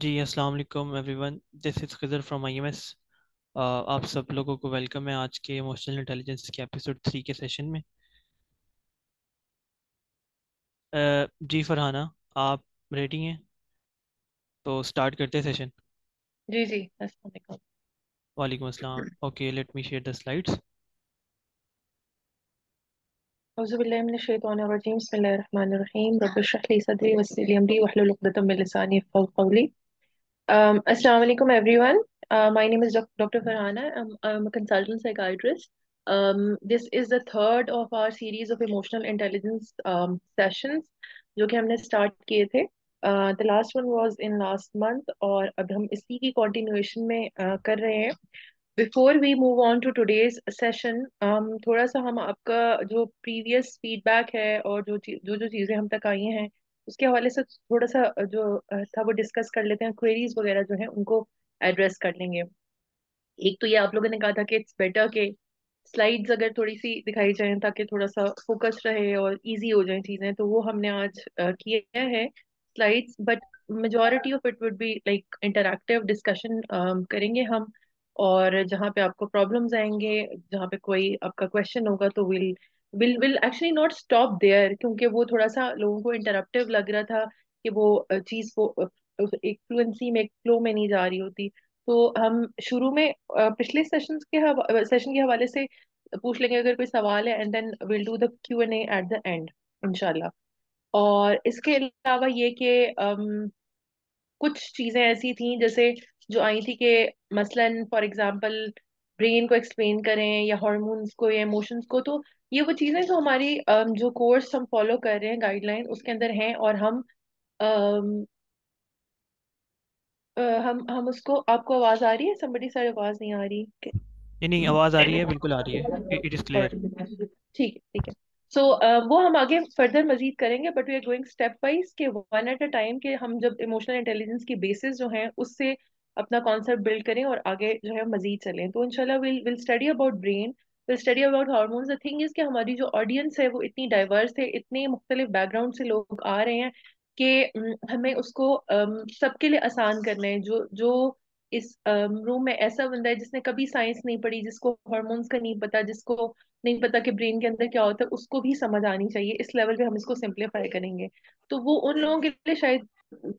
जी अस्सलाम वालेकुम everyone this is Khizar from IMS आप सब लोगों को वेलकम है आज के इमोशनल इंटेलिजेंस के एपिसोड थ्री के सेशन में uh, जी फरहाना आप रेडी हैं तो स्टार्ट करते हैं सेशन जी जी अस्सलाम वालेकुम वालेकुम अस्सलाम okay let me share the slides أعوذ بالله من الشيطان الرجيم بسم الله الرحمن الرحيم رب اشرح لي صدري ويسر لي أمري واحلل عقدة من لساني يفقهوا قولي Um, Assalamu alaikum, everyone. Uh, my name is Dr. Farhana. I'm, I'm a consultant psychiatrist. Um, this is the third of our series of emotional intelligence um, sessions जो कि हमने start किए थे. Uh, the last one was in last month और अब हम इसी की continuation mein, uh, kar rahe हैं. Before we move on to today's session, um, thoda sa hum aapka jo previous feedback है और jo, jo, jo, चीज़ें हम तक आई हैं उसके हवाले से थोड़ा सा जो था वो डिस्कस कर लेते हैं क्वेरीज वगैरह जो है उनको एड्रेस कर लेंगे एक तो ये आप लोगों ने कहा था कि इट्स बेटर के स्लाइड्स अगर थोड़ी सी दिखाई जाए ताकि थोड़ा सा फोकस रहे और इजी हो जाए चीज़ें तो वो हमने आज किया है slides but majority of it would be like interactive discussion करेंगे हम और जहाँ पे आपको प्रॉब्लम्स आएंगे जहाँ पे कोई आपका क्वेश्चन होगा तो we'll we'll we'll we'll actually not stop there क्योंकि वो थोड़ा सा लोगों को इंटरप्टिव लग रहा था कि वो चीज़ वो एक फ्लुएंसी में फ्लो में नहीं जा रही होती तो हम शुरू में पिछले सेशन के सेशन के हवाले से पूछ लेंगे अगर कोई सवाल है and then we'll do the Q N at the end इनशाला और इसके अलावा ये कि कुछ चीज़ें ऐसी थी जैसे जो आई थी कि मसलन फॉर एग्जांपल ब्रेन को एक्सप्लेन करें या हॉर्मोन्स को या इमोशंस को तो ये वो चीज़ें जो हमारी जो कोर्स हम फॉलो कर रहे हैं गाइडलाइन उसके अंदर हैं और हम हम हम उसको आपको आवाज़ आ रही है समबडी सर आवाज़ नहीं आ रही नहीं नहीं आवाज़ आ रही है बिल्कुल आ रही है इट इज़ क्लियर ठीक है ठीक है सो वो हम आगे फर्दर मजीद करेंगे but we are going step wise के वन एट अ टाइम के हम जब इमोशनल इंटेलिजेंस की बेसिस जो हैं उससे अपना कॉन्सेप्ट बिल्ड करें और आगे जो है मजीद चलें तो इनशाला we'll we'll study about brain the study about hormone thing is कि हमारी जो ऑडियंस है वो इतनी डाइवर्स है इतने मुख्तलिफ बैकग्राउंड से लोग आ रहे हैं कि हमें उसको सबके लिए आसान करना है जो जो इस रूम में ऐसा बंदा है जिसने कभी साइंस नहीं पढ़ी जिसको हार्मोन्स का नहीं पता जिसको नहीं पता कि ब्रेन के अंदर क्या होता है उसको भी समझ आनी चाहिए इस लेवल पे हम इसको सिंप्लीफाई करेंगे तो वो उन लोगों के लिए शायद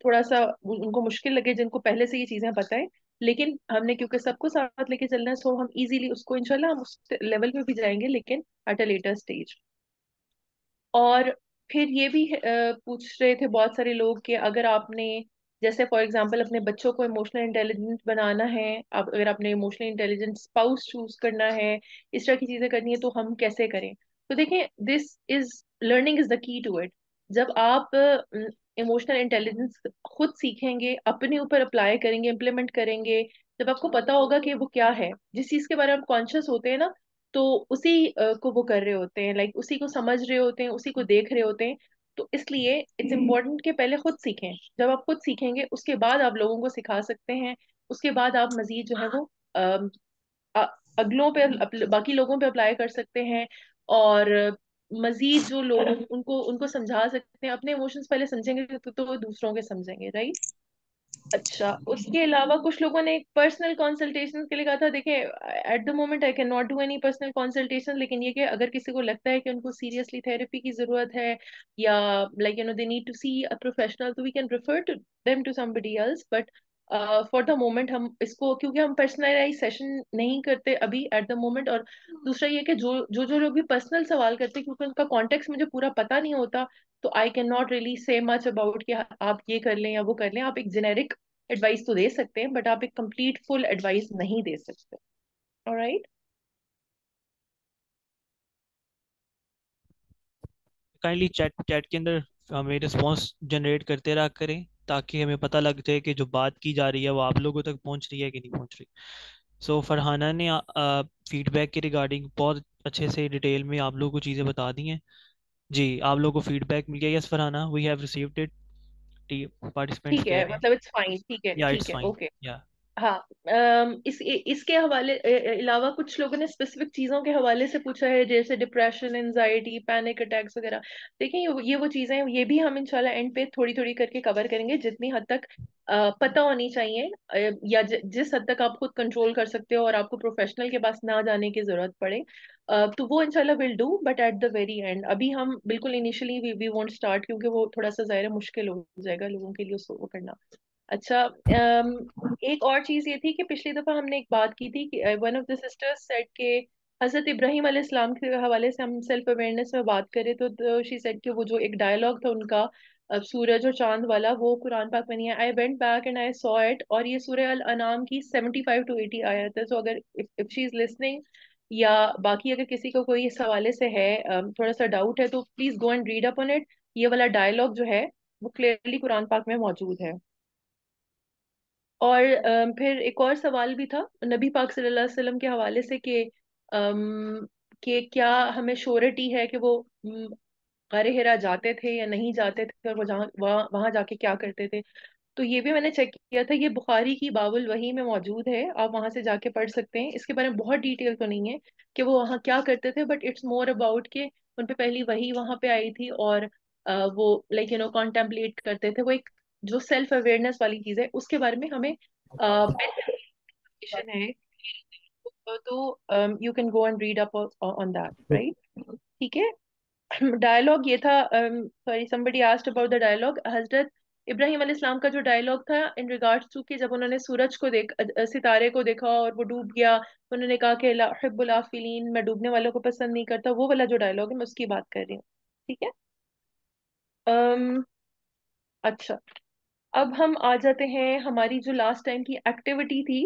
थोड़ा सा उनको मुश्किल लगे जिनको पहले से ये चीजें पता है लेकिन हमने क्योंकि सबको साथ लेके चलना है सो हम इजीली उसको इनशाला हम उस लेवल पे भी जाएंगे लेकिन एट अ लेटर स्टेज और फिर ये भी पूछ रहे थे बहुत सारे लोग कि अगर आपने जैसे फॉर एग्जाम्पल अपने बच्चों को इमोशनल इंटेलिजेंट बनाना है आप अगर आपने इमोशनल इंटेलिजेंट स्पाउस चूज करना है इस तरह की चीज़ें करनी है तो हम कैसे करें तो देखें this is learning is the key to it जब आप इमोशनल इंटेलिजेंस खुद सीखेंगे अपने ऊपर अप्लाई करेंगे इम्प्लीमेंट करेंगे जब आपको हम्म। पता होगा कि वो क्या है जिस चीज़ के बारे में आप कॉन्शियस होते हैं ना तो उसी को वो कर रहे होते हैं लाइक उसी को समझ रहे होते हैं उसी को देख रहे होते हैं तो इसलिए इट्स इम्पोर्टेंट हम्म। कि पहले खुद सीखें जब आप खुद सीखेंगे उसके बाद आप लोगों को सिखा सकते हैं उसके बाद आप मजीद जो है वो अगलों पे बाकी लोगों पे अप्लाई कर सकते हैं और मजीद जो लोग उनको उनको समझा सकते हैं अपने इमोशंस पहले समझेंगे तो, तो, तो दूसरों के समझेंगे राइट अच्छा उसके अलावा कुछ लोगों ने एक पर्सनल कंसल्टेशन के लिए कहा था देखिए at the moment I can not do any personal consultation लेकिन ये कि अगर किसी को लगता है कि उनको सीरियसली थेरेपी की जरूरत है या like you know they need to see a professional तो we can refer to them to somebody else but for the moment हम इसको क्योंकि हम पर्सनलाइज सेशन नहीं करते अभी एट द मोमेंट और hmm. दूसरा ये कि जो जो जो लोग भी पर्सनल सवाल करते हैं क्योंकि उनका कॉन्टेक्स मुझे पूरा पता नहीं होता तो I can not really say much about कि हाँ, आप ये कर लें या वो कर लें आप एक जेनेरिक एडवाइस तो दे सकते हैं बट आप एक कंप्लीट फुल एडवाइस नहीं दे सकते राइट काइंडली चैट चैट के अंदर हमें रिस्पॉन्स जनरेट करते रहा करें ताकि हमें पता लग जाए कि जो बात की जा रही है वो आप लोगों तक पहुंच रही है कि नहीं पहुंच रही सो so, फरहाना ने फीडबैक के रिगार्डिंग बहुत अच्छे से डिटेल में आप लोगों को चीज़ें बता दी हैं जी आप लोगों को फीडबैक मिल गया yes Farhana we have received it participant ठीक है मतलब इट्स फाइन ठीक है या इट्स फाइन या हाँ इस इसके हवाले अलावा कुछ लोगों ने स्पेसिफिक चीज़ों के हवाले से पूछा है जैसे डिप्रेशन एनजाइटी पैनिक अटैक्स वगैरह देखिए ये वो चीज़ें ये भी हम इंशाल्लाह एंड पे थोड़ी थोड़ी करके कवर करेंगे जितनी हद तक पता होनी चाहिए या जिस हद तक आप खुद कंट्रोल कर सकते हो और आपको प्रोफेशनल के पास ना जाने की ज़रूरत पड़े तो वो इंशाल्लाह will do but at the very end अभी हम बिल्कुल initially we we want start क्योंकि वो थोड़ा सा ज़ाहिर मुश्किल हो जाएगा लोगों के लिए उसको वो करना अच्छा एक और चीज ये थी कि पिछली दफा हमने एक बात की थी कि one of the sisters set के हजरत इब्राहिम अलैहिस्सलाम के हवाले से हम सेल्फ अवेयरनेस में बात करें तो, शी तो सेड कि वो जो एक डायलॉग था उनका सूरज और चांद वाला वो कुरान पाक में नहीं है I went back and I saw it और ये सूर्य अल अनाम की सेवेंटी फाइव टू एटी आया था सो अगर इफ शी इज लिसनिंग या बाकी अगर किसी को कोई इस हवाले से है थोड़ा सा डाउट है तो please go and read up on it ये वाला डायलॉग जो है वो क्लियरली कुरान पाक में मौजूद है और फिर एक और सवाल भी था नबी पाक सल्लल्लाहु अलैहि वसल्लम के हवाले से कि कि क्या हमें श्योरिटी है कि वो गार हिरा जाते थे या नहीं जाते थे और वो जहाँ वहाँ वहाँ जाके क्या करते थे तो ये भी मैंने चेक किया था ये बुखारी की बाबुल वही में मौजूद है आप वहाँ से जाके पढ़ सकते हैं इसके बारे में बहुत डिटेल तो नहीं है कि वो वहाँ क्या करते थे बट इट्स मोर अबाउट के उन पर पहली वही वहाँ पे आई थी और वो लाइक यू नो कॉन्टेम्पलेट करते थे वो एक जो सेल्फ अवेयरनेस वाली चीज है उसके बारे में हमें है तो you can go and read up on that right ठीक है डायलॉग ये था sorry somebody asked about the dialogue Hazrat Ibrahim अलैहिस्सलाम का जो डायलॉग था इन रिगार्ड्स टू कि जब उन्होंने सूरज को देख सितारे को देखा और वो डूब गया उन्होंने कहा कि हिब्बुल आफिलीन मैं डूबने वालों को पसंद नहीं करता वो वाला जो डायलॉग है मैं उसकी बात कर रही हूँ ठीक है um, अच्छा अब हम आ जाते हैं हमारी जो लास्ट टाइम की एक्टिविटी थी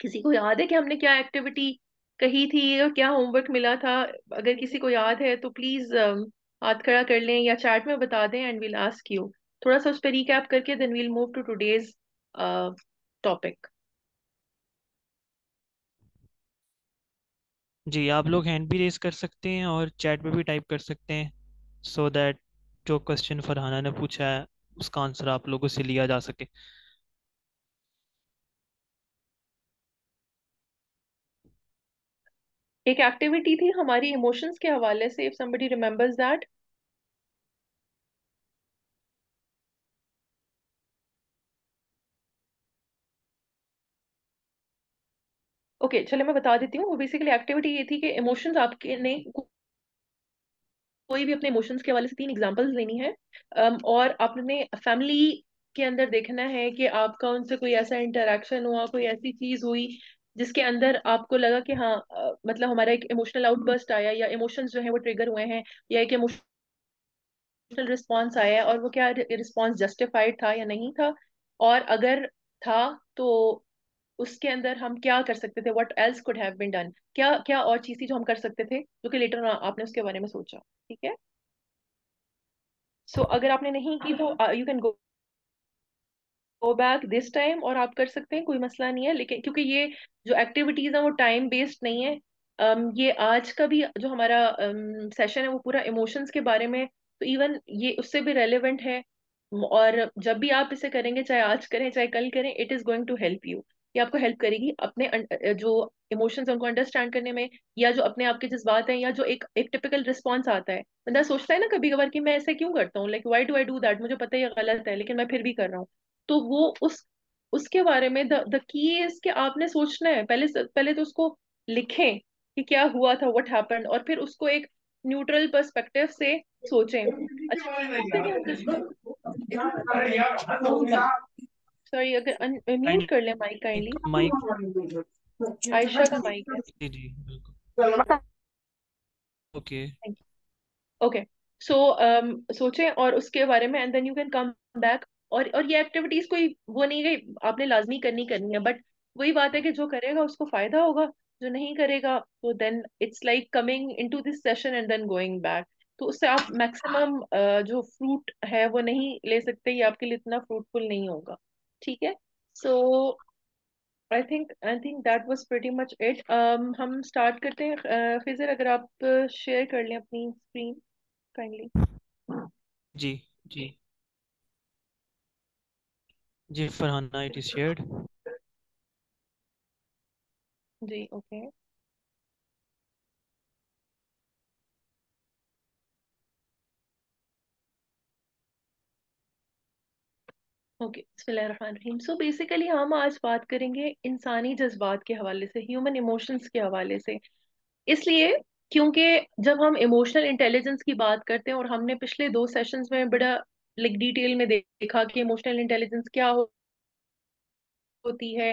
किसी को याद है कि हमने क्या एक्टिविटी कही थी और क्या होमवर्क मिला था अगर किसी को याद है तो प्लीज हाथ खड़ा कर लें या चैट में बता दें एंड वील आस्क यू थोड़ा सा उस पर रिकैप करके then we'll move to today's topic जी आप लोग हैंड भी रेस कर सकते हैं और चैट में भी टाइप कर सकते हैं सो so दैट जो क्वेश्चन फरहाना ने पूछा है उसका आंसर आप लोगों से लिया जा सके एक एक्टिविटी थी हमारी इमोशंस के हवाले से if somebody remembers that okay okay, चले मैं बता देती हूँ वो बेसिकली एक्टिविटी ये थी कि इमोशंस आपके ने कोई भी अपने इमोशंस के वाले से तीन एग्जाम्पल्स लेनी है और आपने फैमिली के अंदर देखना है कि आपका उनसे कोई ऐसा इंटरेक्शन हुआ कोई ऐसी चीज हुई जिसके अंदर आपको लगा कि हाँ मतलब हमारा एक इमोशनल आउटबर्स्ट आया या इमोशंस जो है वो ट्रिगर हुए हैं या एक इमोशनल रिस्पॉन्स आया है और वो क्या रिस्पॉन्स जस्टिफाइड था या नहीं था और अगर था तो उसके अंदर हम क्या कर सकते थे what else could have been done क्या क्या और चीज थी जो हम कर सकते थे जो कि लेटर आपने उसके बारे में सोचा ठीक है सो अगर आपने नहीं की तो you can go go back this time और आप कर सकते हैं कोई मसला नहीं है लेकिन क्योंकि ये जो एक्टिविटीज हैं वो टाइम बेस्ड नहीं है um, ये आज का भी जो हमारा सेशन um, है वो पूरा इमोशंस के बारे में तो इवन ये उससे भी रेलिवेंट है और जब भी आप इसे करेंगे चाहे आज करें चाहे कल करें it is going to help you ये आपको हेल्प करेगी अपने जो इमोशंस उनको अंडरस्टैंड करने में या जो अपने आपके जज्बात हैं या जो एक एक टिपिकल रिस्पॉन्स आता है बंदा सोचता है ना कभी कभार कि मैं ऐसे क्यों करता हूँ like why do I do that मुझे पता है ये गलत है लेकिन मैं फिर भी कर रहा हूँ तो वो उस उसके बारे में द की इज कि आपने सोचना है पहले पहले तो उसको लिखें कि क्या हुआ था व्हाट हैपेंड और फिर उसको एक न्यूट्रल पर्सपेक्टिव से सोचें अच्छा सॉरी अगर अनम्यूट कर ले माइक काइंडली माइक आयशा का माइक जी जी बिल्कुल ओके ओके सो सोचें और उसके बारे में and then you can come back और और ये एक्टिविटीज कोई वो नहीं गई आपने लाजमी करनी करनी है बट वही बात है कि जो करेगा उसको फायदा होगा जो नहीं करेगा तो then it's like coming into this session and then going back तो उससे आप मैक्सिमम uh, जो फ्रूट है वो नहीं ले सकते ये आपके लिए इतना फ्रूटफुल नहीं होगा ठीक है so I think I think that was pretty much it हम स्टार्ट करते हैं uh, फिजर अगर आप शेयर uh, कर लें अपनी स्क्रीन काइंडली जी जी जी फरहाना इट इज शेयर्ड जी ओके okay. ओके बिस्मिल्लाहिर्रहमानिर्रहीम सो बेसिकली हम आज बात करेंगे इंसानी जज्बात के हवाले से ह्यूमन इमोशंस के हवाले से इसलिए क्योंकि जब हम इमोशनल इंटेलिजेंस की बात करते हैं और हमने पिछले दो सेशंस में बड़ा लाइक डिटेल में देखा कि इमोशनल इंटेलिजेंस क्या हो, होती है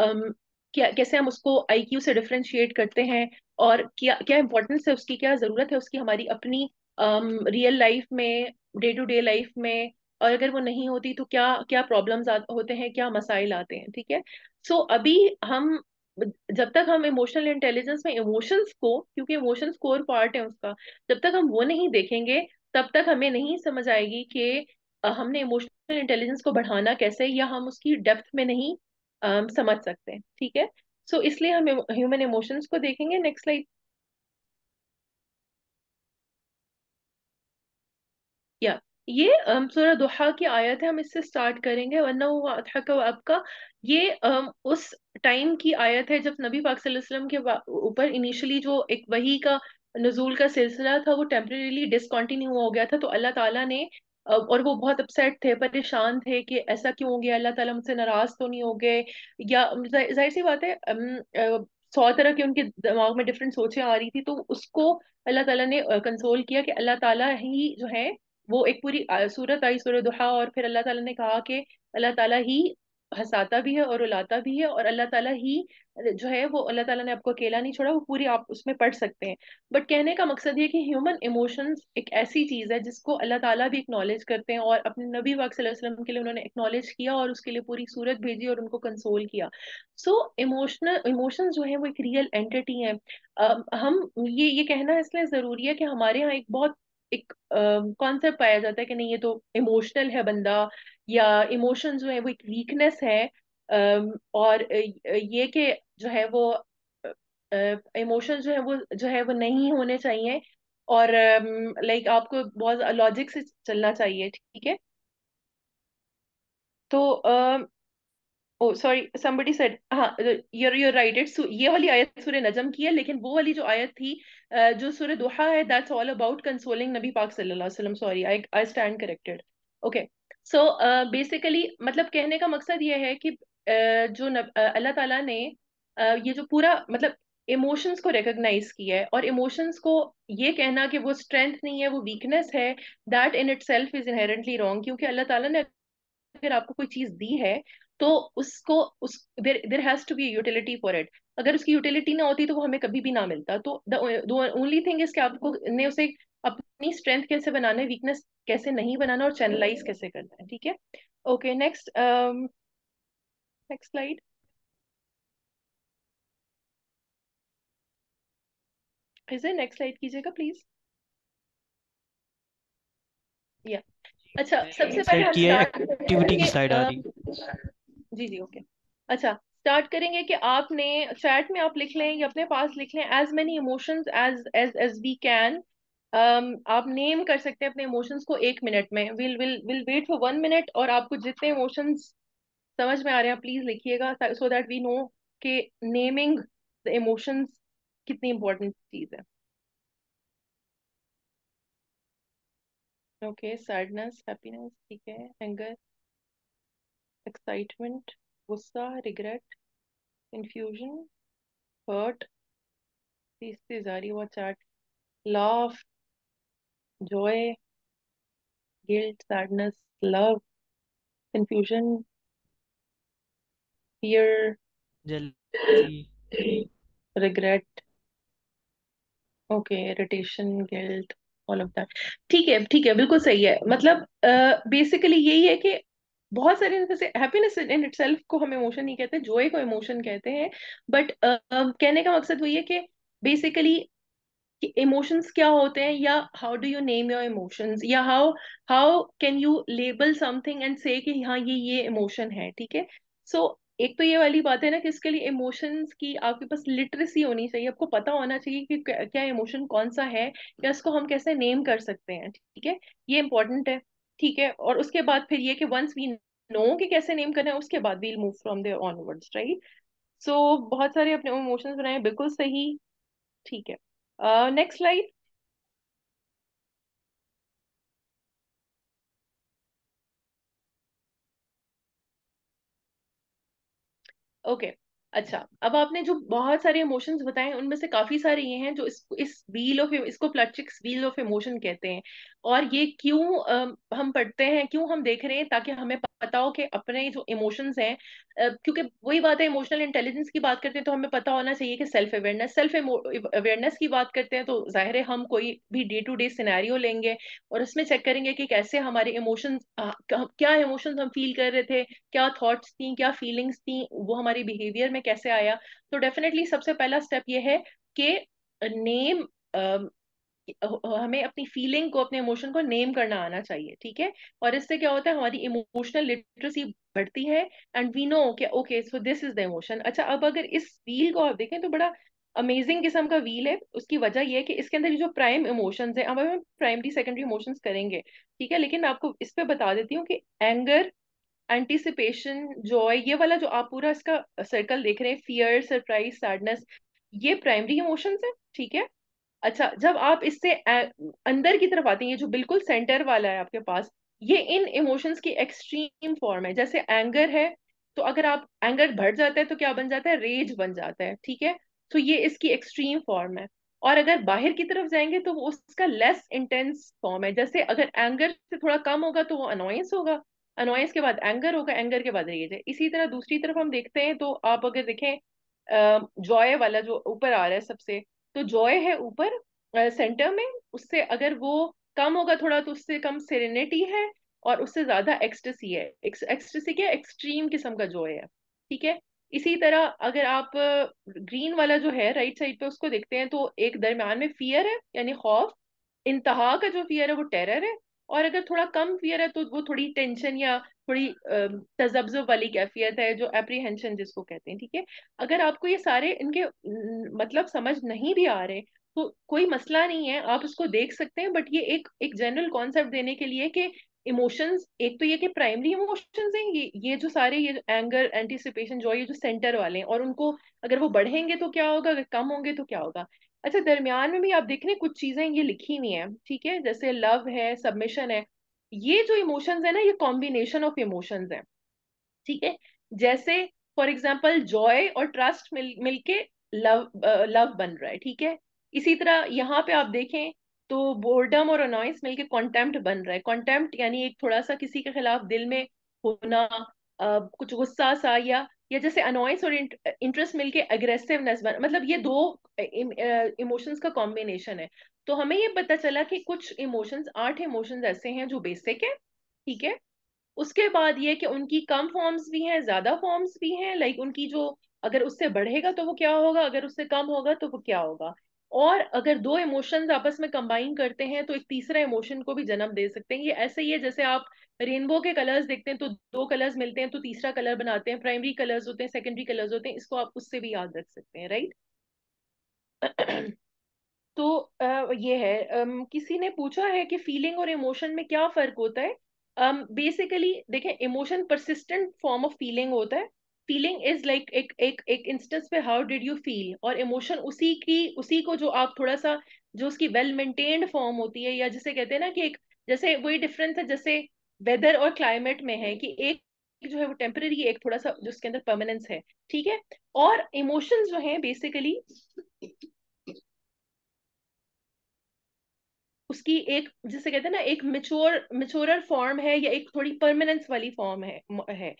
um, क्या कैसे हम उसको आईक्यू से डिफ्रेंशिएट करते हैं और क्या क्या इम्पोर्टेंस है उसकी क्या ज़रूरत है उसकी हमारी अपनी रियल um, लाइफ में डे टू डे लाइफ में और अगर वो नहीं होती तो क्या क्या प्रॉब्लम्स होते हैं क्या मसाइल आते हैं ठीक है सो so, अभी हम जब तक हम इमोशनल इंटेलिजेंस में इमोशंस को क्योंकि इमोशंस कोर पार्ट है उसका जब तक हम वो नहीं देखेंगे तब तक हमें नहीं समझ आएगी कि हमने इमोशनल इंटेलिजेंस को बढ़ाना कैसे या हम उसकी डेप्थ में नहीं um, समझ सकते ठीक है सो so, इसलिए हम ह्यूमन इमोशंस को देखेंगे नेक्स्ट स्लाइड या ये सूरह दुहा की आयत है हम इससे स्टार्ट करेंगे वरना वो अथा का आपका ये उस टाइम की आयत है जब नबी पाक वसल्लम के ऊपर इनिशियली जो एक वही का नजूल का सिलसिला था वो टेम्परेली डिसकॉन्टिन्यू हो गया था तो अल्लाह ताला ने और वो बहुत अपसेट थे परेशान थे कि ऐसा क्यों हो गया अल्लाह ताला मुझसे नाराज तो नहीं हो गए या जाहिर सी बात है सौ तरह के उनके दिमाग में डिफरेंट सोचें आ रही थी तो उसको अल्लाह ताला ने कंसोल किया कि अल्लाह ताला ही जो है वो एक पूरी सूरत आई सूरत दुहा और फिर अल्लाह ताला ने कहा कि अल्लाह ताला ही हंसाता भी है और रुलाता भी है और अल्लाह ताला ही जो है वो अल्लाह ताला ने आपको अकेला नहीं छोड़ा वो पूरी आप उसमें पढ़ सकते हैं बट कहने का मकसद ये कि ह्यूमन इमोशंस एक ऐसी चीज़ है जिसको अल्लाह ताला भी एक्नॉलेज करते हैं और अपने नबी पाक के लिए उन्होंने एक्नॉलेज किया और उसके लिए पूरी सूरत भेजी और उनको कंसोल किया सो इमोशनल इमोशंस जो है वो एक रियल एंटिटी है हम ये ये कहना इसलिए ज़रूरी है कि हमारे यहाँ एक बहुत एक कॉन्सेप्ट uh, पाया जाता है कि नहीं ये तो इमोशनल है बंदा या इमोशन जो है वो एक वीकनेस है uh, और ये कि जो है वो इमोशन जो है वो जो है वो नहीं होने चाहिए और लाइक like, आपको बहुत लॉजिक से चलना चाहिए ठीक है तो oh oh, sorry somebody said हाँ you're you're right it's ये वाली आयत सूर्य नजम की है लेकिन वो वाली जो आयत थी जो सूर्य दुहा है that's all about consoling नबी पाक सल्लल्लाहु अलैहि वसल्लम sorry I I stand corrected okay so uh, basically मतलब कहने का मकसद ये है कि uh, जो uh, अल्लाह ताला ने uh, ये जो पूरा मतलब इमोशंस को रिकग्नाइज किया है और इमोशंस को ये कहना कि वो स्ट्रेंथ नहीं है वो वीकनेस है that in itself is inherently wrong क्योंकि अल्लाह ताला ने अगर आपको कोई चीज़ दी है तो उसको उस there there has to be utility for it अगर उसकी यूटिलिटी ना होती तो वो हमें कभी भी ना मिलता तो ओनली थिंग इज कि आपको ने उसे अपनी स्ट्रेंथ कैसे बनाना है वीकनेस कैसे नहीं बनाना और चैनलाइज कैसे करना है ठीक है ओके नेक्स्ट नेक्स्ट स्लाइड इसे नेक्स्ट स्लाइड कीजिएगा प्लीज या अच्छा सबसे पहले एक्टिविटी की स्लाइड आ uh, रही जी जी ओके अच्छा स्टार्ट करेंगे कि आपने चैट में आप लिख लें या अपने पास लिख लें as many emotions as as as we can आप नेम कर सकते हैं अपने इमोशंस को एक मिनट में will will will wait for one minute और आपको जितने इमोशंस समझ में आ रहे हैं प्लीज लिखिएगा सो दैट वी नो के नेमिंग द इमोशंस कितनी इंपॉर्टेंट चीज है ओके सैडनेस हैप्पीनेस ठीक है एंगर एक्साइटमेंट गुस्सा रिग्रेट इन्फ्यूजन हर्ट तीसरे जारी हुआ chat laugh joy guilt sadness love confusion fear jealousy regret okay irritation guilt all of that ठीक है ठीक है बिल्कुल सही है मतलब बेसिकली uh, यही है कि बहुत सारे जैसे हैप्पीनेस इन इटसेल्फ को हम इमोशन नहीं कहते जोए को इमोशन कहते हैं बट uh, कहने का मकसद वही है कि बेसिकली इमोशंस क्या होते हैं या how do you name your emotions या how how can you label something and say कि हाँ ये ये इमोशन है ठीक है सो एक तो ये वाली बात है ना कि इसके लिए इमोशंस की आपके पास लिटरेसी होनी चाहिए आपको पता होना चाहिए कि क्या इमोशन कौन सा है या इसको हम कैसे नेम कर सकते हैं ठीक है ये इंपॉर्टेंट है ठीक है और उसके बाद फिर ये कि वंस वी नो कि कैसे नेम करना है उसके बाद we'll move from there onwards right so बहुत सारे अपने इमोशंस बनाए बिल्कुल सही ठीक है नेक्स्ट स्लाइड ओके अच्छा अब आपने जो बहुत सारे इमोशंस बताए उनमें से काफी सारे ये हैं जो इस इस व्हील ऑफ इसको प्लचिक्स व्हील ऑफ इमोशन कहते हैं और ये क्यों हम पढ़ते हैं क्यों हम देख रहे हैं ताकि हमें पता हो कि अपने जो इमोशंस हैं क्योंकि वही बात है इमोशनल इंटेलिजेंस की बात करते हैं तो हमें पता होना चाहिए कि सेल्फ अवेयरनेस सेल्फ अवेयरनेस की बात करते हैं तो जाहिर है हम कोई भी डे टू डे सिनेरियो लेंगे और उसमें चेक करेंगे कि कैसे हमारे इमोशंस क्या इमोशंस हम फील कर रहे थे क्या थॉट्स थी क्या फीलिंग्स थी वो हमारे बिहेवियर में कैसे आया तो डेफिनेटली सबसे पहला स्टेप ये है कि नेम हमें अपनी फीलिंग को अपने इमोशन को नेम करना आना चाहिए ठीक है और इससे क्या होता है हमारी इमोशनल लिटरेसी बढ़ती है एंड वी नो कि okay so this is the emotion अच्छा अब अगर इस व्हील को आप देखें तो बड़ा अमेजिंग किस्म का व्हील है उसकी वजह यह है कि इसके अंदर जो प्राइम इमोशंस है अब हम प्राइमरी सेकेंडरी इमोशंस करेंगे ठीक है लेकिन आपको इस पर बता देती हूँ कि एंगर एंटिसिपेशन जॉय ये वाला जो आप पूरा इसका सर्कल देख रहे हैं फियर सरप्राइज सैडनेस ये प्राइमरी इमोशंस है ठीक है अच्छा जब आप इससे अंदर की तरफ आते हैं ये जो बिल्कुल सेंटर वाला है आपके पास ये इन इमोशंस की एक्सट्रीम फॉर्म है जैसे एंगर है तो अगर आप एंगर भर जाता है तो क्या बन जाता है रेज बन जाता है ठीक है तो ये इसकी एक्सट्रीम फॉर्म है और अगर बाहर की तरफ जाएंगे तो वो उसका लेस इंटेंस फॉर्म है जैसे अगर एंगर से थोड़ा कम होगा तो वो अनोयंस होगा अनोयस के बाद एंगर होगा एंगर के बाद रेज है इसी तरह दूसरी तरफ हम देखते हैं तो आप अगर देखें जॉय वाला जो ऊपर आ रहा है सबसे तो जॉय है ऊपर सेंटर में उससे अगर वो कम होगा थोड़ा तो उससे कम सेरेनिटी है और उससे ज्यादा एक्सटेसी है एक्सटेसी क्या एक्सट्रीम किस्म का जॉय है ठीक है इसी तरह अगर आप ग्रीन वाला जो है राइट साइड पे उसको देखते हैं तो एक दरम्यान में फियर है यानी खौफ इंतहा का जो फियर है वो टेरर है और अगर थोड़ा कम फियर है तो वो थोड़ी टेंशन या थोड़ी तजब्ज वाली कैफियत है जो एप्रीहेंशन जिसको कहते हैं ठीक है अगर आपको ये सारे इनके मतलब समझ नहीं भी आ रहे तो कोई मसला नहीं है आप उसको देख सकते हैं बट ये एक एक जनरल कॉन्सेप्ट देने के लिए कि इमोशंस एक तो ये कि प्राइमरी इमोशंस हैं ये ये जो सारे ये एंगर एंटिसिपेशन जो ये जो सेंटर वाले हैं और उनको अगर वो बढ़ेंगे तो क्या होगा अगर कम होंगे तो क्या होगा अच्छा दरमियान में भी आप देख रहे हैं कुछ चीजें ये लिखी हुई है ठीक है जैसे लव है सबमिशन है ये जो इमोशंस है ना ये कॉम्बिनेशन ऑफ इमोशंस है ठीक है जैसे फॉर एग्जाम्पल जॉय और ट्रस्ट मिल मिलके लव लव बन रहा है ठीक है इसी तरह यहाँ पे आप देखें तो बोर्डम और अनॉइंस मिलके कॉन्टेम्प्ट बन रहा है कॉन्टेम्प्ट यानी एक थोड़ा सा किसी के खिलाफ दिल में होना आ, कुछ गुस्सा सा या या जैसे अनॉइंस और इंटरेस्ट मिलके अग्रेसिवनेस बन मतलब ये दो इमोशंस का कॉम्बिनेशन है तो हमें ये पता चला कि कुछ इमोशंस आठ इमोशंस ऐसे हैं जो बेसिक है ठीक है उसके बाद ये कि उनकी कम फॉर्म्स भी हैं ज्यादा फॉर्म्स भी हैं लाइक उनकी जो अगर उससे बढ़ेगा तो वो क्या होगा अगर उससे कम होगा तो वो क्या होगा और अगर दो इमोशंस आपस में कंबाइन करते हैं तो एक तीसरा इमोशन को भी जन्म दे सकते हैं ये ऐसे ही है जैसे आप रेनबो के कलर्स देखते हैं तो दो कलर्स मिलते हैं तो तीसरा कलर बनाते हैं प्राइमरी कलर्स होते हैं सेकेंडरी कलर्स होते हैं इसको आप उससे भी याद रख सकते हैं राइट तो आ, ये है किसी ने पूछा है कि फीलिंग और इमोशन में क्या फर्क होता है बेसिकली देखें emotion persistent form of feeling होता है फीलिंग इज लाइक एक एक एक इंस्टेंस पे हाउ डिड यू फील और इमोशन उसी की उसी को जो आप थोड़ा सा जो उसकी वेल मेंटेन्ड फॉर्म होती है या जिसे कहते हैं ना कि एक जैसे वही डिफरेंस है जैसे वेदर और क्लाइमेट में है कि एक जो है वो टेम्परेरी एक थोड़ा सा जो उसके अंदर परमानेंस है ठीक है और इमोशंस जो है बेसिकली उसकी एक जिसे कहते हैं ना एक मेच्योर मेच्योरर फॉर्म है या एक थोड़ी परमानेंस वाली फॉर्म है है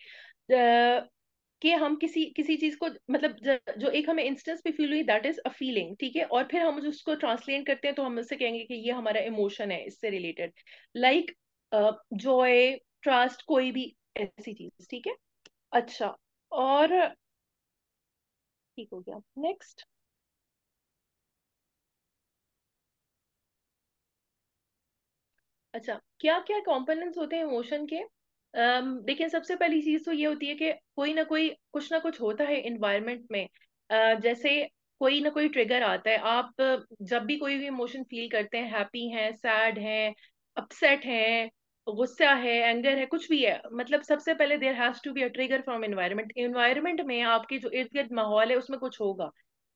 कि हम किसी किसी चीज को मतलब जो एक हमें इंस्टेंस पे फील हुई दैट इज अ फीलिंग ठीक है और फिर हम उसको ट्रांसलेट करते हैं तो हम उससे कहेंगे कि ये हमारा इमोशन है इससे रिलेटेड लाइक जॉय ट्रस्ट कोई भी ऐसी चीज ठीक है अच्छा और ठीक हो गया नेक्स्ट अच्छा क्या क्या कंपोनेंट्स होते हैं इमोशन के um, देखिए सबसे पहली चीज तो ये होती है कि कोई ना कोई कुछ ना कुछ होता है इन्वायरमेंट में जैसे कोई ना कोई ट्रिगर आता है आप जब भी कोई भी इमोशन फील करते हैं हैप्पी हैं सैड हैं अपसेट हैं गुस्सा है एंगर है कुछ भी है मतलब सबसे पहले there has to be a trigger from environment environment में आपके जो इर्द गिर्द माहौल है उसमें कुछ होगा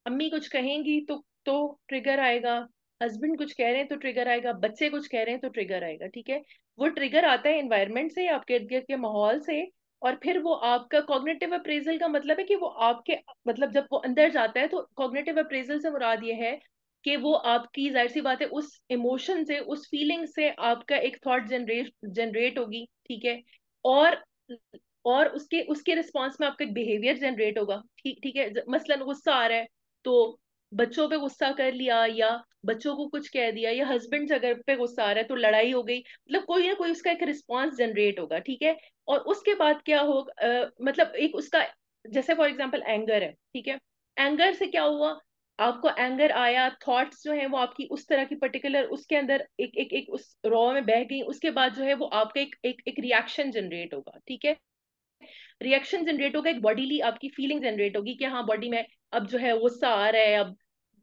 अम्मी कुछ कहेंगी तो तो ट्रिगर आएगा हस्बैंड कुछ कह रहे हैं तो ट्रिगर आएगा बच्चे कुछ कह रहे हैं तो ट्रिगर आएगा ठीक है वो ट्रिगर आता है एनवायरमेंट से आपके इर्द गिर्द के माहौल से और फिर वो आपका कॉग्नेटिव अप्रेजल का मतलब है कि वो आपके मतलब जब वो अंदर जाता है तो कॉग्नेटिव अप्रेजल से मुराद ये है कि वो आपकी जाहिर सी बात है उस इमोशन से उस फीलिंग से आपका एक थॉट जनरेट जनरेट होगी ठीक है और और उसके उसके रिस्पॉन्स में आपका एक बिहेवियर जनरेट होगा ठीक ठीक है मसलन गुस्सा आ रहा है तो बच्चों पे गुस्सा कर लिया या बच्चों को कुछ कह दिया या हस्बैंड अगर पे गुस्सा आ रहा है तो लड़ाई हो गई मतलब कोई ना कोई उसका एक रिस्पॉन्स जनरेट होगा ठीक है और उसके बाद क्या होगा मतलब एक उसका जैसे फॉर एग्जाम्पल एंगर है ठीक है एंगर से क्या हुआ आपको एंगर आया थॉट्स जो है वो आपकी उस तरह की पर्टिकुलर उसके अंदर एक एक एक उस रॉ में बह गई उसके बाद जो है वो आपका एक एक एक रिएक्शन जनरेट होगा ठीक है रिएक्शन जनरेट होगा एक बॉडीली आपकी फीलिंग जनरेट होगी कि हाँ बॉडी में अब जो है गुस्सा आ रहा है अब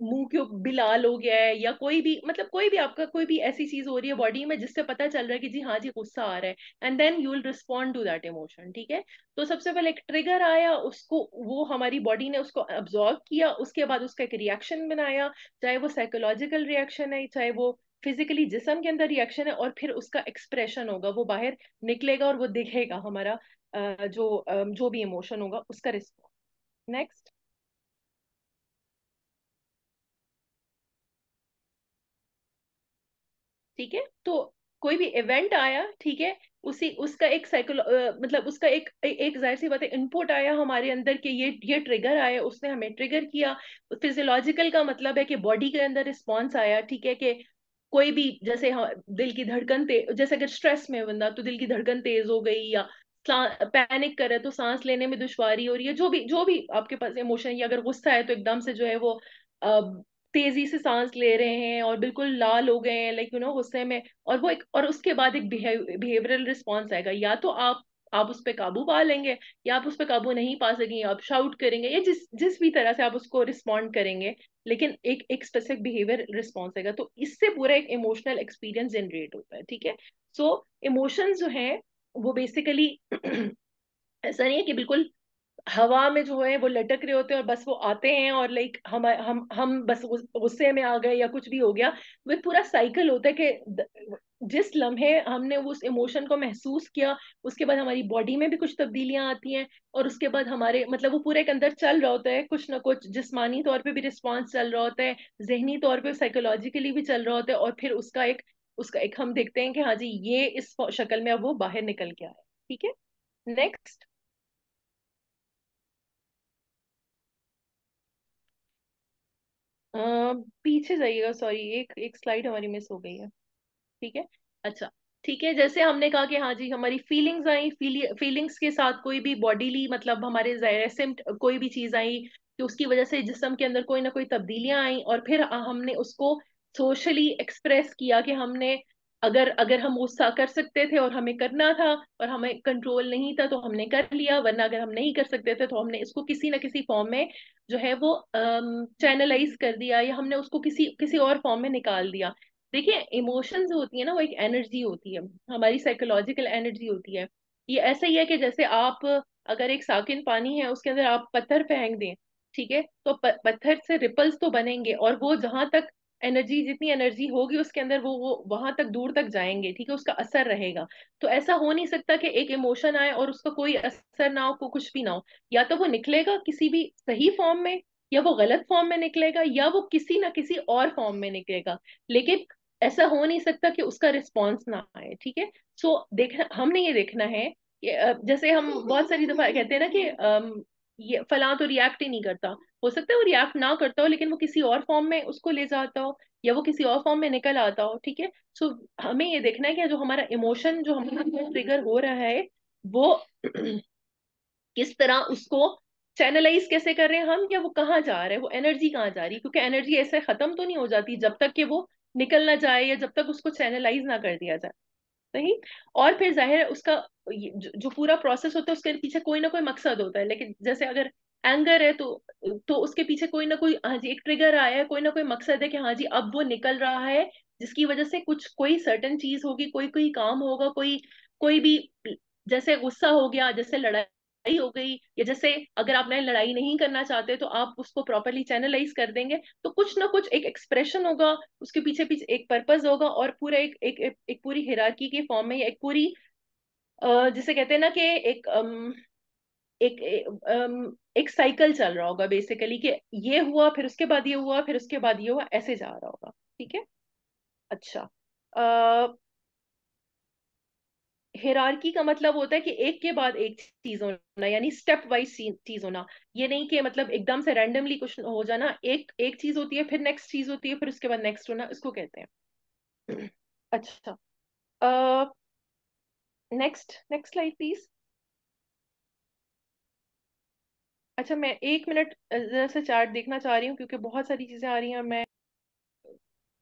मुंह क्यों भी लाल हो गया है या कोई भी मतलब कोई भी आपका कोई भी ऐसी चीज हो रही है बॉडी में जिससे पता चल रहा है कि जी हाँ जी गुस्सा आ रहा है and then you will respond to that emotion ठीक है तो सबसे पहले एक ट्रिगर आया उसको वो हमारी बॉडी ने उसको अब्जॉर्व किया उसके बाद उसका एक रिएक्शन बनाया चाहे वो साइकोलॉजिकल रिएक्शन है चाहे वो फिजिकली जिसम के अंदर रिएक्शन है और फिर उसका एक्सप्रेशन होगा वो बाहर निकलेगा और वो दिखेगा हमारा जो जो भी इमोशन होगा उसका रिस्पॉन्स नेक्स्ट ठीक है तो कोई भी इवेंट आया ठीक है उसी उसका एक साइकोल मतलब उसका एक एक जाहिर सी बात है इनपुट आया हमारे अंदर के ये ये ट्रिगर आया उसने हमें ट्रिगर किया फिजियोलॉजिकल का मतलब है कि बॉडी के अंदर रिस्पॉन्स आया ठीक है कि कोई भी जैसे हाँ, दिल की धड़कन तेज जैसे अगर स्ट्रेस में बंदा तो दिल की धड़कन तेज हो गई या पैनिक करे तो सांस लेने में दुश्वारी हो रही है जो भी जो भी आपके पास इमोशन या अगर गुस्सा है तो एकदम से जो है वो तेजी से सांस ले रहे हैं और बिल्कुल लाल हो गए हैं लाइक यू नो गुस्से में और वो एक और उसके बाद एक बिहेवियरल रिस्पॉन्स आएगा या तो आप आप उस पर काबू पा लेंगे या आप उस पर काबू नहीं पा सकेंगे आप शाउट करेंगे या जिस जिस भी तरह से आप उसको रिस्पॉन्ड करेंगे लेकिन एक एक स्पेसिफिक बिहेवियर रिस्पॉन्स आएगा तो इससे पूरा एक इमोशनल एक्सपीरियंस जनरेट होता है ठीक है सो इमोशंस जो है वो बेसिकली ऐसा नहीं है कि बिल्कुल हवा में जो है वो लटक रहे होते हैं और बस वो आते हैं और लाइक हम हम हम बस गुस्से में आ गए या कुछ भी हो गया वो एक पूरा साइकिल होता है कि जिस लम्हे हमने उस इमोशन को महसूस किया उसके बाद हमारी बॉडी में भी कुछ तब्दीलियां आती हैं और उसके बाद हमारे मतलब वो पूरे के अंदर चल रहा होता है कुछ ना कुछ जिसमानी तौर पर भी रिस्पॉन्स चल रहा होता है जहनी तौर पर साइकोलॉजिकली भी चल रहा होता है और फिर उसका एक उसका एक हम देखते हैं कि हाँ जी ये इस शक्ल में अब वो बाहर निकल के आया ठीक है नेक्स्ट पीछे जाइएगा सॉरी एक एक स्लाइड हमारी मिस हो गई है ठीक है अच्छा ठीक है जैसे हमने कहा कि हाँ जी हमारी फीलिंग्स आई फीलिंग्स के साथ कोई भी बॉडीली मतलब हमारे कोई भी चीज आई कि तो उसकी वजह से जिसम के अंदर कोई ना कोई तब्दीलियां आई और फिर हमने उसको सोशली एक्सप्रेस किया कि हमने अगर अगर हम गुस्सा कर सकते थे और हमें करना था और हमें कंट्रोल नहीं था तो हमने कर लिया वरना अगर हम नहीं कर सकते थे तो हमने इसको किसी ना किसी फॉर्म में जो है वो चैनलाइज कर दिया या हमने उसको किसी किसी और फॉर्म में निकाल दिया देखिए इमोशंस होती है ना वो एक एनर्जी होती है हमारी साइकोलॉजिकल एनर्जी होती है ये ऐसा ही है कि जैसे आप अगर एक साकिन पानी है उसके अंदर आप पत्थर फेंक दें ठीक है तो पत्थर से रिपल्स तो बनेंगे और वो जहां तक एनर्जी जितनी एनर्जी होगी उसके अंदर वो वो वहां तक दूर तक जाएंगे ठीक है उसका असर रहेगा तो ऐसा हो नहीं सकता कि एक इमोशन आए और उसका कोई असर ना हो को कुछ भी ना हो या तो वो निकलेगा किसी भी सही फॉर्म में या वो गलत फॉर्म में निकलेगा या वो किसी ना किसी और फॉर्म में निकलेगा लेकिन ऐसा हो नहीं सकता कि उसका रिस्पॉन्स ना आए ठीक है सो देखना हमने ये देखना है जैसे हम हम्म, बहुत सारी दफा कहते हैं ना कि हम्म। ये फला तो रिएक्ट ही नहीं करता हो सकता है वो रिएक्ट ना करता हो लेकिन वो किसी और फॉर्म में उसको ले जाता हो या वो किसी और फॉर्म में निकल आता हो ठीक है सो हमें ये देखना है कि जो हमारा इमोशन जो हमारा ट्रिगर हो रहा है वो किस तरह उसको चैनलाइज कैसे कर रहे हैं हम या वो कहाँ जा रहे हैं वो एनर्जी कहाँ जा रही है क्योंकि एनर्जी ऐसे खत्म तो नहीं हो जाती जब तक कि वो निकल ना जाए या जब तक उसको चैनलाइज ना कर दिया जाए सही और फिर जाहिर है उसका जो पूरा प्रोसेस होता है उसके पीछे कोई ना कोई मकसद होता है लेकिन जैसे अगर एंगर है तो तो उसके पीछे कोई ना कोई हाँ जी एक ट्रिगर आया है कोई ना कोई मकसद है कि हाँ जी अब वो निकल रहा है जिसकी वजह से कुछ कोई सर्टन चीज होगी कोई कोई काम होगा कोई कोई भी जैसे गुस्सा हो गया जैसे लड़ाई हो गई या जैसे अगर नए लड़ाई नहीं करना चाहते तो आप उसको प्रॉपरली चैनलाइज कर देंगे तो कुछ ना कुछ एक एक्सप्रेशन होगा उसके पीछे पीछे एक पर्पज होगा और पूरा एक एक, एक, एक पूरी हिराकी के फॉर्म में एक पूरी जिसे कहते हैं ना कि एक एक, एक, एक एक साइकिल चल रहा होगा बेसिकली कि ये हुआ फिर उसके बाद ये हुआ फिर उसके बाद ये हुआ ऐसे जा रहा होगा ठीक है अच्छा हिरारकी का मतलब होता है कि एक के बाद एक चीज होना यानी स्टेप वाइज चीज होना ये नहीं कि मतलब एकदम से रैंडमली कुछ हो जाना एक एक चीज होती है फिर नेक्स्ट चीज होती है फिर उसके बाद नेक्स्ट होना इसको कहते हैं अच्छा नेक्स्ट नेक्स्ट स्लाइड प्लीज अच्छा मैं एक मिनट जरा सा चार्ट देखना चाह रही हूँ क्योंकि बहुत सारी चीज़ें आ रही हैं मैं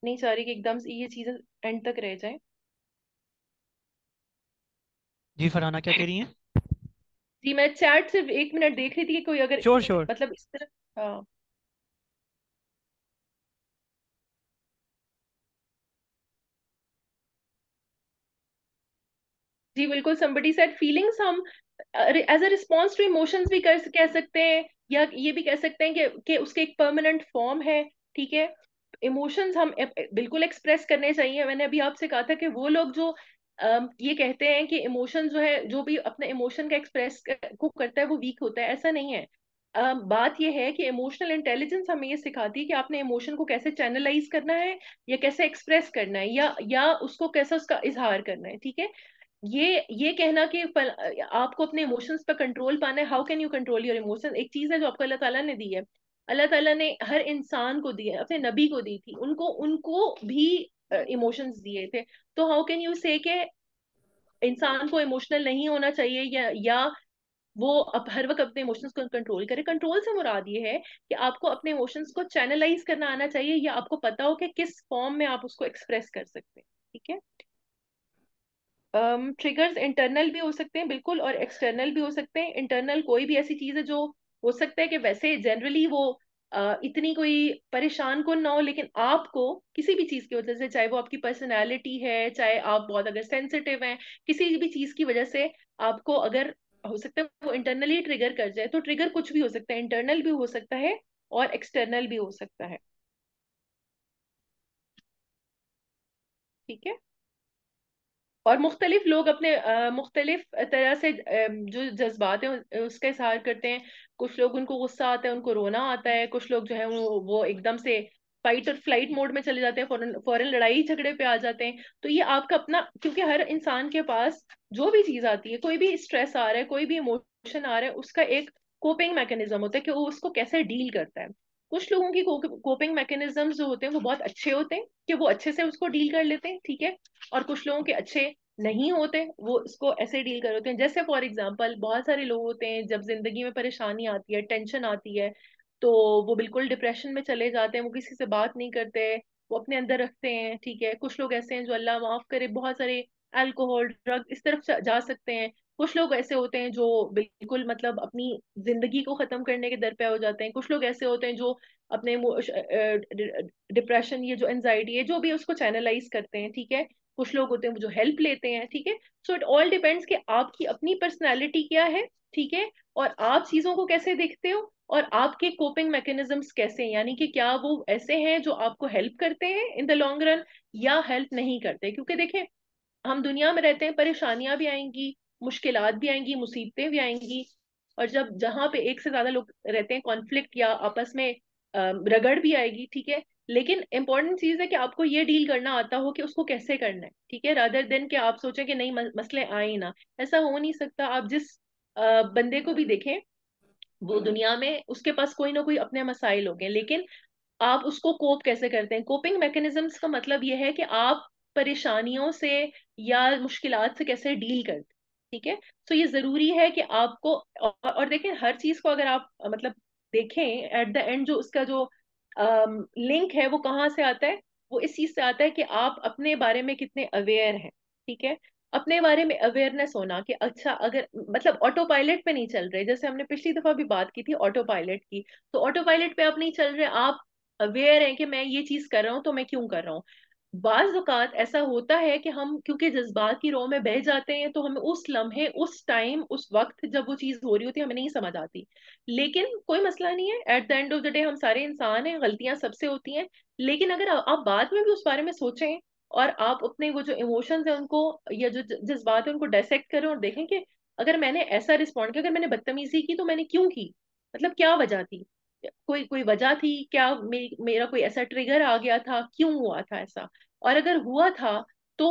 नहीं चाह रही कि एकदम से ये चीज़ें एंड तक रह जाएं जी फराना क्या कह रही हैं जी मैं चैट सिर्फ एक मिनट देख रही थी कि कोई अगर sure, sure. मतलब इस तरह हाँ जी बिल्कुल somebody said feelings हम as a response to emotions भी कर कह सकते हैं या ये भी कह सकते हैं कि कि उसके एक परमानेंट फॉर्म है ठीक है इमोशंस हम बिल्कुल एक्सप्रेस करने चाहिए मैंने अभी आपसे कहा था कि वो लोग जो ये कहते हैं कि इमोशन जो है जो भी अपने इमोशन का एक्सप्रेस को करता है वो वीक होता है ऐसा नहीं है बात यह है कि इमोशनल इंटेलिजेंस हमें ये सिखाती है कि आपने इमोशन को कैसे चैनलाइज करना है या कैसे एक्सप्रेस करना है या या उसको कैसे उसका इजहार करना है ठीक है ये ये कहना कि आपको अपने इमोशंस पर कंट्रोल पाना है how can you control your emotions एक चीज है जो आपको अल्लाह ताला ने दी है अल्लाह ताला ने हर इंसान को दी है अपने नबी को दी थी उनको उनको भी इमोशंस दिए थे तो हाउ कैन यू से के इंसान को इमोशनल नहीं होना चाहिए या या वो अब हर वक्त अपने इमोशंस को कंट्रोल करे कंट्रोल से मुराद ये है कि आपको अपने इमोशंस को चैनलाइज करना आना चाहिए या आपको पता हो कि किस फॉर्म में आप उसको एक्सप्रेस कर सकते हैं ठीक है ट्रिगर्स um, इंटरनल भी हो सकते हैं बिल्कुल और एक्सटर्नल भी हो सकते हैं इंटरनल कोई भी ऐसी चीज है जो हो सकता है कि वैसे जनरली वो uh, इतनी कोई परेशान को ना हो लेकिन आपको किसी भी चीज की वजह से चाहे वो आपकी पर्सनैलिटी है चाहे आप बहुत अगर सेंसिटिव हैं किसी भी चीज की वजह से आपको अगर हो सकता है वो इंटरनली ट्रिगर कर जाए तो ट्रिगर कुछ भी हो सकता है इंटरनल भी हो सकता है और एक्सटर्नल भी हो सकता है ठीक है और मुख्तलिफ लोग अपने मुख्तलिफ तरह से जो जज्बात हैं उसका इजहार करते हैं कुछ लोग उनको गुस्सा आता है उनको रोना आता है कुछ लोग जो है वो वो एकदम से फाइट और फ्लाइट मोड में चले जाते हैं फौरन फौरन लड़ाई झगड़े पे आ जाते हैं तो ये आपका अपना क्योंकि हर इंसान के पास जो भी चीज आती है कोई भी स्ट्रेस आ रहा है कोई भी इमोशन आ रहा है उसका एक कोपिंग मैकेनिज्म होता है कि वो उसको कैसे डील करता है कुछ लोगों की कोपिंग मैकेनिज्म जो होते हैं वो बहुत अच्छे होते हैं कि वो अच्छे से उसको डील कर लेते हैं ठीक है और कुछ लोगों के अच्छे नहीं होते वो इसको ऐसे डील कर होते हैं जैसे फॉर एग्जाम्पल बहुत सारे लोग होते हैं जब जिंदगी में परेशानी आती है टेंशन आती है तो वो बिल्कुल डिप्रेशन में चले जाते हैं वो किसी से बात नहीं करते वो अपने अंदर रखते हैं ठीक है कुछ लोग ऐसे हैं जो अल्लाह माफ करे बहुत सारे अल्कोहल ड्रग इस तरफ जा सकते हैं कुछ लोग ऐसे होते हैं जो बिल्कुल मतलब अपनी जिंदगी को खत्म करने के दर पे हो जाते हैं कुछ लोग ऐसे होते हैं जो अपने डिप्रेशन ये जो एनजाइटी है जो भी उसको चैनलाइज करते हैं ठीक है कुछ लोग होते हैं जो हेल्प लेते हैं ठीक है सो इट ऑल डिपेंड्स कि आपकी अपनी पर्सनैलिटी क्या है ठीक है और आप चीजों को कैसे देखते हो और आपके कोपिंग मैकेनिजम्स कैसे हैं यानी कि क्या वो ऐसे हैं जो आपको हेल्प करते हैं इन द लॉन्ग रन या हेल्प नहीं करते क्योंकि देखें हम दुनिया में रहते हैं परेशानियां भी आएंगी मुश्किल भी आएंगी मुसीबतें भी आएंगी और जब जहाँ पे एक से ज्यादा लोग रहते हैं कॉन्फ्लिक्ट या आपस में रगड़ भी आएगी ठीक है लेकिन इंपॉर्टेंट चीज है कि आपको ये डील करना आता हो कि उसको कैसे करना है ठीक है रादर देन के आप सोचें कि नहीं मसले आए ना ऐसा हो नहीं सकता आप जिस बंदे को भी देखें वो हम्म। दुनिया में उसके पास कोई ना कोई अपने मसाइल हो गए लेकिन आप उसको कोप कैसे करते हैं कोपिंग मैकेनिज्म का मतलब यह है कि आप परेशानियों से या मुश्किल से कैसे डील करते ठीक है सो तो ये जरूरी है कि आपको और, और देखें हर चीज को अगर आप मतलब देखें एट द एंड जो उसका जो लिंक है वो कहाँ से आता है वो इस चीज से आता है कि आप अपने बारे में कितने अवेयर हैं ठीक है अपने बारे में अवेयरनेस होना कि अच्छा अगर मतलब ऑटो पायलट पे नहीं चल रहे जैसे हमने पिछली दफा भी बात की थी ऑटो पायलट की तो ऑटो पायलट पे आप नहीं चल रहे आप अवेयर हैं कि मैं ये चीज कर रहा हूँ तो मैं क्यों कर रहा हूँ बाज़ात ऐसा होता है कि हम क्योंकि जज्बात की रो में बह जाते हैं तो हमें उस लम्हे उस टाइम उस वक्त जब वो चीज़ हो रही होती है हमें नहीं समझ आती लेकिन कोई मसला नहीं है at the end of the day हम सारे इंसान हैं गलतियां सबसे होती हैं लेकिन अगर आप बाद में भी उस बारे में सोचें और आप अपने वो जो इमोशंस हैं उनको या जो जज्बात है उनको डायसेक्ट करें और देखें कि अगर मैंने ऐसा रिस्पॉन्ड किया अगर मैंने बदतमीजी की तो मैंने क्यों की मतलब क्या वजह थी कोई कोई वजह थी क्या मे, मेरा कोई ऐसा ट्रिगर आ गया था क्यों हुआ था ऐसा और अगर हुआ था तो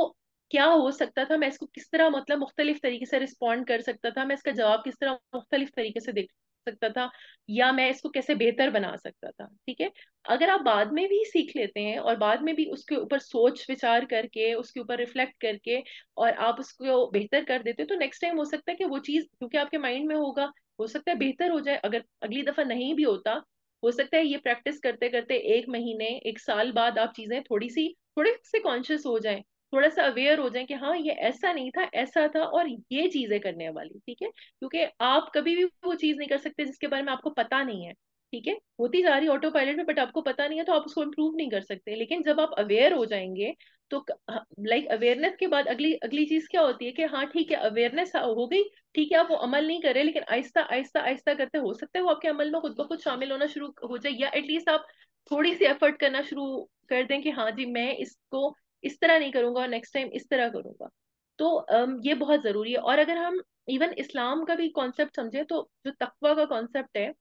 क्या हो सकता था मैं इसको किस तरह मतलब मुख्तलिफ तरीके से रिस्पॉन्ड कर सकता था मैं इसका जवाब किस तरह मुख्तलिफ तरीके से देख सकता था या मैं इसको कैसे बेहतर बना सकता था ठीक है अगर आप बाद में भी सीख लेते हैं और बाद में भी उसके ऊपर सोच विचार करके उसके ऊपर रिफ्लेक्ट करके और आप उसको बेहतर कर देते तो नेक्स्ट टाइम हो सकता है कि वो चीज़ क्योंकि आपके माइंड में होगा हो सकता है बेहतर हो जाए अगर अगली दफा नहीं भी होता हो सकता है ये प्रैक्टिस करते करते एक महीने एक साल बाद आप चीजें थोड़ी सी थोड़े से कॉन्शियस हो जाए थोड़ा सा अवेयर हो जाए कि हाँ ये ऐसा नहीं था ऐसा था और ये चीजें करने वाली ठीक है क्योंकि आप कभी भी वो चीज नहीं कर सकते जिसके बारे में आपको पता नहीं है ठीक है होती जा रही ऑटो पायलट में बट आपको पता नहीं है तो आप उसको इम्प्रूव नहीं कर सकते लेकिन जब आप अवेयर हो जाएंगे तो लाइक अवेयरनेस के बाद अगली अगली चीज क्या होती है कि हाँ ठीक है अवेयरनेस हो गई ठीक है आप वो अमल नहीं रहे लेकिन आहिस्ता आहिस्ता आहिस्ता करते हो सकता है वो आपके अमल में खुद ब खुद शामिल होना शुरू हो जाए या एटलीस्ट आप थोड़ी सी एफर्ट करना शुरू कर दें कि हाँ जी मैं इसको इस तरह नहीं करूंगा और नेक्स्ट टाइम इस तरह करूंगा तो ये बहुत जरूरी है और अगर हम इवन इस्लाम का भी कॉन्सेप्ट समझे तो जो तकवा का कॉन्सेप्ट है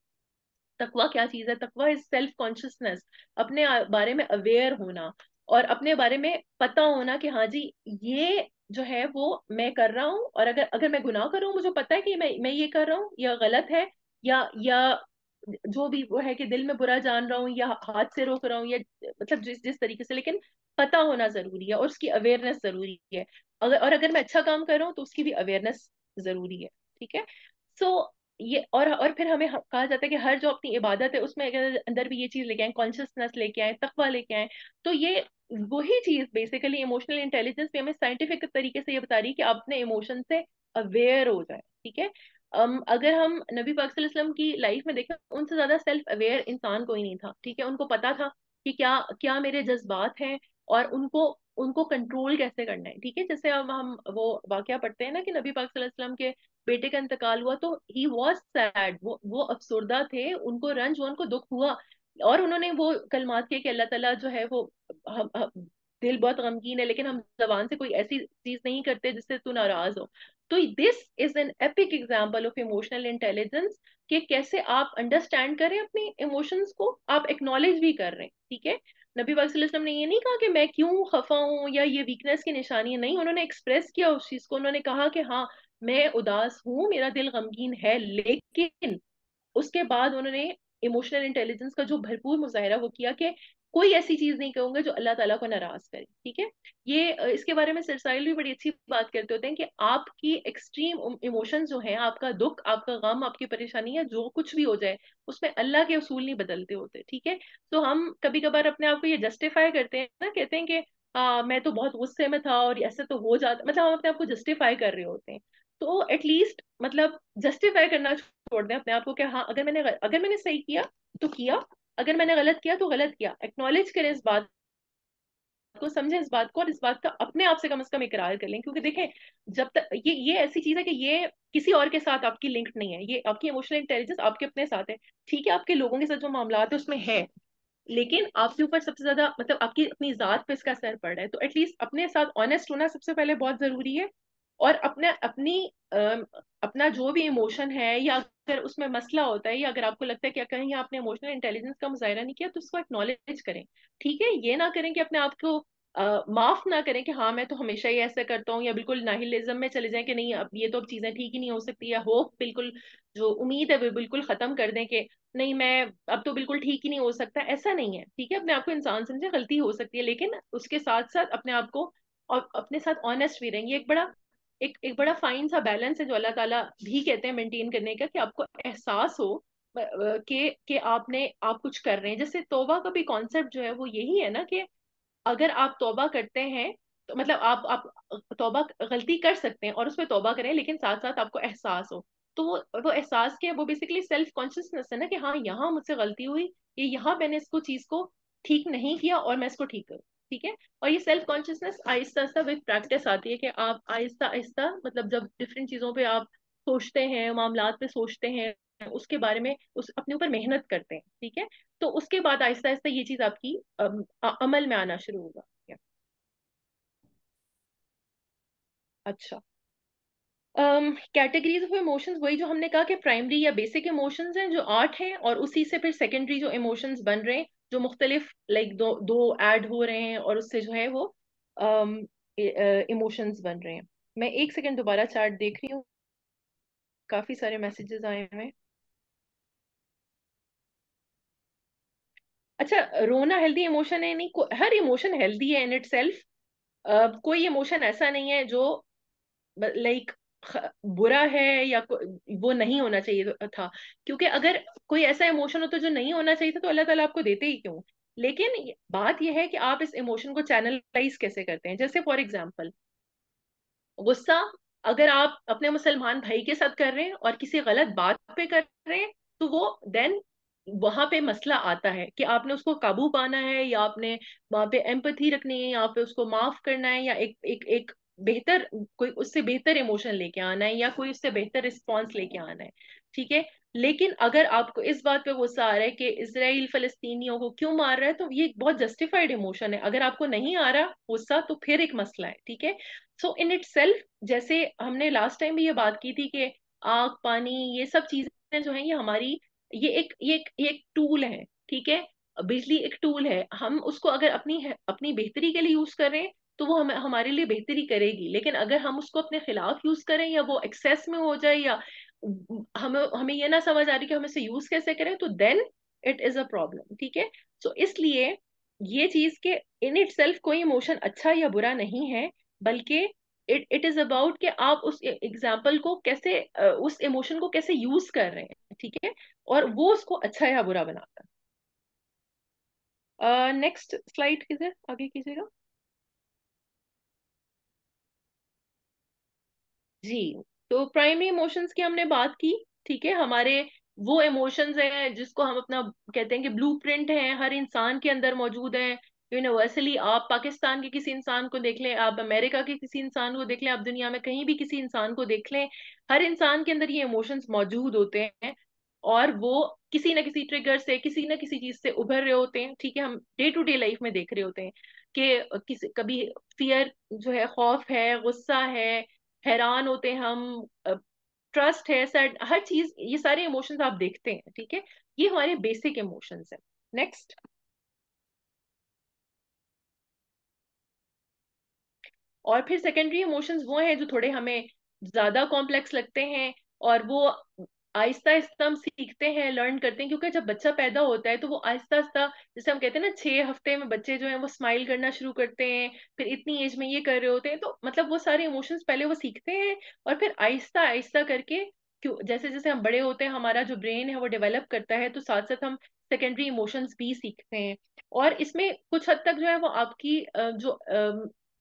तकवा क्या चीज है तकवा इज सेल्फ कॉन्शियसनेस अपने बारे में अवेयर होना और अपने बारे में पता होना कि हाँ जी ये जो है वो मैं कर रहा हूँ और अगर अगर मैं गुनाह कर रहा हूँ मुझे पता है कि मैं मैं ये कर रहा हूँ या गलत है या या जो भी वो है कि दिल में बुरा जान रहा हूँ या हाथ से रोक रहा हूँ या मतलब जिस जिस तरीके से लेकिन पता होना जरूरी है और उसकी अवेयरनेस जरूरी है अगर और अगर मैं अच्छा काम कर रहा हूँ तो उसकी भी अवेयरनेस जरूरी है ठीक है सो so, ये और और फिर हमें कहा जाता है कि हर जो अपनी इबादत है उसमें अगर अंदर भी ये चीज़ लेके आए कॉन्शियसनेस लेके आए तकवा लेके आए तो ये वही चीज़ बेसिकली इमोशनल इंटेलिजेंस भी हमें साइंटिफिक तरीके से ये बता रही है कि आप अपने इमोशन से अवेयर हो जाए ठीक है um, अगर हम नबी पाक वसल्लम की लाइफ में देखें उनसे ज़्यादा सेल्फ अवेयर इंसान कोई नहीं था ठीक है उनको पता था कि क्या क्या मेरे जज्बात हैं और उनको उनको कंट्रोल कैसे करना है ठीक है जैसे अब हम वो वाक्य पढ़ते हैं ना कि नबी पाक वसल्लम के बेटे का इंतकाल हुआ तो ही वॉज सैड वो वो अफसरदा थे उनको रंज हुआ उनको दुख हुआ और उन्होंने वो कलमात किया कि अल्लाह तला जो है वो हम, हम, दिल बहुत गमगीन है लेकिन हम जबान से कोई ऐसी चीज नहीं करते जिससे तू नाराज हो तो this is an epic example of emotional intelligence कि कैसे आप अंडरस्टैंड करें अपने इमोशंस को आप एक्नॉलेज भी कर रहे हैं ठीक है नबी वसलम ने ये नहीं कहा कि मैं क्यों खफा हूँ या ये वीकनेस की निशानी है नहीं उन्होंने एक्सप्रेस किया उस चीज को उन्होंने कहा कि हाँ मैं उदास हूँ मेरा दिल गमगीन है लेकिन उसके बाद उन्होंने इमोशनल इंटेलिजेंस का जो भरपूर मुजाहरा वो किया कि कोई ऐसी चीज नहीं कहूंगा जो अल्लाह ताला को नाराज करे ठीक है ये इसके बारे में सरसाइल भी बड़ी अच्छी बात करते होते हैं कि आपकी एक्सट्रीम इमोशन um, जो है आपका दुख आपका गम आपकी परेशानी या जो कुछ भी हो जाए उसमें अल्लाह के असूल नहीं बदलते होते ठीक है तो हम कभी कभार अपने आप को ये जस्टिफाई करते हैं ना कहते हैं कि आ, मैं तो बहुत गुस्से में था और ऐसे तो हो जाता मतलब हम अपने आप को जस्टिफाई कर रहे होते हैं तो एटलीस्ट मतलब जस्टिफाई करना छोड़ दें अपने आप को कि हाँ अगर मैंने अगर मैंने सही किया तो किया अगर मैंने गलत किया तो गलत किया एक्नॉलेज करें इस बात को समझें इस बात को और इस बात का अपने आप से कम से कम इकरार कर लें क्योंकि देखें जब तक ये ये ऐसी चीज है कि ये किसी और के साथ आपकी लिंक नहीं है ये आपकी इमोशनल इंटेलिजेंस आपके अपने साथ है ठीक है आपके लोगों के साथ जो मामला है उसमें है लेकिन आपके ऊपर सबसे ज्यादा मतलब आपकी अपनी जात पे इसका असर पड़ रहा है तो एटलीस्ट अपने साथ ऑनेस्ट होना सबसे पहले बहुत जरूरी है और अपना अपनी अपना जो भी इमोशन है या अगर उसमें मसला होता है या अगर आपको लगता है कि कहीं आपने इमोशनल इंटेलिजेंस का मुजाहरा नहीं किया तो उसको एक्नॉलेज करें ठीक है ये ना करें कि अपने आप को माफ ना करें कि हाँ मैं तो हमेशा ही ऐसा करता हूँ या बिल्कुल नाहिलिज्म में चले जाएं कि नहीं अब ये तो अब चीजें ठीक ही नहीं हो सकती या होप बिल्कुल जो उम्मीद है वो बिल्कुल खत्म कर दें कि नहीं मैं अब तो बिल्कुल ठीक ही नहीं हो सकता ऐसा नहीं है ठीक है अपने आप को इंसान समझे गलती हो सकती है लेकिन उसके साथ साथ अपने आप को और अपने साथ ऑनेस्ट भी रहें ये एक बड़ा एक एक बड़ा फाइन सा बैलेंस है जो अल्लाह ताला भी कहते हैं मेंटेन करने का कि आपको एहसास हो के के आपने आप कुछ कर रहे हैं जैसे तोबा का भी कॉन्सेप्ट जो है वो यही है ना कि अगर आप तोबा करते हैं तो मतलब आप आप तोबा गलती कर सकते हैं और उसमें तोबा करें लेकिन साथ साथ आपको एहसास हो तो वो वो एहसास के वो बेसिकली सेल्फ कॉन्शियसनेस है ना कि हाँ यहाँ मुझसे गलती हुई ये यहाँ मैंने इसको चीज को ठीक नहीं किया और मैं इसको ठीक करूँ ठीक है और ये सेल्फ कॉन्शियसनेस आहिस्ता आहिस्ता विद प्रैक्टिस आती है कि आप आहिस्ता आहिस्ता मतलब जब डिफरेंट चीज़ों पे आप सोचते हैं मामला पे सोचते हैं उसके बारे में उस अपने ऊपर मेहनत करते हैं ठीक है तो उसके बाद आहिस्ता आहिस्ता ये चीज़ आपकी अमल में आना शुरू होगा अच्छा कैटेगरीज ऑफ इमोशंस वही जो हमने कहा कि प्राइमरी या बेसिक इमोशंस हैं जो आठ हैं और उसी से फिर सेकेंडरी जो इमोशंस बन रहे हैं जो मुख्तलिफ लाइक दो दो ऐड हो रहे हैं और उससे जो है वो इमोशंस um, बन रहे हैं मैं एक सेकेंड दोबारा चार्ट देख रही हूँ काफी सारे मैसेजेस आए हुए अच्छा रोना हेल्दी इमोशन है नहीं हर इमोशन हेल्दी है इन इट सेल्फ कोई इमोशन ऐसा नहीं है जो लाइक like, बुरा है या वो नहीं होना चाहिए तो, था क्योंकि अगर कोई ऐसा इमोशन हो तो जो नहीं होना चाहिए था तो अल्लाह ताला आपको देते ही क्यों लेकिन बात यह है कि आप इस इमोशन को चैनलाइज कैसे करते हैं जैसे फॉर एग्जाम्पल गुस्सा अगर आप अपने मुसलमान भाई के साथ कर रहे हैं और किसी गलत बात पे कर रहे हैं तो वो देन वहां पे मसला आता है कि आपने उसको काबू पाना है या आपने वहां पे एम्पथी रखनी है या पे उसको माफ करना है या एक एक एक बेहतर कोई उससे बेहतर इमोशन लेके आना है या कोई उससे बेहतर रिस्पॉन्स लेके आना है ठीक है लेकिन अगर आपको इस बात पे गुस्सा आ रहा है कि इसराइल फलस्तीनियों को क्यों मार रहा है तो ये एक बहुत जस्टिफाइड इमोशन है अगर आपको नहीं आ रहा गुस्सा तो फिर एक मसला है ठीक है सो इन इट सेल्फ जैसे हमने लास्ट टाइम भी ये बात की थी कि आग पानी ये सब चीजें जो है ये हमारी ये एक ये एक, ये एक टूल है ठीक है बिजली एक टूल है हम उसको अगर अपनी अपनी बेहतरी के लिए यूज कर रहे हैं तो वो हम हमारे लिए बेहतरी करेगी लेकिन अगर हम उसको अपने खिलाफ यूज करें या वो एक्सेस में हो जाए या हमें हमें ये ना समझ आ रही कि हम इसे यूज कैसे करें तो then it is a problem ठीक है सो इसलिए ये चीज के इन इट सेल्फ कोई इमोशन अच्छा या बुरा नहीं है बल्कि इट इट इज अबाउट कि आप उस एग्जाम्पल e, को कैसे उस इमोशन को कैसे यूज कर रहे हैं ठीक है और वो उसको अच्छा या बुरा बनाता है नेक्स्ट स्लाइड कीजिए आगे कीजिएगा जी तो प्राइमरी इमोशंस की हमने बात की ठीक है हमारे वो इमोशंस हैं जिसको हम अपना कहते हैं कि ब्लूप्रिंट हैं हर इंसान के अंदर मौजूद हैं यूनिवर्सली आप पाकिस्तान के किसी इंसान को देख लें आप अमेरिका के किसी इंसान को देख लें आप दुनिया में कहीं भी किसी इंसान को देख लें हर इंसान के अंदर ये इमोशंस मौजूद होते हैं और वो किसी ना किसी ट्रिगर से किसी ना किसी चीज से उभर रहे होते हैं ठीक है हम डे टू डे लाइफ में देख रहे होते हैं कि किसी कभी फियर जो है खौफ है गुस्सा है हैरान होते हैं हम ट्रस्ट है सर हर चीज ये सारे इमोशंस आप देखते हैं ठीक है ये हमारे बेसिक इमोशंस है नेक्स्ट और फिर सेकेंडरी इमोशंस वो हैं जो थोड़े हमें ज्यादा कॉम्प्लेक्स लगते हैं और वो आहिस्ता आहिस्ता हम सीखते हैं लर्न करते हैं क्योंकि जब बच्चा पैदा होता है तो वो आहिस्ता आहिस्ता जैसे हम कहते हैं ना छह हफ्ते में बच्चे जो है वो स्माइल करना शुरू करते हैं फिर इतनी एज में ये कर रहे होते हैं तो मतलब वो सारे इमोशंस पहले वो सीखते हैं और फिर आहिस्ता आहिस्ता करके क्यों जैसे जैसे हम बड़े होते हैं हमारा जो ब्रेन है वो डेवलप करता है तो साथ साथ हम सेकेंडरी इमोशंस भी सीखते हैं और इसमें कुछ हद तक जो है वो आपकी जो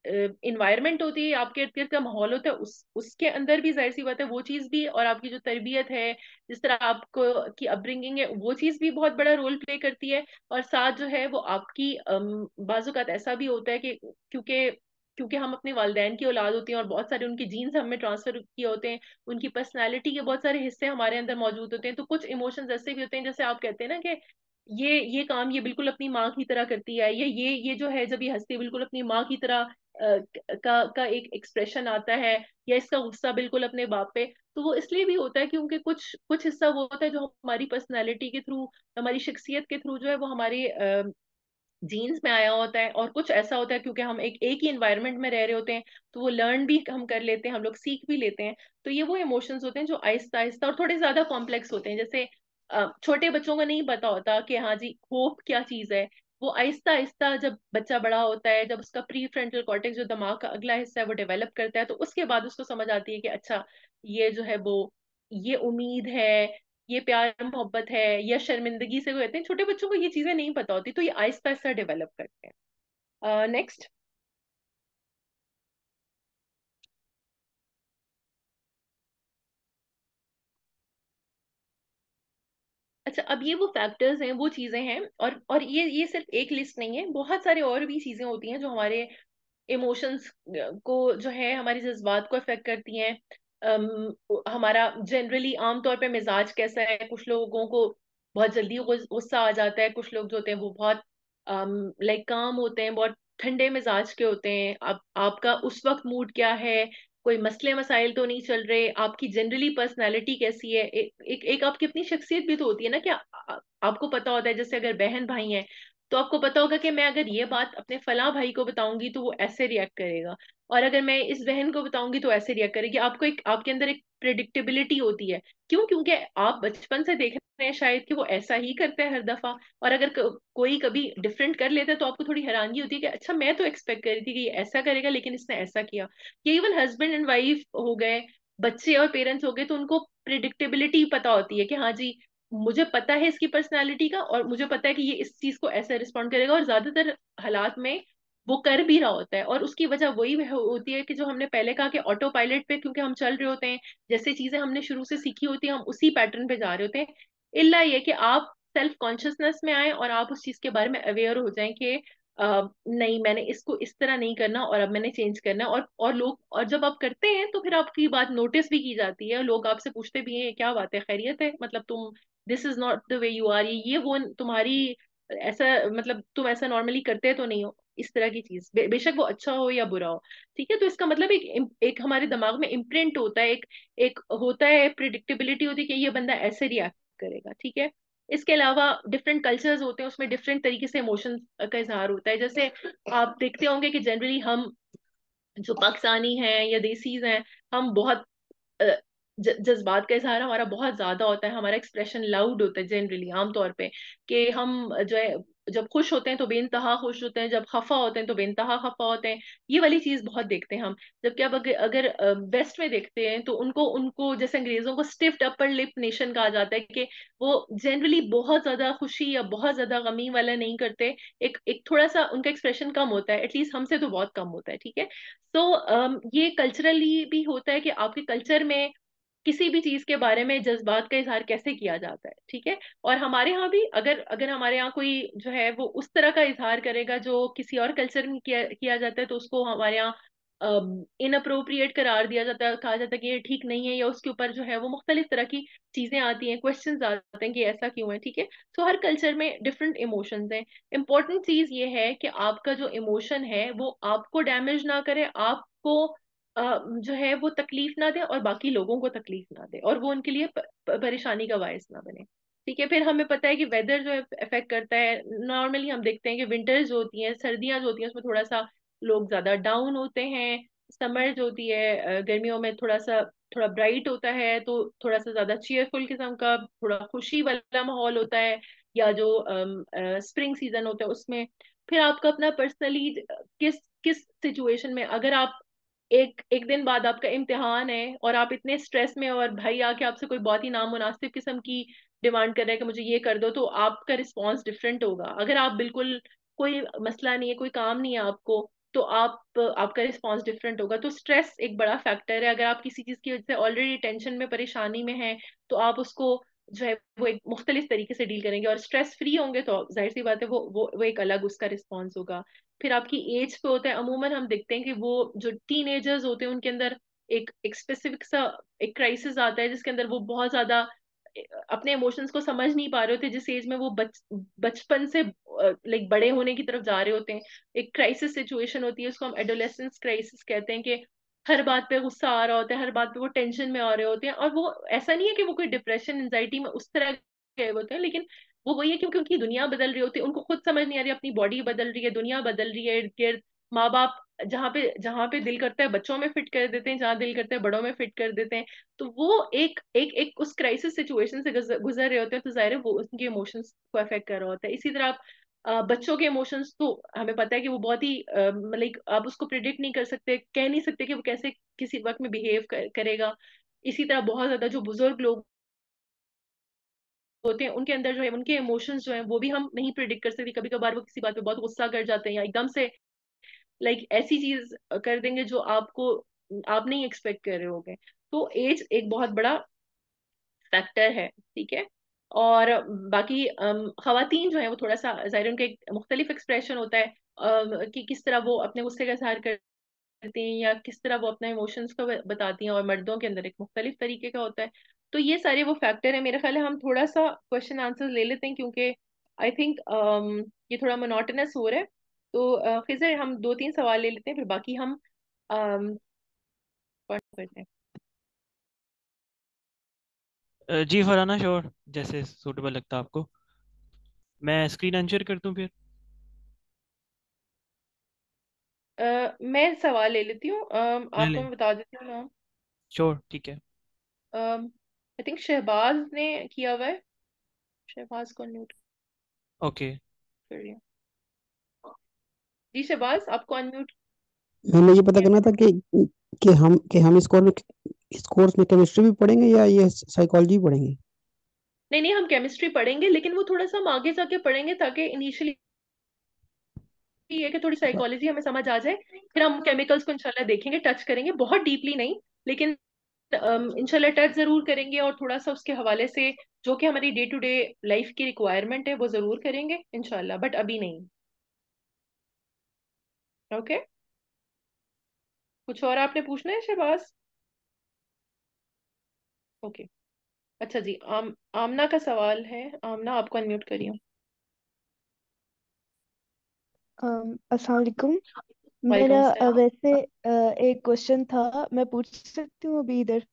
इन्वायरमेंट होती है आपके इर्द गिर्द का माहौल होता है उस उसके अंदर भी जाहिर सी बात है वो चीज़ भी और आपकी जो तरबियत है जिस तरह आपको की अपब्रिंगिंग है वो चीज़ भी बहुत बड़ा रोल प्ले करती है और साथ जो है वो आपकी बाजूकात ऐसा भी होता है कि क्योंकि क्योंकि हम अपने वालदेन की औलाद होती हैं और बहुत सारे उनके जीन्स हमें ट्रांसफर किए होते हैं उनकी पर्सनैलिटी के बहुत सारे हिस्से हमारे अंदर मौजूद होते हैं तो कुछ इमोशंस ऐसे भी होते हैं जैसे आप कहते हैं ना कि ये ये काम ये बिल्कुल अपनी माँ की तरह करती है या ये ये जो है जब ये हंसती है बिल्कुल अपनी माँ की तरह का का एक एक्सप्रेशन आता है या इसका गुस्सा बिल्कुल अपने बाप पे तो वो इसलिए भी होता है क्योंकि कुछ कुछ हिस्सा वो होता है जो हमारी पर्सनैलिटी के थ्रू हमारी शख्सियत के थ्रू जो है वो हमारे जीन्स में आया होता है और कुछ ऐसा होता है क्योंकि हम एक एक ही इन्वायरमेंट में रह रहे होते हैं तो वो लर्न भी हम कर लेते हैं हम लोग सीख भी लेते हैं तो ये वो इमोशंस होते हैं जो आहिस्ता आहिस्ता और थोड़े ज्यादा कॉम्प्लेक्स होते हैं जैसे छोटे बच्चों को नहीं पता होता कि हाँ जी होप क्या चीज है वो आहिस्ता आहिस्ता जब बच्चा बड़ा होता है जब उसका प्री फ्रंटल कॉर्टेक्स जो दिमाग का अगला हिस्सा है वो डेवलप करता है तो उसके बाद उसको समझ आती है कि अच्छा ये जो है वो ये उम्मीद है ये प्यार मोहब्बत है या शर्मिंदगी से कहते हैं छोटे बच्चों को ये चीजें नहीं पता होती तो ये आहिस्ता आहिस्ता डेवलप करते हैं नेक्स्ट uh, अच्छा अब ये वो फैक्टर्स हैं वो चीज़ें हैं और और ये ये सिर्फ एक लिस्ट नहीं है बहुत सारे और भी चीज़ें होती हैं जो हमारे इमोशंस को जो है हमारे जज्बात को अफेक्ट करती हैं um, हमारा जनरली आमतौर पर मिजाज कैसा है कुछ लोगों को बहुत जल्दी गुस्सा आ जाता है कुछ लोग जो होते हैं वो बहुत लाइक um, काम होते हैं बहुत ठंडे मिजाज के होते हैं आप आपका उस वक्त मूड क्या है कोई मसले मसाइल तो नहीं चल रहे आपकी जनरली पर्सनैलिटी कैसी है ए, ए, एक एक आपकी अपनी शख्सियत भी तो होती है ना क्या आपको पता होता है जैसे अगर बहन भाई हैं तो आपको पता होगा कि मैं अगर ये बात अपने फला भाई को बताऊंगी तो वो ऐसे रिएक्ट करेगा और अगर मैं इस बहन को बताऊंगी तो ऐसे रिएक्ट करेगी आपको एक आपके अंदर एक प्रिडिक्टेबिलिटी होती है क्यों क्योंकि आप बचपन से देख रहे हैं शायद कि वो ऐसा ही करते हैं हर दफा और अगर कोई कभी डिफरेंट कर लेता है तो आपको थोड़ी हैरानगी होती है कि अच्छा मैं तो एक्सपेक्ट कर रही थी कि ये ऐसा करेगा लेकिन इसने ऐसा किया ये इवन हस्बैंड एंड वाइफ हो गए बच्चे और पेरेंट्स हो गए तो उनको प्रिडिक्टेबिलिटी पता होती है कि हाँ जी मुझे पता है इसकी पर्सनालिटी का और मुझे पता है कि ये इस चीज को ऐसा रिस्पॉन्ड करेगा और ज्यादातर हालात में वो कर भी रहा होता है और उसकी वजह वही होती है कि जो हमने पहले कहा कि ऑटो पायलट पे क्योंकि हम चल रहे होते हैं जैसे चीजें हमने शुरू से सीखी होती है हम उसी पैटर्न पे जा रहे होते हैं इल्ला ये कि आप सेल्फ कॉन्शियसनेस में आए और आप उस चीज के बारे में अवेयर हो जाए कि Uh, नहीं मैंने इसको इस तरह नहीं करना और अब मैंने चेंज करना और और लोग और जब आप करते हैं तो फिर आपकी बात नोटिस भी की जाती है लोग आपसे पूछते भी हैं क्या बात है खैरियत है मतलब तुम this is not the way you are ये वो तुम्हारी ऐसा मतलब तुम ऐसा नॉर्मली करते तो नहीं हो इस तरह की चीज बे, बेशक वो अच्छा हो या बुरा हो ठीक है तो इसका मतलब एक एक हमारे दिमाग में इम्प्रिंट होता है एक एक होता है प्रिडिक्टेबिलिटी होती है कि ये बंदा ऐसे रिएक्ट करेगा ठीक है इसके अलावा डिफरेंट कल्चर्स होते हैं उसमें डिफरेंट तरीके से इमोशन का इजहार होता है जैसे आप देखते होंगे कि जनरली हम जो पाकिस्तानी हैं या देसीज हैं हम बहुत जज्बात का इजहार हमारा बहुत ज्यादा होता है हमारा एक्सप्रेशन लाउड होता है जनरली आमतौर पे कि हम जो है जब खुश होते हैं तो बेनतहा खुश होते हैं जब खफा होते हैं तो बेनतहा खफा होते हैं ये वाली चीज बहुत देखते हैं हम जबकि अब अगर, अगर वेस्ट में देखते हैं तो उनको उनको जैसे अंग्रेजों को स्टिफ्ट अपर लिप नेशन कहा जाता है कि वो जनरली बहुत ज्यादा खुशी या बहुत ज्यादा गमी वाला नहीं करते एक एक थोड़ा सा उनका एक्सप्रेशन कम होता है एटलीस्ट हमसे तो बहुत कम होता है ठीक है तो ये कल्चरली भी होता है कि आपके कल्चर में किसी भी चीज के बारे में जज्बात का इजहार कैसे किया जाता है ठीक है और हमारे यहाँ भी अगर अगर हमारे यहाँ कोई जो है वो उस तरह का इजहार करेगा जो किसी और कल्चर में किया किया जाता है तो उसको हमारे यहाँ इनअप्रोप्रिएट अप्रोप्रिएट करार दिया जाता है कहा जाता है कि ये ठीक नहीं है या उसके ऊपर जो है वो मुख्तलिफ तरह की चीज़ें आती हैं क्वेश्चन आते हैं कि ऐसा क्यों है ठीक है सो तो हर कल्चर में डिफरेंट इमोशंस हैं इंपॉर्टेंट चीज़ ये है कि आपका जो इमोशन है वो आपको डैमेज ना करे आपको जो है वो तकलीफ ना दे और बाकी लोगों को तकलीफ ना दे और वो उनके लिए परेशानी का बायस ना बने ठीक है फिर हमें पता है कि वेदर जो है अफेक्ट करता है नॉर्मली हम देखते हैं कि विंटर्स जो होती हैं सर्दियां जो होती हैं उसमें थोड़ा सा लोग ज्यादा डाउन होते हैं समर जो होती है गर्मियों में थोड़ा सा थोड़ा ब्राइट होता है तो थोड़ा सा ज्यादा चेयरफुल किस्म का थोड़ा खुशी वाला माहौल होता है या जो स्प्रिंग सीजन होता है उसमें फिर आपका अपना पर्सनली किस किस सिचुएशन में अगर आप एक एक दिन बाद आपका इम्तिहान है और आप इतने स्ट्रेस में और भाई आके आपसे कोई बहुत ही नामुनासिब किस्म की डिमांड कर रहा है कि मुझे ये कर दो तो आपका रिस्पॉन्स डिफरेंट होगा अगर आप बिल्कुल कोई मसला नहीं है कोई काम नहीं है आपको तो आप आपका रिस्पॉन्स डिफरेंट होगा तो स्ट्रेस एक बड़ा फैक्टर है अगर आप किसी चीज़ की वजह से ऑलरेडी टेंशन में परेशानी में हैं तो आप उसको जो है वो एक मुख्तलिफ तरीके से डील करेंगे और स्ट्रेस फ्री होंगे तो जाहिर सी बात है वो वो वो एक अलग उसका रिस्पॉन्स होगा फिर आपकी एज पे होता है अमूमन हम देखते हैं कि वो जो टीन एजर्स होते हैं उनके अंदर एक एक स्पेसिफिक सा एक क्राइसिस आता है जिसके अंदर वो बहुत ज्यादा अपने इमोशंस को समझ नहीं पा रहे होते जिस एज में वो बच बचपन से लाइक बड़े होने की तरफ जा रहे होते हैं एक क्राइसिस सिचुएशन होती है उसको हम एडोलेसेंस क्राइसिस कहते हैं कि हर बात पे गुस्सा आ रहा होता है हर बात पे वो टेंशन में आ रहे होते हैं और वो ऐसा नहीं है कि वो कोई डिप्रेशन एंजाइटी में उस तरह गए होते हैं लेकिन वो वही है क्योंकि उनकी दुनिया बदल रही होती है उनको खुद समझ नहीं आ रही अपनी बॉडी बदल रही है दुनिया बदल रही है इर्द गिर्द माँ बाप जहाँ पे जहाँ पे दिल करता है बच्चों में फिट कर देते हैं जहाँ दिल करता है बड़ों में फिट कर देते हैं तो वो एक एक एक उस क्राइसिस सिचुएशन से गुजर रहे होते हैं तो जाहिर है वो उनके इमोशंस को अफेक्ट कर रहा होता है इसी तरह आप बच्चों के इमोशंस तो हमें पता है कि वो बहुत ही लाइक आप उसको प्रिडिक्ट नहीं कर सकते कह नहीं सकते कि वो कैसे किसी वक्त में बिहेव करेगा इसी तरह बहुत ज्यादा जो बुजुर्ग लोग होते हैं उनके अंदर जो है उनके इमोशंस जो है वो भी हम नहीं प्रिडिक्ट कर सकते कभी कभार वो किसी बात पे बहुत गुस्सा कर जाते हैं या एकदम से लाइक like, ऐसी चीज कर देंगे जो आपको आप नहीं एक्सपेक्ट कर रहे होगे तो एज एक बहुत बड़ा फैक्टर है ठीक है और बाकी खातन जो है वो थोड़ा सा ज़ाहिर उनका एक मुख्तलिफ एक्सप्रेशन होता है कि किस तरह वो अपने गुस्से का इजहार करती हैं या किस तरह वो अपने इमोशंस को बताती हैं और मर्दों के अंदर एक मुख्तलिफ तरीके का होता है तो ये सारे वो फैक्टर हैं मेरा ख्याल है हम थोड़ा सा क्वेश्चन आंसर ले लेते हैं क्योंकि आई थिंक um, ये थोड़ा मोनोटनस हो रहा है तो uh, हम दो तीन सवाल ले लेते हैं फिर बाकी हम um, करते हैं जी फराना श्योर जैसे सूटेबल लगता है आपको मैं स्क्रीन अनशेयर कर दूं फिर Uh, मैं सवाल ले लेती हूँ uh, ले आपको मैं बता देती हूँ नाम श्योर ठीक है आई थिंक शहबाज ने किया हुआ है शहबाज को म्यूट ओके कर जी शहबाज आपको अनम्यूट हमें ये पता करना था कि कि हम कि हम इस कॉल में इस कोर्स में केमिस्ट्री भी पढ़ेंगे या ये साइकोलॉजी पढ़ेंगे नहीं नहीं हम केमिस्ट्री पढ़ेंगे लेकिन वो थोड़ा सा हम आगे जाके पढ़ेंगे ताकि इनिशियली ये कि थोड़ी साइकोलॉजी हमें समझ आ जाए फिर हम केमिकल्स को इंशाल्लाह देखेंगे टच करेंगे बहुत डीपली नहीं लेकिन इंशाल्लाह टच जरूर करेंगे और थोड़ा सा उसके हवाले से जो कि हमारी डे टू डे लाइफ की रिक्वायरमेंट है वो जरूर करेंगे इंशाल्लाह बट अभी नहीं ओके okay? कुछ और आपने पूछना है शहबाज ओके अच्छा जी आम आमना का सवाल है आमना आपको अनम्यूट करियो um, अस्सलाम वालेकुम मेरा वैसे एक क्वेश्चन था मैं पूछ सकती हूँ अभी इधर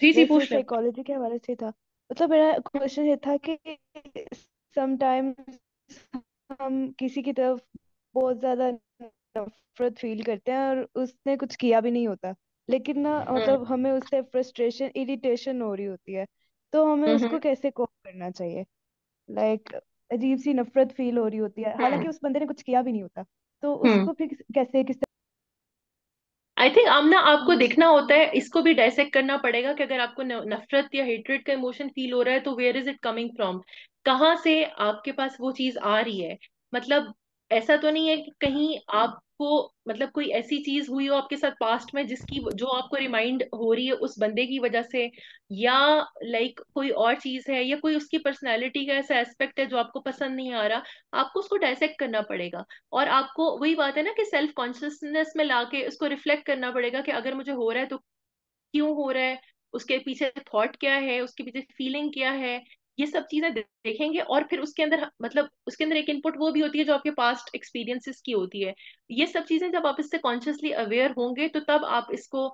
जी जी पूछ लें साइकोलॉजी के हवाले से था मतलब मेरा क्वेश्चन ये था कि सम समटाइम्स हम किसी की तरफ बहुत ज्यादा नफरत फील करते हैं और उसने कुछ किया भी नहीं होता लेकिन ना हम्म। मतलब हमें उससे फ्रस्ट्रेशन इरिटेशन हो रही होती है तो हमें हम्म, उसको हम्म। कैसे कोप करना चाहिए लाइक like, अजीब सी नफरत फील हो रही होती है हालांकि उस बंदे ने कुछ किया भी नहीं होता तो उसको फिर कैसे किस आई थिंक आमना आपको देखना होता है इसको भी डायसेक्ट करना पड़ेगा कि अगर आपको नफरत या हेट्रेड का इमोशन फील हो रहा है तो where is it coming from कहाँ से आपके पास वो चीज आ रही है मतलब ऐसा तो नहीं है कि कहीं आप आपको मतलब कोई ऐसी चीज हुई हो आपके साथ पास्ट में जिसकी जो आपको रिमाइंड हो रही है उस बंदे की वजह से या लाइक like, कोई और चीज है या कोई उसकी पर्सनैलिटी का ऐसा एस्पेक्ट है जो आपको पसंद नहीं आ रहा आपको उसको डायसेक्ट करना पड़ेगा और आपको वही बात है ना कि सेल्फ कॉन्शियसनेस में लाके उसको रिफ्लेक्ट करना पड़ेगा कि अगर मुझे हो रहा है तो क्यों हो रहा है उसके पीछे थॉट क्या है उसके पीछे फीलिंग क्या है ये सब चीजें देखेंगे और फिर उसके अंदर मतलब उसके अंदर एक इनपुट वो भी होती है जो आपके पास्ट एक्सपीरियंसेस की होती है ये सब चीजें जब आप इससे कॉन्शियसली अवेयर होंगे तो तब आप इसको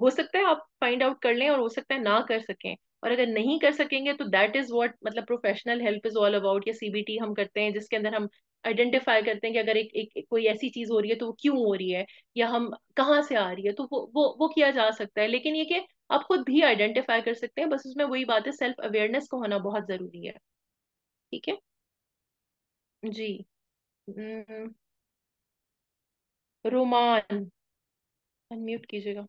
हो सकता है आप फाइंड आउट कर लें और हो सकता है ना कर सकें और अगर नहीं कर सकेंगे तो दैट इज वॉट मतलब professional help is all about या सीबीटी हम करते हैं जिसके अंदर हम आइडेंटिफाई करते हैं कि अगर एक, एक कोई ऐसी चीज हो रही है तो वो क्यों हो रही है या हम कहाँ से आ रही है तो वो वो वो किया जा सकता है लेकिन ये कि आप खुद भी आइडेंटिफाई कर सकते हैं बस उसमें वही बात है सेल्फ अवेयरनेस को होना बहुत जरूरी है ठीक है जी रोमान अनम्यूट कीजिएगा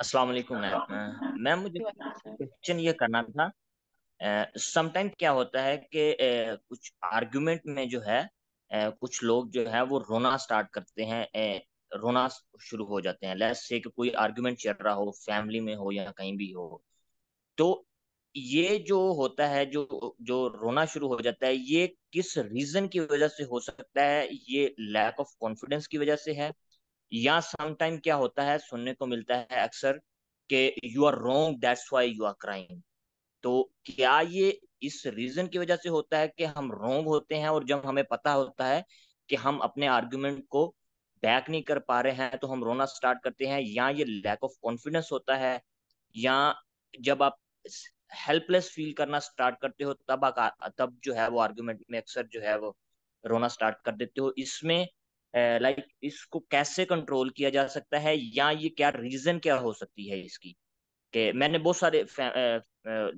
अस्सलाम वालेकुम मैम मैम मुझे क्वेश्चन ये करना था समटाइम uh, क्या होता है कि uh, कुछ आर्गुमेंट में जो है uh, कुछ लोग जो है वो रोना स्टार्ट करते हैं रोना शुरू हो जाते हैं लेस से कि कोई आर्ग्यूमेंट चल रहा हो फैमिली में हो या कहीं भी हो तो ये जो होता है जो जो रोना शुरू हो जाता है ये किस रीजन की वजह से हो सकता है ये लैक ऑफ कॉन्फिडेंस की वजह से है या समटाइम क्या होता है सुनने को मिलता है अक्सर कि you are wrong that's why you are crime तो क्या ये इस रीजन की वजह से होता है कि हम रोंग होते हैं और जब हमें पता होता है कि हम अपने आर्ग्यूमेंट को बैक नहीं कर पा रहे हैं तो हम रोना स्टार्ट करते हैं या ये लैक ऑफ कॉन्फिडेंस होता है या जब आप हेल्पलेस फील करना स्टार्ट करते हो तब तब जो है वो आर्ग्यूमेंट में अक्सर जो है वो रोना स्टार्ट कर देते हो इसमें लाइक like, इसको कैसे कंट्रोल किया जा सकता है या ये क्या रीजन क्या हो सकती है इसकी कि मैंने बहुत सारे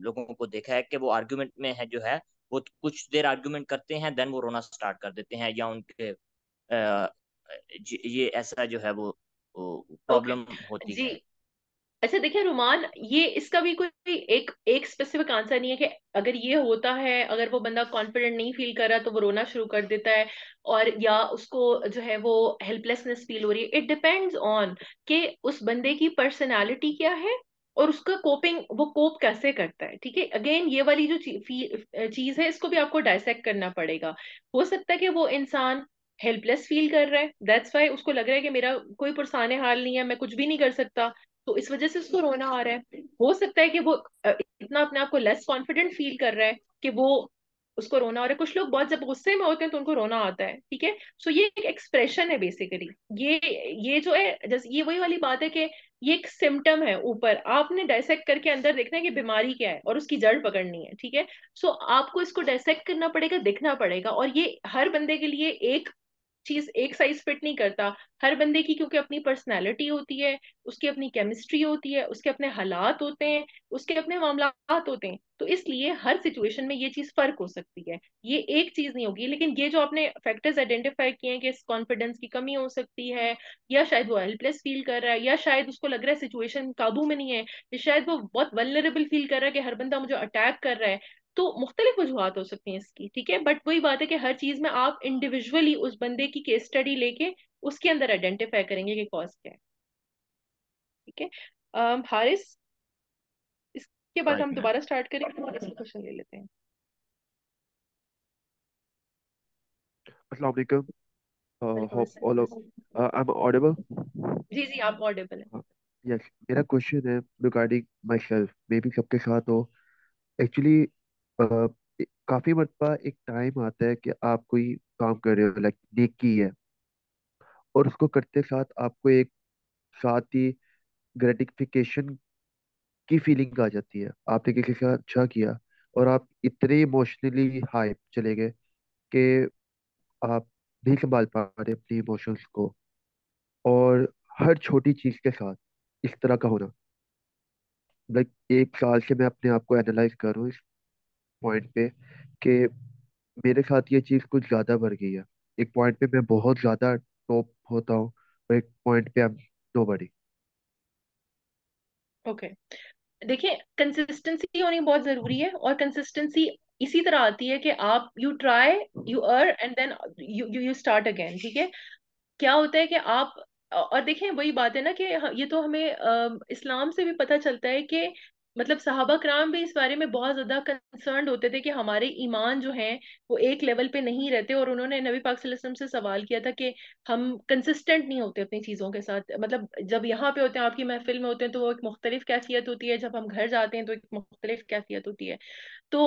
लोगों को देखा है कि वो आर्ग्यूमेंट में है जो है वो कुछ देर आर्ग्यूमेंट करते हैं देन वो रोना स्टार्ट कर देते हैं या उनके ये ऐसा जो है वो प्रॉब्लम होती जी. है अच्छा देखिए रुमान ये इसका भी कोई एक एक स्पेसिफिक आंसर नहीं है कि अगर ये होता है अगर वो बंदा कॉन्फिडेंट नहीं फील कर रहा तो वो रोना शुरू कर देता है और या उसको जो है वो हेल्पलेसनेस फील हो रही है इट डिपेंड्स ऑन कि उस बंदे की पर्सनालिटी क्या है और उसका कोपिंग वो कोप कैसे करता है ठीक है अगेन ये वाली जो चीज है इसको भी आपको डायसेक्ट करना पड़ेगा हो सकता है कि वो इंसान हेल्पलेस फील कर रहा है दैट्स वाई उसको लग रहा है कि मेरा कोई पुरसान हाल नहीं है मैं कुछ भी नहीं कर सकता तो इस वजह से उसको रोना आ रहा है हो सकता है कि वो इतना अपने आप को लेस कॉन्फिडेंट फील कर रहा है कि वो उसको रोना आ रहा है कुछ लोग बहुत जब गुस्से में होते हैं तो उनको रोना आता है ठीक है सो ये एक एक्सप्रेशन है बेसिकली ये ये जो है जैसे ये वही वाली बात है कि ये एक सिम्टम है ऊपर आपने डायसेक्ट करके अंदर देखना है कि बीमारी क्या है और उसकी जड़ पकड़नी है ठीक है सो आपको इसको डायसेक्ट करना पड़ेगा दिखना पड़ेगा और ये हर बंदे के लिए एक चीज एक साइज फिट नहीं करता हर बंदे की क्योंकि अपनी पर्सनैलिटी होती है उसकी अपनी केमिस्ट्री होती है उसके अपने हालात होते हैं उसके अपने मामला होते हैं तो इसलिए हर सिचुएशन में ये चीज फर्क हो सकती है ये एक चीज नहीं होगी लेकिन ये जो आपने फैक्टर्स आइडेंटिफाई किए हैं कि इस कॉन्फिडेंस की कमी हो सकती है या शायद वो हेल्पलेस फील कर रहा है या शायद उसको लग रहा है सिचुएशन काबू में नहीं है या शायद वो बहुत वलरेबल फील कर रहा है कि हर बंदा मुझे अटैक कर रहा है तो मुख्तलिफ वजूहत हो सकती हैं इसकी ठीक है बट वही बात है कि हर चीज़ में आप इंडिविजुअली उस बंदे की केस स्टडी लेके उसके अंदर आइडेंटिफाई करेंगे कि कॉज क्या है ठीक है हारिस इसके बाद हम दोबारा स्टार्ट करेंगे हारिस क्वेश्चन ले लेते हैं अस्सलाम hope all of I am audible जी जी आप ऑडिबल हैं यस हाँ, मेरा क्वेश्चन है रिगार्डिंग सेल्फ मे बी सबके साथ हो एक्चुअली काफी मरतबा एक टाइम आता है कि आप कोई काम कर रहे हो लाइक नेकी है और उसको करते साथ आपको एक साथ ही ग्रेटिफिकेशन की फीलिंग आ जाती है आपने किसी के साथ अच्छा किया और आप इतने इमोशनली हाई चले गए कि आप नहीं संभाल पा रहे अपने इमोशंस को और हर छोटी चीज के साथ इस तरह का होना लाइक एक साल से मैं अपने आप को एनालाइज कर रहा हूँ पॉइंट पे कि मेरे साथ ये चीज़ कुछ ज़्यादा बढ़ गई है एक पॉइंट पे मैं बहुत ज़्यादा टॉप होता हूँ और एक पॉइंट पे आई नो बडी ओके देखिए कंसिस्टेंसी होनी बहुत जरूरी है और कंसिस्टेंसी इसी तरह आती है कि आप you try you earn and then you you start again ठीक है क्या होता है कि आप और देखें वही बात है ना कि ये तो हमें अ, इस्लाम से भी पता चलता है कि मतलब साहबा कराम भी इस बारे में बहुत ज्यादा कंसर्न होते थे कि हमारे ईमान जो हैं वो एक लेवल पे नहीं रहते और उन्होंने नबी पाक वसल्लम से सवाल किया था कि हम कंसिस्टेंट नहीं होते अपनी चीज़ों के साथ मतलब जब यहाँ पे होते हैं आपकी महफिल में होते हैं तो वो एक मुख्तलिफ कैफियत होती है जब हम घर जाते हैं तो एक मुख्तलिफ कैफियत होती है तो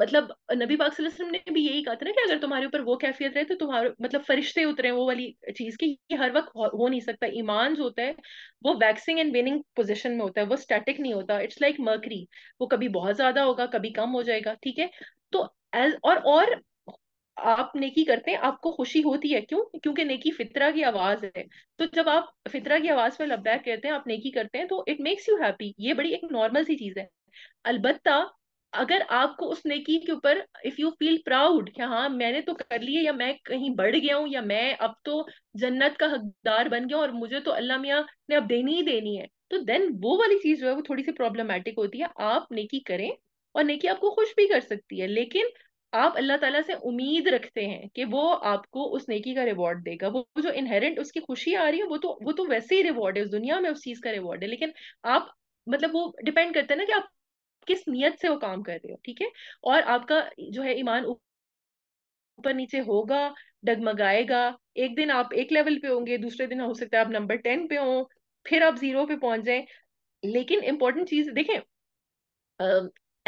मतलब नबी पाक ने भी यही कहा था ना कि अगर तुम्हारे ऊपर वो कैफियत रहे तो तुम्हारे मतलब फरिश्ते उतरे वो वाली चीज की ये हर वक्त हो, हो नहीं सकता ईमान जो होता है वो वैक्सिंग एंड वेनिंग पोजिशन में होता है वो स्टैटिक नहीं होता इट्स लाइक मर्करी वो कभी बहुत ज्यादा होगा कभी कम हो जाएगा ठीक है तो एज और और आप नेकी करते हैं आपको खुशी होती है क्यों क्योंकि नेकी फितरा की आवाज है तो जब आप फितरा की आवाज में लब्बैक कहते हैं आप नेकी करते हैं तो इट मेक्स यू हैप्पी ये बड़ी एक नॉर्मल सी चीज है अलबत्ता अगर आपको उस नेकी के ऊपर इफ यू फील प्राउड कि हाँ मैंने तो कर लिया या मैं कहीं बढ़ गया हूँ या मैं अब तो जन्नत का हकदार बन गया और मुझे तो अल्लाह मियाँ ने अब देनी ही देनी है तो देन वो वाली चीज जो है वो थोड़ी सी प्रॉब्लमेटिक होती है आप नेकी करें और नेकी आपको खुश भी कर सकती है लेकिन आप अल्लाह ताला से उम्मीद रखते हैं कि वो आपको उस नेकी का रिवॉर्ड देगा वो जो इनहेरेंट उसकी खुशी आ रही है वो तो वो तो वैसे ही रिवॉर्ड है उस दुनिया में उस चीज का रिवॉर्ड है लेकिन आप मतलब वो डिपेंड करता है ना कि आप किस नीयत से वो काम कर रहे हो ठीक है और आपका जो है ईमान ऊपर नीचे होगा डगमगाएगा एक दिन आप एक लेवल पे होंगे दूसरे दिन हो सकता है आप नंबर टेन पे हो फिर आप जीरो पे पहुंच जाए लेकिन इंपॉर्टेंट चीज देखें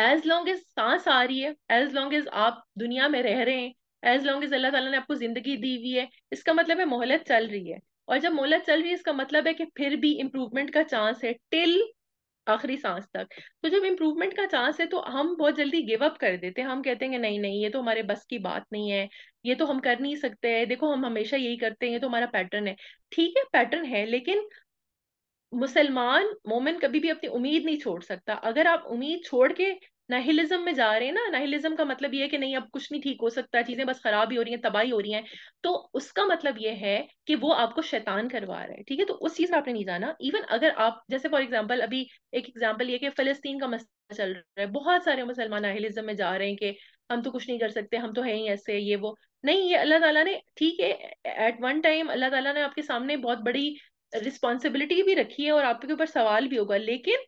एज लॉन्ग एज सांस आ रही है एज लॉन्ग एज आप दुनिया में रह रहे हैं एज लॉन्ग एज अल्लाह ताला ने आपको जिंदगी दी हुई है इसका मतलब है मोहलत चल रही है और जब मोहलत चल रही है इसका मतलब है कि फिर भी इम्प्रूवमेंट का चांस है टिल आखिरी सांस तक तो जब इम्प्रूवमेंट का चांस है तो हम बहुत जल्दी गिव अप कर देते हैं हम कहते हैं नहीं नहीं ये तो हमारे बस की बात नहीं है ये तो हम कर नहीं सकते हैं देखो हम हमेशा यही करते हैं ये तो हमारा पैटर्न है ठीक है पैटर्न है लेकिन मुसलमान मोमिन कभी भी अपनी उम्मीद नहीं छोड़ सकता अगर आप उम्मीद छोड़ के नहिलिज्म में जा रहे हैं ना नहिलिज्म का मतलब ये है कि नहीं अब कुछ नहीं ठीक हो सकता चीजें बस खराब ही हो रही हैं तबाही हो रही हैं तो उसका मतलब ये है कि वो आपको शैतान करवा रहा है ठीक है तो उस चीज में आपने नहीं जाना इवन अगर आप जैसे फॉर एग्जाम्पल अभी एक एग्जाम्पल ये कि फलस्तीन का मसला चल रहा है बहुत सारे मुसलमान नहिलिज्म में जा रहे हैं कि हम तो कुछ नहीं कर सकते हम तो है ही ऐसे ये वो नहीं ये अल्लाह ताला ने ठीक है एट वन टाइम अल्लाह ताला ने आपके सामने बहुत बड़ी रिस्पॉन्सिबिलिटी भी रखी है और आपके ऊपर सवाल भी होगा लेकिन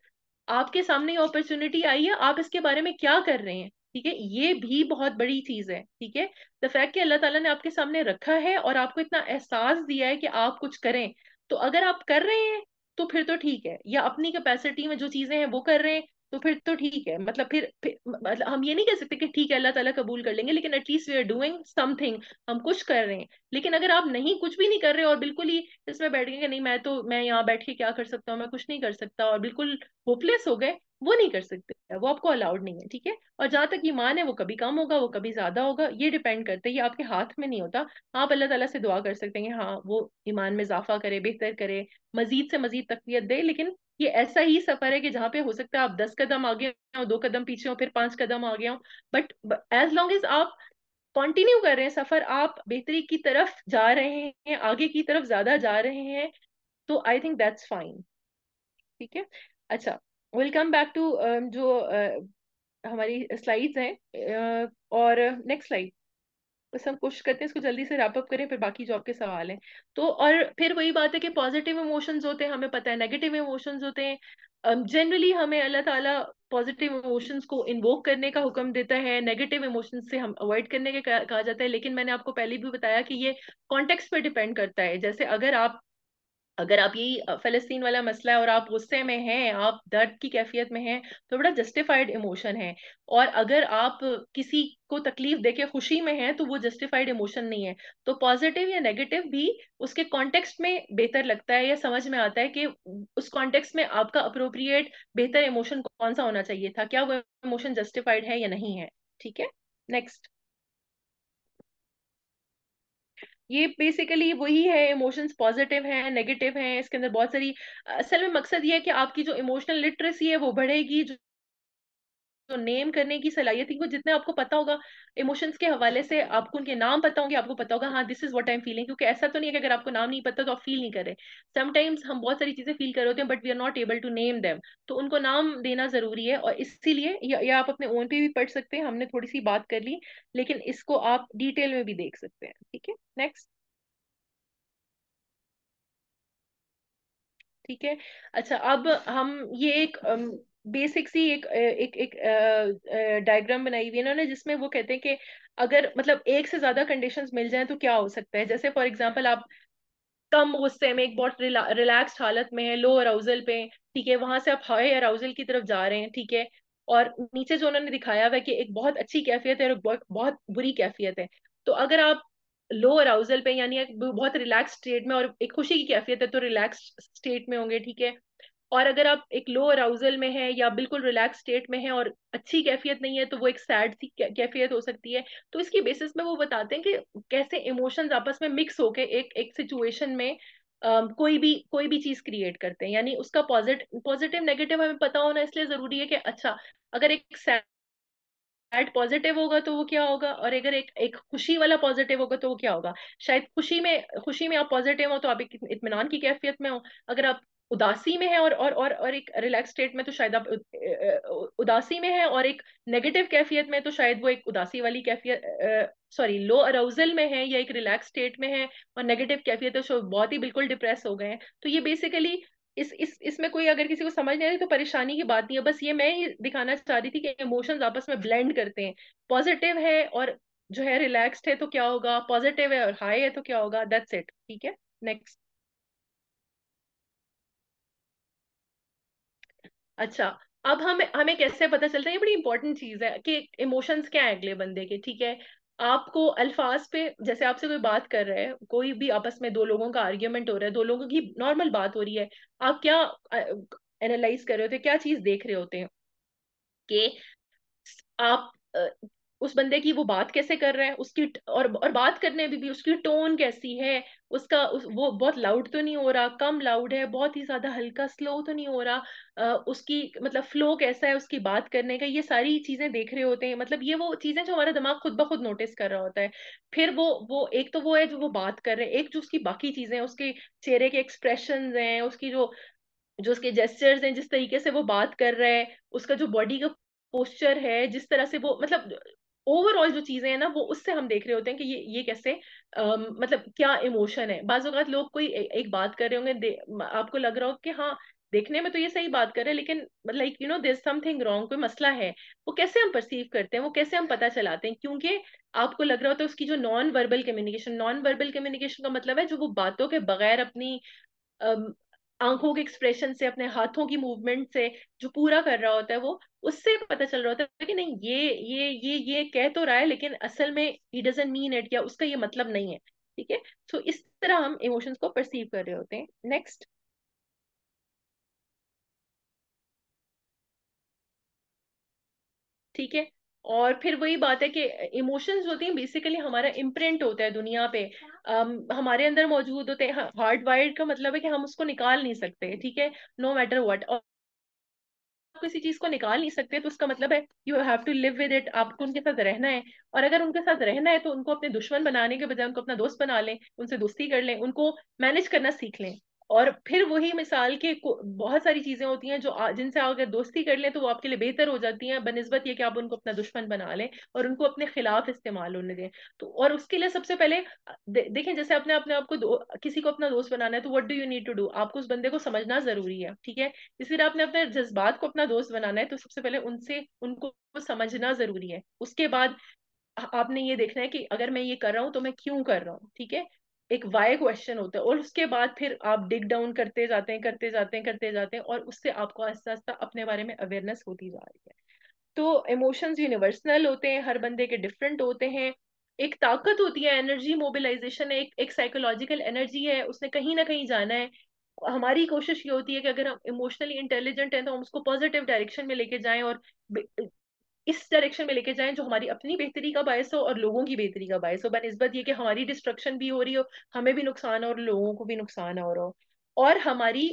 आपके सामने अपॉर्चुनिटी आई है आप इसके बारे में क्या कर रहे हैं ठीक है ये भी बहुत बड़ी चीज है ठीक है द फैक्ट कि अल्लाह ताला ने आपके सामने रखा है और आपको इतना एहसास दिया है कि आप कुछ करें तो अगर आप कर रहे हैं तो फिर तो ठीक है या अपनी कैपेसिटी में जो चीजें हैं वो कर रहे हैं तो फिर तो ठीक है मतलब फिर, फिर मतलब हम ये नहीं कह सकते कि ठीक है अल्लाह ताला कबूल कर लेंगे लेकिन at least we are doing something हम कुछ कर रहे हैं लेकिन अगर आप नहीं कुछ भी नहीं कर रहे और बिल्कुल ही इसमें बैठ गए कि नहीं मैं तो मैं यहाँ बैठ के क्या कर सकता हूँ मैं कुछ नहीं कर सकता और बिल्कुल होपलेस हो गए वो नहीं कर सकते वो आपको अलाउड नहीं है ठीक है और जहां तक ईमान है वो कभी कम होगा वो कभी ज्यादा होगा ये डिपेंड करता है ये आपके हाथ में नहीं होता आप अल्लाह ताला से दुआ कर सकते हैं हाँ वो ईमान में इजाफा करे बेहतर करे मजीद से मजीद तकवीत दे लेकिन ये ऐसा ही सफर है कि जहाँ पे हो सकता है आप दस कदम आगे हो दो कदम पीछे हो फिर पांच कदम गया हो बट एज लॉन्ग एज आप कंटिन्यू कर रहे हैं सफर आप बेहतरी की तरफ जा रहे हैं आगे की तरफ ज्यादा जा रहे हैं तो आई थिंक दैट्स फाइन ठीक है अच्छा वेलकम बैक टू जो uh, हमारी स्लाइड्स हैं uh, और नेक्स्ट स्लाइड बस हम कोशिश करते हैं इसको जल्दी से रैपअप करें फिर बाकी जॉब के सवाल हैं तो और फिर वही बात है कि पॉजिटिव इमोशंस होते हैं हमें पता है नेगेटिव इमोशंस होते हैं जनरली um, हमें अल्लाह ताला पॉजिटिव इमोशंस को इन्वोक करने का हुक्म देता है नेगेटिव इमोशंस से हम अवॉइड करने के कहा जाता है लेकिन मैंने आपको पहले भी बताया कि ये कॉन्टेक्स्ट पर डिपेंड करता है जैसे अगर आप अगर आप यही फलस्तीन वाला मसला है और आप गुस्से में हैं आप दर्द की कैफियत में हैं तो बड़ा जस्टिफाइड इमोशन है और अगर आप किसी को तकलीफ देके खुशी में हैं तो वो जस्टिफाइड इमोशन नहीं है तो पॉजिटिव या नेगेटिव भी उसके कॉन्टेक्स्ट में बेहतर लगता है या समझ में आता है कि उस कॉन्टेक्स्ट में आपका अप्रोप्रिएट बेहतर इमोशन कौन सा होना चाहिए था क्या वो इमोशन जस्टिफाइड है या नहीं है ठीक है नेक्स्ट ये बेसिकली वही है इमोशंस पॉजिटिव हैं नेगेटिव हैं इसके अंदर बहुत सारी असल में मकसद ये है कि आपकी जो इमोशनल लिटरेसी है वो बढ़ेगी जो जो तो नेम करने की सलाहियत थी वो जितने आपको पता होगा इमोशंस के हवाले से आपको उनके नाम पता होंगे आपको पता होगा हाँ this is what I am feeling क्योंकि ऐसा तो नहीं है कि अगर आपको नाम नहीं पता तो आप फील नहीं कर रहे समटाइम्स हम बहुत सारी चीजें फील कर रहे होते हैं but we are not able to name them तो उनको नाम देना जरूरी है और इसीलिए या, या आप अपने ओन पे भी पढ़ सकते हैं हमने थोड़ी सी बात कर ली लेकिन इसको आप डिटेल में भी देख सकते हैं ठीक है नेक्स्ट ठीक है अच्छा अब हम ये एक बेसिक सी एक एक एक डायग्राम बनाई हुई है इन्होंने जिसमें वो कहते हैं कि अगर मतलब एक से ज्यादा कंडीशंस मिल जाए तो क्या हो सकता है जैसे फॉर एग्जांपल आप कम गुस्से में एक बहुत रिला, रिलैक्स हालत में है लो अराउजल पे ठीक है वहां से आप हाई अराउजल की तरफ जा रहे हैं ठीक है और नीचे जो उन्होंने दिखाया हुआ है कि एक बहुत अच्छी कैफियत है और बहुत, बहुत बुरी कैफियत है तो अगर आप लो अराउजल पे यानी एक बहुत रिलैक्स स्टेट में और एक खुशी की कैफियत है तो रिलैक्स स्टेट में होंगे ठीक है और अगर आप एक लो अराउजल में है या बिल्कुल रिलैक्स स्टेट में है और अच्छी कैफियत नहीं है तो वो एक सैड सी कैफियत हो सकती है तो इसकी बेसिस में वो बताते हैं कि कैसे इमोशंस आपस में मिक्स होके एक एक सिचुएशन में Um, कोई भी कोई भी चीज क्रिएट करते हैं यानी उसका पॉजिटिव पॉजिटिव नेगेटिव हमें पता होना इसलिए जरूरी है कि अच्छा अगर एक सैड पॉजिटिव होगा तो वो क्या होगा और अगर एक एक खुशी वाला पॉजिटिव होगा तो वो क्या होगा शायद खुशी में खुशी में आप पॉजिटिव हो तो आप एक इतमान की कैफियत में हो अगर आप उदासी में है और और और और एक रिलैक्स स्टेट में तो शायद आप उदासी में है और एक नेगेटिव कैफियत में तो शायद वो एक उदासी वाली कैफियत सॉरी लो अराउजल में है या एक रिलैक्स स्टेट में है और नेगेटिव कैफियत तो बहुत ही बिल्कुल डिप्रेस हो गए हैं तो ये बेसिकली इस इस इसमें कोई अगर किसी को समझ नहीं आ रही तो परेशानी की बात नहीं है बस ये मैं ही दिखाना चाह रही थी कि इमोशंस आपस में ब्लेंड करते हैं पॉजिटिव है और जो है रिलैक्स्ड है तो क्या होगा पॉजिटिव है और हाई है तो क्या होगा दैट्स इट ठीक है नेक्स्ट अच्छा अब हम हमें कैसे पता चलता है ये बड़ी इंपॉर्टेंट चीज है कि इमोशंस क्या है अगले बंदे के ठीक है आपको अल्फाज पे जैसे आपसे कोई बात कर रहा है कोई भी आपस में दो लोगों का आर्ग्यूमेंट हो रहा है दो लोगों की नॉर्मल बात हो रही है आप क्या एनालाइज कर रहे होते हैं क्या चीज देख रहे होते हैं कि आप उस बंदे की वो बात कैसे कर रहा है उसकी और और बात करने भी, भी उसकी टोन कैसी है उसका उस, वो बहुत लाउड तो नहीं हो रहा कम लाउड है बहुत ही ज्यादा हल्का स्लो तो नहीं हो रहा आ, उसकी मतलब फ्लो कैसा है उसकी बात करने का ये सारी चीजें देख रहे होते हैं मतलब ये वो चीजें जो हमारा दिमाग खुद ब खुद नोटिस कर रहा होता है फिर वो वो एक तो वो है जो वो बात कर रहे हैं एक जो उसकी बाकी चीजें उसके चेहरे के एक्सप्रेशन हैं उसकी जो जो उसके जेस्टर्स हैं जिस तरीके से वो बात कर रहा है उसका जो बॉडी का पोस्चर है जिस तरह से वो मतलब ओवरऑल जो चीजें हैं ना वो उससे हम देख रहे होते हैं कि ये ये कैसे आ, मतलब क्या इमोशन है बाज़ात लोग कोई ए, एक बात कर रहे होंगे आपको लग रहा हो कि हाँ देखने में तो ये सही बात कर रहे हैं लेकिन like you know this something wrong कोई मसला है वो कैसे हम परसीव करते हैं वो कैसे हम पता चलाते हैं क्योंकि आपको लग रहा होता है उसकी जो non verbal communication non verbal communication का मतलब है जो वो बातों के बगैर अपनी आंखों के एक्सप्रेशन से अपने हाथों की मूवमेंट से जो पूरा कर रहा होता है वो उससे पता चल रहा होता है कि नहीं ये ये ये ये कह तो रहा है लेकिन असल में ही डजेंट मीन इट या उसका ये मतलब नहीं है ठीक है सो इस तरह हम इमोशंस को परसीव कर रहे होते हैं नेक्स्ट ठीक है और फिर वही बात है कि इमोशंस होती हैं बेसिकली हमारा इम्प्रिंट होता है दुनिया पे um, हमारे अंदर मौजूद होते हैं हार्ड वायर्ड का मतलब है कि हम उसको निकाल नहीं सकते ठीक है नो मैटर व्हाट और किसी चीज को निकाल नहीं सकते तो उसका मतलब है you have to live with it आपको उनके साथ रहना है और अगर उनके साथ रहना है तो उनको अपने दुश्मन बनाने के बजाय उनको अपना दोस्त बना लें उनसे दोस्ती कर लें उनको मैनेज करना सीख लें और फिर वही मिसाल के बहुत सारी चीजें होती हैं जो जिनसे आप अगर दोस्ती कर लें तो वो आपके लिए बेहतर हो जाती हैं बनस्बत ये कि आप उनको अपना दुश्मन बना लें और उनको अपने खिलाफ इस्तेमाल होने दें तो और उसके लिए सबसे पहले दे, देखें जैसे अपने अपने आपको किसी को अपना दोस्त बनाना है तो what do you need to do आपको उस बंदे को समझना जरूरी है ठीक है इसलिए आपने अपने जज्बात को अपना दोस्त बनाना है तो सबसे पहले उनसे उनको समझना जरूरी है उसके बाद आपने ये देखना है कि अगर मैं ये कर रहा हूँ तो मैं क्यों कर रहा हूँ ठीक है एक वाई क्वेश्चन होता है और उसके बाद फिर आप डिग डाउन करते जाते हैं करते जाते हैं करते जाते हैं और उससे आपको आस्ता आस्ता अपने बारे में अवेयरनेस होती जा रही है तो इमोशंस यूनिवर्सल होते हैं हर बंदे के डिफरेंट होते हैं एक ताकत होती है एनर्जी मोबिलाइजेशन है एक एक साइकोलॉजिकल एनर्जी है उसने कहीं ना कहीं जाना है हमारी कोशिश ये होती है कि अगर हम इमोशनली इंटेलिजेंट हैं तो हम उसको पॉजिटिव डायरेक्शन में लेके जाएं और इस डायरेक्शन में लेके जाएं जो हमारी अपनी बेहतरी का बायस हो और लोगों की बेहतरी का बायस हो बनस्बत ये कि हमारी डिस्ट्रक्शन भी हो रही हो हमें भी नुकसान हो और लोगों को भी नुकसान हो रहा हो और हमारी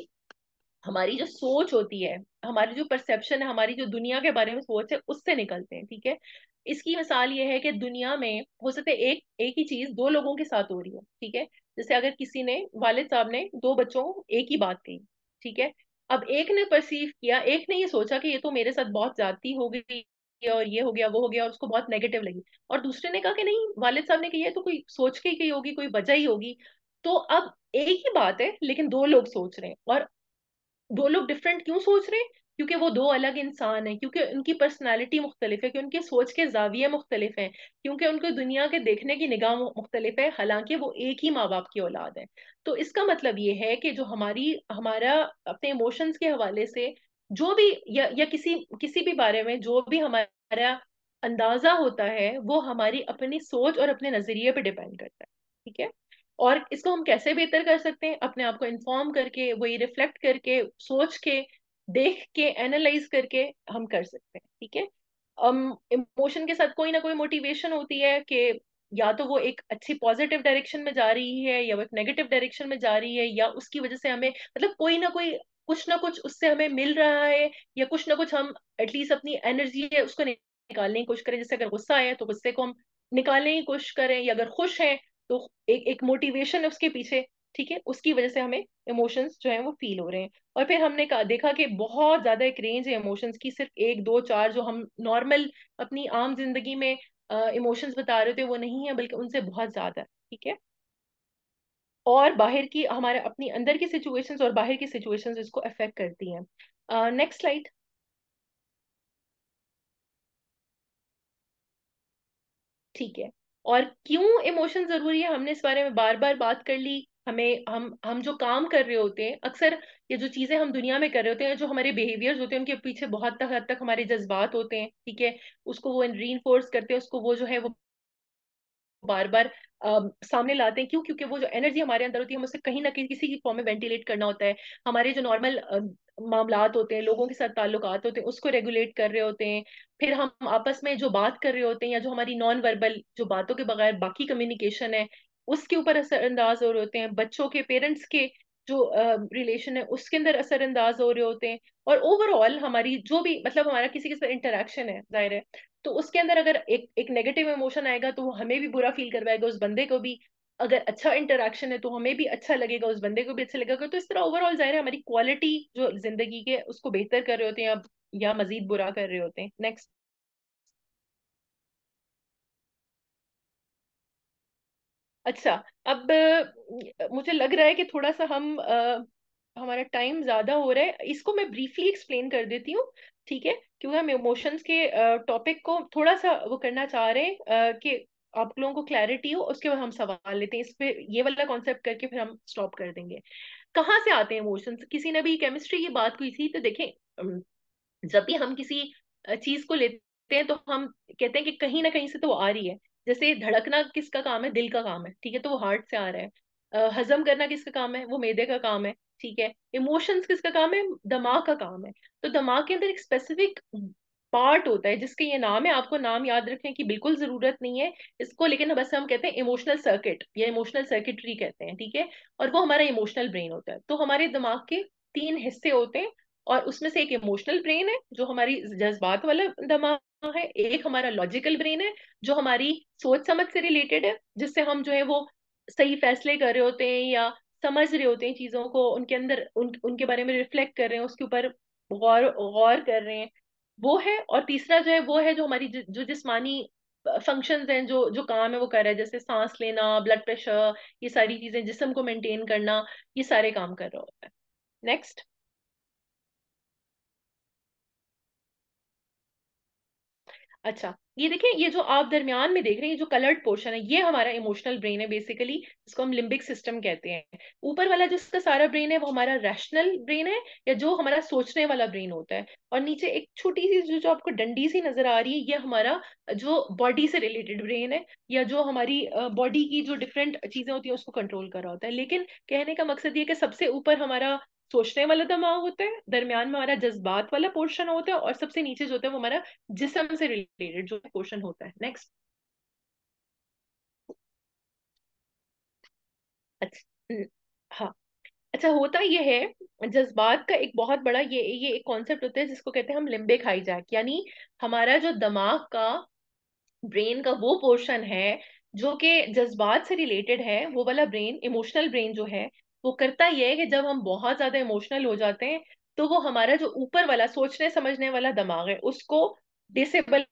हमारी जो सोच होती है हमारी जो परसेप्शन है हमारी जो दुनिया के बारे में सोच है उससे निकलते हैं ठीक है इसकी मिसाल ये है कि दुनिया में हो सकते एक एक ही चीज दो लोगों के साथ हो रही हो ठीक है जैसे अगर किसी ने वालिद साहब ने दो बच्चों एक ही बात कही ठीक है अब एक ने परसीव किया एक ने ये सोचा कि ये तो मेरे साथ बहुत ज्यादा हो गई किया और ये हो गया वो हो गया और उसको बहुत नेगेटिव लगी और दूसरे ने कहा कि नहीं वालिद साहब ने कही है तो कोई सोच के ही कही होगी कोई वजह ही होगी तो अब एक ही बात है लेकिन दो लोग सोच रहे हैं और दो लोग डिफरेंट क्यों सोच रहे हैं क्योंकि वो दो अलग इंसान हैं क्योंकि उनकी पर्सनालिटी मुख्तलिफ है क्योंकि उनके सोच के जाविये मुख्तलिफ हैं क्योंकि उनको दुनिया के देखने की निगाह मुख्तलिफ है हालांकि वो एक ही माँ बाप की औलाद है तो इसका मतलब ये है कि जो हमारी हमारा अपने इमोशंस के हवाले से जो भी या, या किसी किसी भी बारे में जो भी हमारा अंदाजा होता है वो हमारी अपनी सोच और अपने नजरिए पे डिपेंड करता है ठीक है और इसको हम कैसे बेहतर कर सकते हैं अपने आप को इन्फॉर्म करके वही रिफ्लेक्ट करके सोच के देख के एनालाइज करके हम कर सकते हैं ठीक है इमोशन के साथ कोई ना कोई मोटिवेशन होती है कि या तो वो एक अच्छी पॉजिटिव डायरेक्शन में जा रही है या वो एक नेगेटिव डायरेक्शन में जा रही है या उसकी वजह से हमें मतलब कोई ना कोई कुछ ना कुछ उससे हमें मिल रहा है या कुछ ना कुछ हम एटलीस्ट अपनी एनर्जी है उसको निकालने की कोशिश करें जैसे अगर गुस्सा है तो गुस्से को हम निकालने की कोशिश करें या अगर खुश हैं तो एक एक मोटिवेशन है उसके पीछे ठीक है उसकी वजह से हमें इमोशंस जो है वो फील हो रहे हैं और फिर हमने कहा देखा कि बहुत ज्यादा एक रेंज है इमोशंस की सिर्फ एक दो चार जो हम नॉर्मल अपनी आम जिंदगी में इमोशंस बता रहे थे वो नहीं है बल्कि उनसे बहुत ज्यादा ठीक है और बाहर की हमारे अपनी अंदर की सिचुएशंस और बाहर की सिचुएशंस इसको अफेक्ट करती हैं नेक्स्ट स्लाइड ठीक है और क्यों इमोशन जरूरी है हमने इस बारे में बार बार बात कर ली हमें हम हम जो काम कर रहे होते हैं अक्सर ये जो चीज़ें हम दुनिया में कर रहे होते हैं जो हमारे बिहेवियर्स होते हैं उनके पीछे बहुत तक हद तक हमारे जज्बात होते हैं ठीक है उसको वो री करते हैं उसको वो जो है वो बार बार आ, सामने लाते हैं क्यों क्योंकि वो जो एनर्जी हमारे अंदर होती है हम उसे कहीं ना कहीं किसी की फॉर्म में वेंटिलेट करना होता है हमारे जो नॉर्मल मामला होते हैं लोगों के साथ ताल्लुक होते हैं उसको रेगुलेट कर रहे होते हैं फिर हम आपस में जो बात कर रहे होते हैं या जो हमारी नॉन वर्बल जो बातों के बगैर बाकी कम्युनिकेशन है उसके ऊपर असर अंदाज हो रहे होते हैं बच्चों के पेरेंट्स के जो रिलेशन है उसके अंदर असरअंदाज हो रहे होते हैं और ओवरऑल हमारी जो भी मतलब हमारा किसी के साथ इंटरेक्शन है जाहिर है तो उसके अंदर अगर एक एक नेगेटिव इमोशन आएगा तो वो हमें भी बुरा फील करवाएगा उस बंदे को भी अगर अच्छा इंटरेक्शन है तो हमें भी अच्छा लगेगा उस बंदे को भी अच्छा लगेगा तो इस तरह ओवरऑल जाहिर है हमारी क्वालिटी जो जिंदगी के उसको बेहतर कर रहे होते हैं या, या मजीद बुरा कर रहे होते हैं नेक्स्ट अच्छा अब मुझे लग रहा है कि थोड़ा सा हम आ, हमारा टाइम ज्यादा हो रहा है इसको मैं ब्रीफली एक्सप्लेन कर देती हूँ ठीक है क्योंकि हम इमोशंस के टॉपिक को थोड़ा सा वो करना चाह रहे हैं कि आप लोगों को क्लैरिटी हो उसके बाद हम सवाल लेते हैं इस पर ये वाला कॉन्सेप्ट करके फिर हम स्टॉप कर देंगे कहाँ से आते हैं इमोशंस किसी ने भी केमिस्ट्री की बात की थी तो देखें जब भी हम किसी चीज को लेते हैं तो हम कहते हैं कि कहीं ना कहीं से तो आ रही है जैसे धड़कना किसका काम है दिल का काम है ठीक है तो वो हार्ट से आ रहा है हजम करना किसका काम है वो मेदे का काम है ठीक है इमोशंस किसका काम है दिमाग का काम है तो दिमाग के अंदर एक स्पेसिफिक पार्ट होता है जिसके ये नाम है आपको नाम याद रखने की बिल्कुल जरूरत नहीं है इसको लेकिन बस हम कहते हैं इमोशनल सर्किट या इमोशनल सर्किटरी कहते हैं ठीक है और वो हमारा इमोशनल ब्रेन होता है तो हमारे दिमाग के तीन हिस्से होते हैं और उसमें से एक इमोशनल ब्रेन है जो हमारी जज्बात वाला दिमाग है एक हमारा लॉजिकल ब्रेन है जो हमारी सोच समझ से रिलेटेड है जिससे हम जो है वो सही फैसले कर रहे होते हैं या समझ रहे होते हैं चीजों को उनके अंदर उन, उनके बारे में रिफ्लेक्ट कर रहे हैं उसके ऊपर गौर गौर कर रहे हैं वो है और तीसरा जो है वो है जो हमारी जो जिसमानी फंक्शन हैं जो जो काम है वो कर रहा है जैसे सांस लेना ब्लड प्रेशर ये सारी चीजें जिसम को मेंटेन करना ये सारे काम कर रहा होता है नेक्स्ट अच्छा ये देखिए ये जो आप दरमियान में देख रहे हैं ये जो कलर्ड पोर्शन है ये हमारा इमोशनल ब्रेन है बेसिकली इसको हम लिम्बिक सिस्टम कहते हैं ऊपर वाला जो इसका सारा ब्रेन है वो हमारा रैशनल ब्रेन है या जो हमारा सोचने वाला ब्रेन होता है और नीचे एक छोटी सी जो जो आपको डंडी सी नजर आ रही है ये हमारा जो बॉडी से रिलेटेड ब्रेन है या जो हमारी बॉडी की जो डिफरेंट चीजें होती है उसको कंट्रोल कर रहा होता है लेकिन कहने का मकसद ये कि सबसे ऊपर हमारा सोचने वाला दिमाग होता है दरमियान में हमारा जज्बात वाला पोर्शन होता है और सबसे नीचे जो होता है वो हमारा जिसम से रिलेटेड जो पोर्शन होता है नेक्स्ट अच्छा हाँ अच्छा होता यह है जज्बात का एक बहुत बड़ा ये ये एक कॉन्सेप्ट होता है जिसको कहते हैं हम खाई हाईजैक यानी हमारा जो दिमाग का ब्रेन का वो पोर्शन है जो कि जज्बात से रिलेटेड है वो वाला ब्रेन इमोशनल ब्रेन जो है वो करता ये है कि जब हम बहुत ज्यादा इमोशनल हो जाते हैं तो वो हमारा जो ऊपर वाला सोचने समझने वाला दिमाग है उसको डिसेबल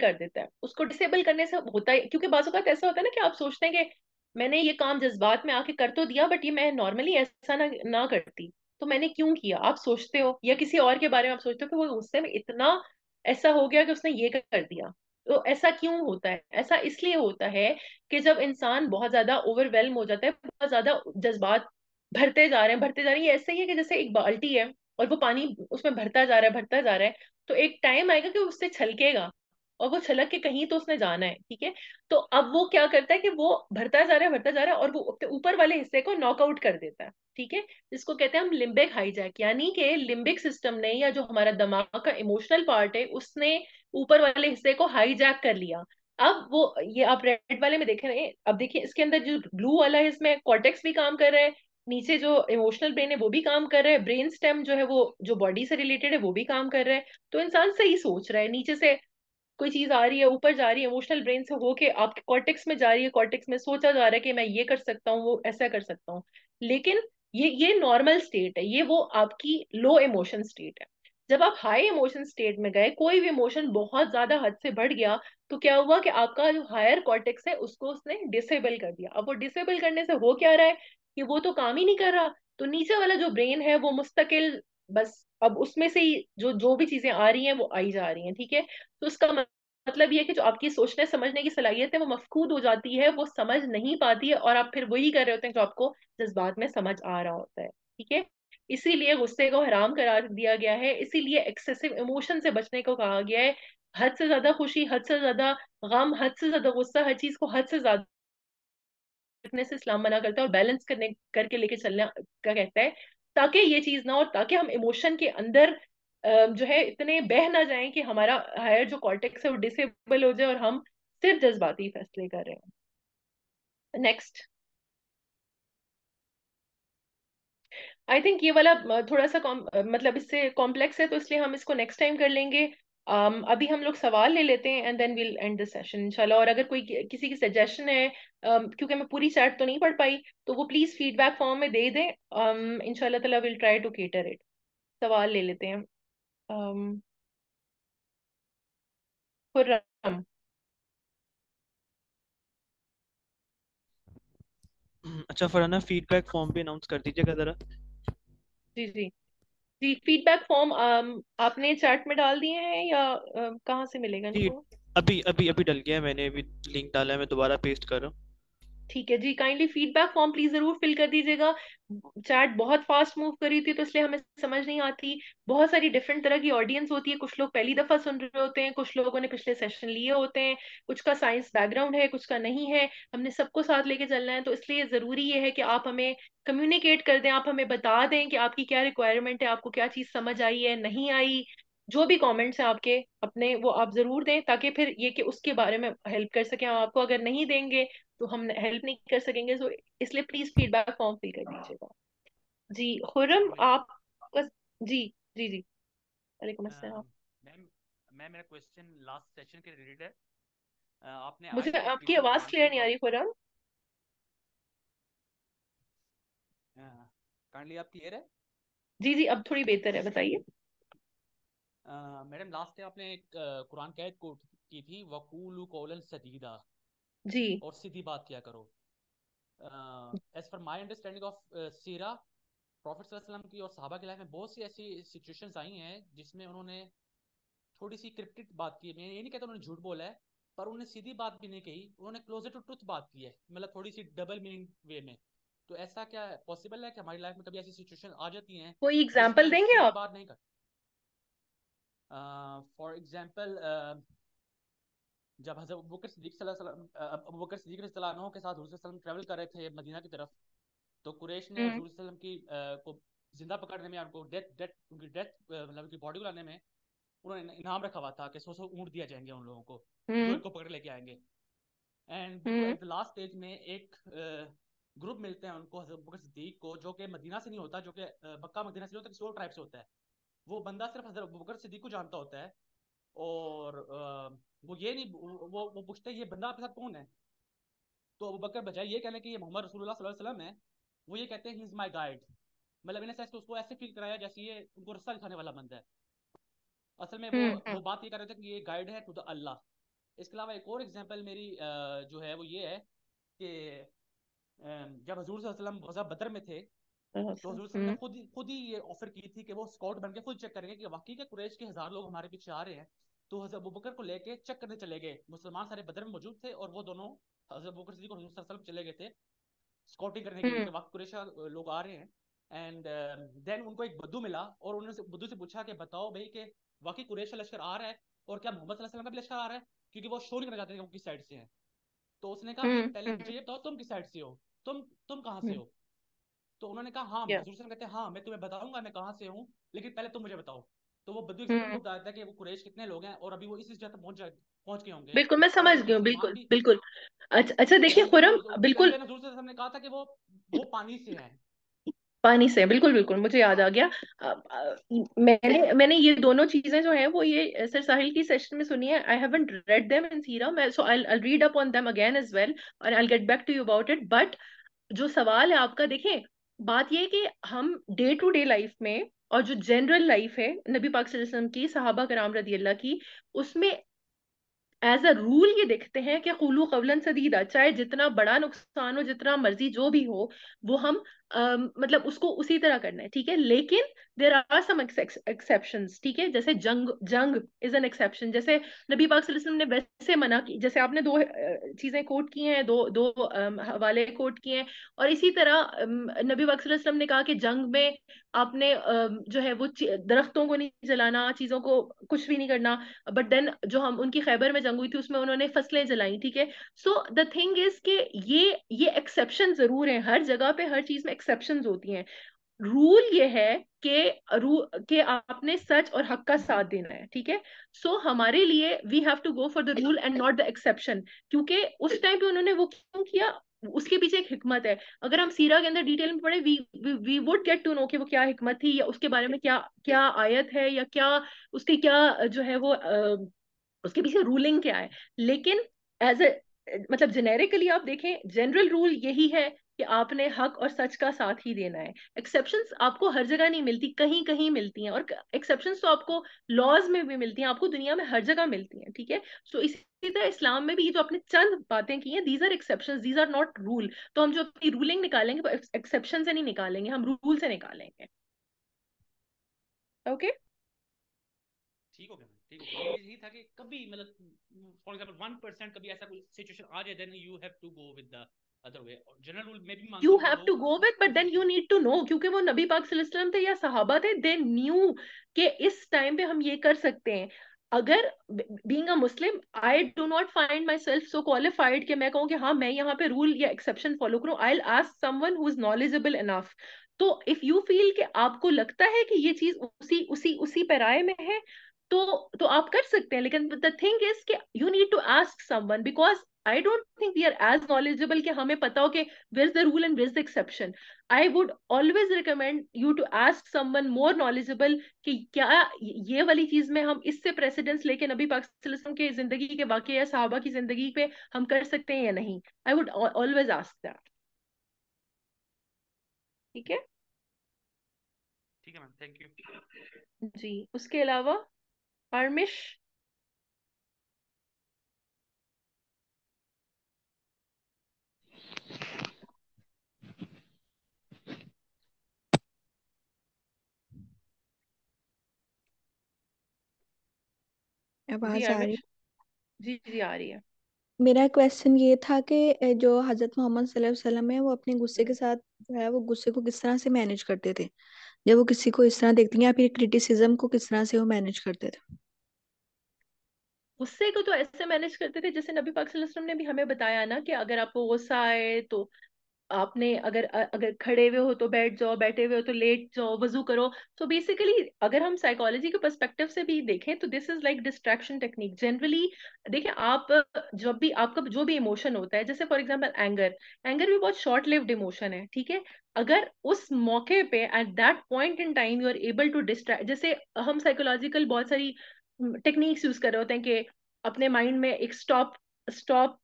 कर देता है उसको डिसेबल करने से होता है क्योंकि बाजू का ऐसा होता है ना कि आप सोचते हैं कि मैंने ये काम जज्बात में आके कर तो दिया बट ये मैं नॉर्मली ऐसा ना ना करती तो मैंने क्यों किया आप सोचते हो या किसी और के बारे में आप सोचते हो कि वो गुस्से में इतना ऐसा हो गया कि उसने ये कर दिया तो ऐसा क्यों होता है ऐसा इसलिए होता है कि जब इंसान बहुत ज्यादा ओवरवेलम हो जाता है बहुत ज्यादा जज्बात भरते जा रहे हैं भरते जा रहे हैं ऐसे ही है कि जैसे एक बाल्टी है और वो पानी उसमें भरता जा रहा है भरता जा रहा है तो एक टाइम आएगा कि उससे छलकेगा और वो छलक के कहीं तो उसने जाना है ठीक है तो अब वो क्या करता है कि वो भरता जा रहा है भरता जा रहा है और वो अपने ऊपर वाले हिस्से को नॉकआउट कर देता है ठीक है जिसको कहते हैं हम लिम्बिक हाईजैक यानी कि लिम्बिक सिस्टम ने या जो हमारा दिमाग का इमोशनल पार्ट है उसने ऊपर वाले हिस्से को हाईजैक कर लिया अब वो ये आप रेड वाले में देख रहे हैं अब देखिए इसके अंदर जो ब्लू वाला है इसमें कॉर्टेक्स भी काम कर रहा है नीचे जो इमोशनल ब्रेन है वो भी काम कर रहा है ब्रेन स्टेम जो है वो जो बॉडी से रिलेटेड है वो भी काम कर रहा है तो इंसान सही सोच रहा है नीचे से कोई चीज आ रही है ऊपर जा रही है इमोशनल ब्रेन से होके आपके कॉर्टेक्स में जा रही है कॉर्टेक्स में सोचा जा रहा है कि मैं ये कर सकता हूँ वो ऐसा कर सकता हूँ लेकिन ये ये नॉर्मल स्टेट है ये वो आपकी लो इमोशन स्टेट है जब आप हाई इमोशन स्टेट में गए कोई भी इमोशन बहुत ज्यादा हद से बढ़ गया तो क्या हुआ कि आपका जो हायर कॉर्टेक्स है उसको उसने डिसेबल कर दिया अब वो डिसेबल करने से हो क्या रहा है कि वो तो काम ही नहीं कर रहा तो नीचे वाला जो ब्रेन है वो मुस्तकिल बस अब उसमें से ही जो जो भी चीजें आ रही हैं वो आई जा रही हैं ठीक है तो उसका मतलब ये है कि जो आपकी सोचने समझने की सलाहियत है वो मफकूद हो जाती है वो समझ नहीं पाती है और आप फिर वही कर रहे होते हैं जो आपको जज्बात में समझ आ रहा होता है ठीक है इसीलिए गुस्से को हराम करार दिया गया है इसीलिए एक्सेसिव इमोशन से बचने को कहा गया है हद से ज्यादा खुशी हद से ज्यादा गम हद से ज्यादा गुस्सा हर चीज को हद से ज्यादा से इस्लाम मना करता है और बैलेंस करने करके लेके चलने का कहता है ताकि ये चीज ना और ताकि हम इमोशन के अंदर जो है इतने बह ना जाए कि हमारा हायर जो कॉन्टेक्ट है वो डिसेबल हो जाए और हम सिर्फ जज्बाती फैसले कर रहे हैं नेक्स्ट आई थिंक ये वाला थोड़ा सा मतलब इससे कॉम्प्लेक्स है तो इसलिए हम इसको नेक्स्ट टाइम कर लेंगे um, अभी हम लोग सवाल ले लेते हैं and then we'll end the session इंशाल्लाह और अगर कोई किसी की सजेशन है um, क्योंकि मैं पूरी सेट तो नहीं पढ़ पाई तो वो प्लीज फीडबैक फॉर्म में दे दें um, इंशाल्लाह ताला will try to cater it सवाल ले लेते हैं um, अच्छा फरहाना फीडबैक फॉर्म भी अनाउंस कर दीजिएगा जरा जी जी जी फीडबैक फॉर्म um, आपने चैट में डाल दिए हैं या uh, कहाँ से मिलेगा अभी अभी अभी डल गया मैंने अभी लिंक डाला है मैं दोबारा पेस्ट कर रहा हूँ ठीक है जी काइंडली फीडबैक फॉर्म प्लीज जरूर फिल कर दीजिएगा चैट बहुत फास्ट मूव कर रही थी तो इसलिए हमें समझ नहीं आती बहुत सारी डिफरेंट तरह की ऑडियंस होती है कुछ लोग पहली दफा सुन रहे होते हैं कुछ लोगों ने पिछले सेशन लिए होते हैं कुछ का साइंस बैकग्राउंड है कुछ का नहीं है हमने सबको साथ लेके चलना है तो इसलिए जरूरी ये है कि आप हमें कम्युनिकेट कर दें आप हमें बता दें कि आपकी क्या रिक्वायरमेंट है आपको क्या चीज समझ आई है नहीं आई जो भी कमेंट्स हैं आपके अपने वो आप जरूर दें ताकि फिर ये कि उसके बारे में हेल्प कर सकें आपको अगर नहीं देंगे तो हम हेल्प नहीं कर सकेंगे सो इसलिए प्लीज फीडबैक फॉर्म फिल कर दीजिएगा जी खुरम आप जी जी जी वालेकुम अस्सलाम मैम मैम मेरा क्वेश्चन लास्ट सेशन के रिलेटेड है आपने मुझे आपकी आवाज क्लियर नहीं आ रही खुरम काइंडली आप क्लियर है जी जी अब थोड़ी बेहतर है बताइए मैडम लास्ट टाइम आपने एक कुरान कैद आयत कोट की थी वकूलु कौलन सदीदा जी और सीधी बात किया करो as per my understanding of सीरा प्रॉफिट वसल्लम की और साहबा की लाइफ में बहुत सी ऐसी सिचुएशंस आई हैं जिसमें उन्होंने थोड़ी सी क्रिप्टेड बात की मैं ये नहीं कहता उन्होंने झूठ बोला है पर उन्होंने सीधी बात भी नहीं कही उन्होंने क्लोजर टू ट्रुथ बात की है मतलब थोड़ी सी डबल मीनिंग वे में तो ऐसा क्या पॉसिबल है कि हमारी लाइफ में कभी ऐसी सिचुएशन आ जाती हैं कोई एग्जांपल देंगे आप बात नहीं कर फॉर एग्जांपल जब हजरत अबू बकर सिद्दीक सिद्दीक के साथ ट्रेवल कर रहे थे मदीना की तरफ तो कुरेश ने हजूर हम्म। की को जिंदा पकड़ने में उनको डेथ डेथ उनकी डेथ मतलब उनकी बॉडी को लाने में उन्होंने इनाम रखा हुआ था कि सौ सौ ऊँट दिया जाएंगे उन लोगों को उनको हम्म। पकड़ लेके आएंगे एंड लास्ट स्टेज में एक ग्रुप मिलते हैं उनको हजरत बकर सिद्दीक को जो कि मदीना से नहीं होता जो कि बक्का मदीना से नहीं होता किसी और ट्राइब से होता है वो बंदा सिर्फ हजरत बकर सिद्दीक को जानता होता है और वो ये नहीं वो वो पूछते ये बंदा आपके साथ कौन है तो अबू बकर बजाय ये कहने कि ये मोहम्मद रसूलुल्लाह सल्लल्लाहु अलैहि वसल्लम है वो ये कहते हैं ही इज़ माय गाइड मतलब इन्हें सेंस तो उसको ऐसे फील कराया जैसे ये उनको रास्ता दिखाने वाला बंदा है असल में वो हम्म, हम्म। वो बात ये कर रहे थे कि ये गाइड है टू द अल्लाह इसके अलावा एक और एग्जांपल मेरी जो है वो ये है कि जब हजूर सल्लम गजा बदर में थे तो हजूर ने हम्म। खुद खुद ही ये ऑफर की थी कि वो स्काउट बन के खुद चेक करेंगे कि वाकई के कुरैश के हजार लोग हमारे पीछे आ रहे हैं तो हजरत अबू बकर को लेके चेक करने चले गए मुसलमान सारे बदर में मौजूद थे और वो दोनों हजरत अबू बकर सिद्दीक और हजरत चले गए थे स्कॉटिंग करने के लिए हम्म। वक्त कुरेशा लोग आ रहे हैं एंड देन um, उनको एक बद्दू मिला और उन्होंने बद्दू से पूछा कि बताओ भाई कि वाकई कुरेश लश्कर आ रहा है और क्या मोहम्मद सल्लल्लाहु अलैहि वसल्लम का भी लश्कर आ रहा है क्योंकि वो शो नहीं करना चाहते थे वो किस साइड से हैं तो उसने कहा हम्म, पहले मुझे हम्म। ये बताओ तुम किस साइड से हो तुम तुम कहाँ से हो तो उन्होंने कहा हाँ yeah. कहते हैं हाँ मैं तुम्हें बताऊंगा मैं कहाँ से हूँ लेकिन पहले तुम मुझे बताओ तो वो बद्दू एक्सप्लेन करता है कि वो कुरैश कितने लोग हैं और अभी वो इस जगह तक पहुंच जाए पहुंच गए होंगे बिल्कुल मैं समझ गई हूँ बिल्कुल बिल्कुल अच्छा अच्छा देखिए खुरम बिल्कुल हमने कहा था कि वो वो पानी से है पानी से बिल्कुल बिल्कुल मुझे याद आ गया आ, आ, मैंने मैंने ये दोनों चीजें जो है वो ये सर साहिल की सेशन में सुनी है I haven't read them in सीरा मैं so I I read up on them again as well और I get back to you about it but जो सवाल है आपका देखें बात ये कि हम डे टू डे लाइफ में और जो जनरल लाइफ है नबी पाक वसल्लम की सहाबा कराम रदी अल्लाह की उसमें एज अ रूल ये देखते हैं कि कुलू कवलन सदीदा चाहे जितना बड़ा नुकसान हो जितना मर्जी जो भी हो वो हम मतलब उसको उसी तरह करना है ठीक है लेकिन देर आर सम एक्सेप्शन ठीक है जैसे जंग जंग इज एन एक्सेप्शन जैसे नबी पाक ने वैसे मना की जैसे आपने दो चीजें कोट की हैं दो दो हवाले कोट किए हैं और इसी तरह नबी पाक ने कहा कि जंग में आपने जो है वो दरख्तों को नहीं जलाना चीजों को कुछ भी नहीं करना बट देन जो हम उनकी खैबर में जंग हुई थी उसमें उन्होंने फसलें जलाई ठीक है सो द थिंग इज के ये ये एक्सेप्शन जरूर है हर जगह पे हर चीज में एक्सेप्शन होती हैं रूल ये है कि रू के आपने सच और हक का साथ देना है ठीक है सो हमारे लिए we have to go for the rule and not the exception क्योंकि उस टाइम पे उन्होंने वो क्यों किया उसके पीछे एक हिकमत है अगर हम सीरा के अंदर डिटेल में पढ़े we we would get to know कि वो क्या हिकमत थी या उसके बारे में क्या क्या आयत है या क्या उसके क्या जो है वो उसके पीछे रूलिंग क्या है लेकिन एज ए मतलब जेनेरिकली आप देखें जनरल रूल यही है कि आपने हक और सच का साथ ही देना है एक्सेप्शन आपको हर जगह नहीं मिलती कहीं कहीं मिलती हैं और एक्सेप्शन तो आपको लॉज में भी मिलती हैं आपको दुनिया में हर जगह मिलती हैं ठीक है सो so, इसी तरह इस्लाम में भी जो आपने चंद बातें की हैं these are exception these are not rule तो हम जो अपनी रूलिंग निकालेंगे वो तो एक्सेप्शन से नहीं निकालेंगे हम रूल से निकालेंगे ओके ठीक हो गया ठीक हो गया यही था कि कभी मतलब फॉर एग्जांपल 1% कभी ऐसा कोई सिचुएशन आ जाए then you have to go with the other way general rule maybe you have to go with but then you need to know क्योंकि वो नबी पाक सल्लल्लाहु थे या सहाबा थे they knew कि इस टाइम पे हम ये कर सकते हैं अगर being a Muslim I do not find myself so qualified कि मैं कहूँ कि हाँ मैं यहाँ पे रूल या एक्सेप्शन फॉलो करूँ I ask someone who is knowledgeable enough तो इफ यू फील कि आपको लगता है कि ये चीज उसी उसी उसी पैराए में है तो तो आप कर सकते हैं लेकिन द थिंग इज कि you need to ask someone because I don't think we are as knowledgeable कि हमें पता हो कि where is the rule and where is the exception I would always recommend you to ask someone more knowledgeable कि क्या ये वाली चीज में हम इससे प्रेसिडेंस लेके नबी पाकिस्तान के जिंदगी के वाक़े या साहबा की जिंदगी पे हम कर सकते हैं या नहीं I would always ask that ठीक है ठीक है मैम थैंक यू जी उसके अलावा varmış मेरा क्वेश्चन ये था कि जो हजरत मोहम्मद सल्लल्लाहु अलैहि वसल्लम है वो अपने गुस्से के साथ जो है वो गुस्से को किस तरह से मैनेज करते थे जब वो किसी को इस तरह देखती हैं आप क्रिटिसिज्म को किस तरह से वो मैनेज करते थे गुस्से को तो ऐसे मैनेज करते थे जैसे नबी पाक वसल्लम ने भी हमें बताया ना कि अगर आपको गुस्सा आए तो आपने अगर अगर खड़े हुए हो तो बैठ जाओ बैठे हुए हो तो लेट जाओ वजू करो तो बेसिकली अगर हम साइकोलॉजी के पर्सपेक्टिव से भी देखें तो this is like distraction technique generally देखिए आप जब भी आपका जो भी इमोशन होता है जैसे फॉर एग्जांपल एंगर एंगर भी बहुत शॉर्ट लिव्ड इमोशन है ठीक है अगर उस मौके पे at that point in time you are able to distract जैसे हम साइकोलॉजिकल बहुत सारी टेक्निक्स यूज कर रहे होते हैं कि अपने माइंड में एक स्टॉप स्टॉप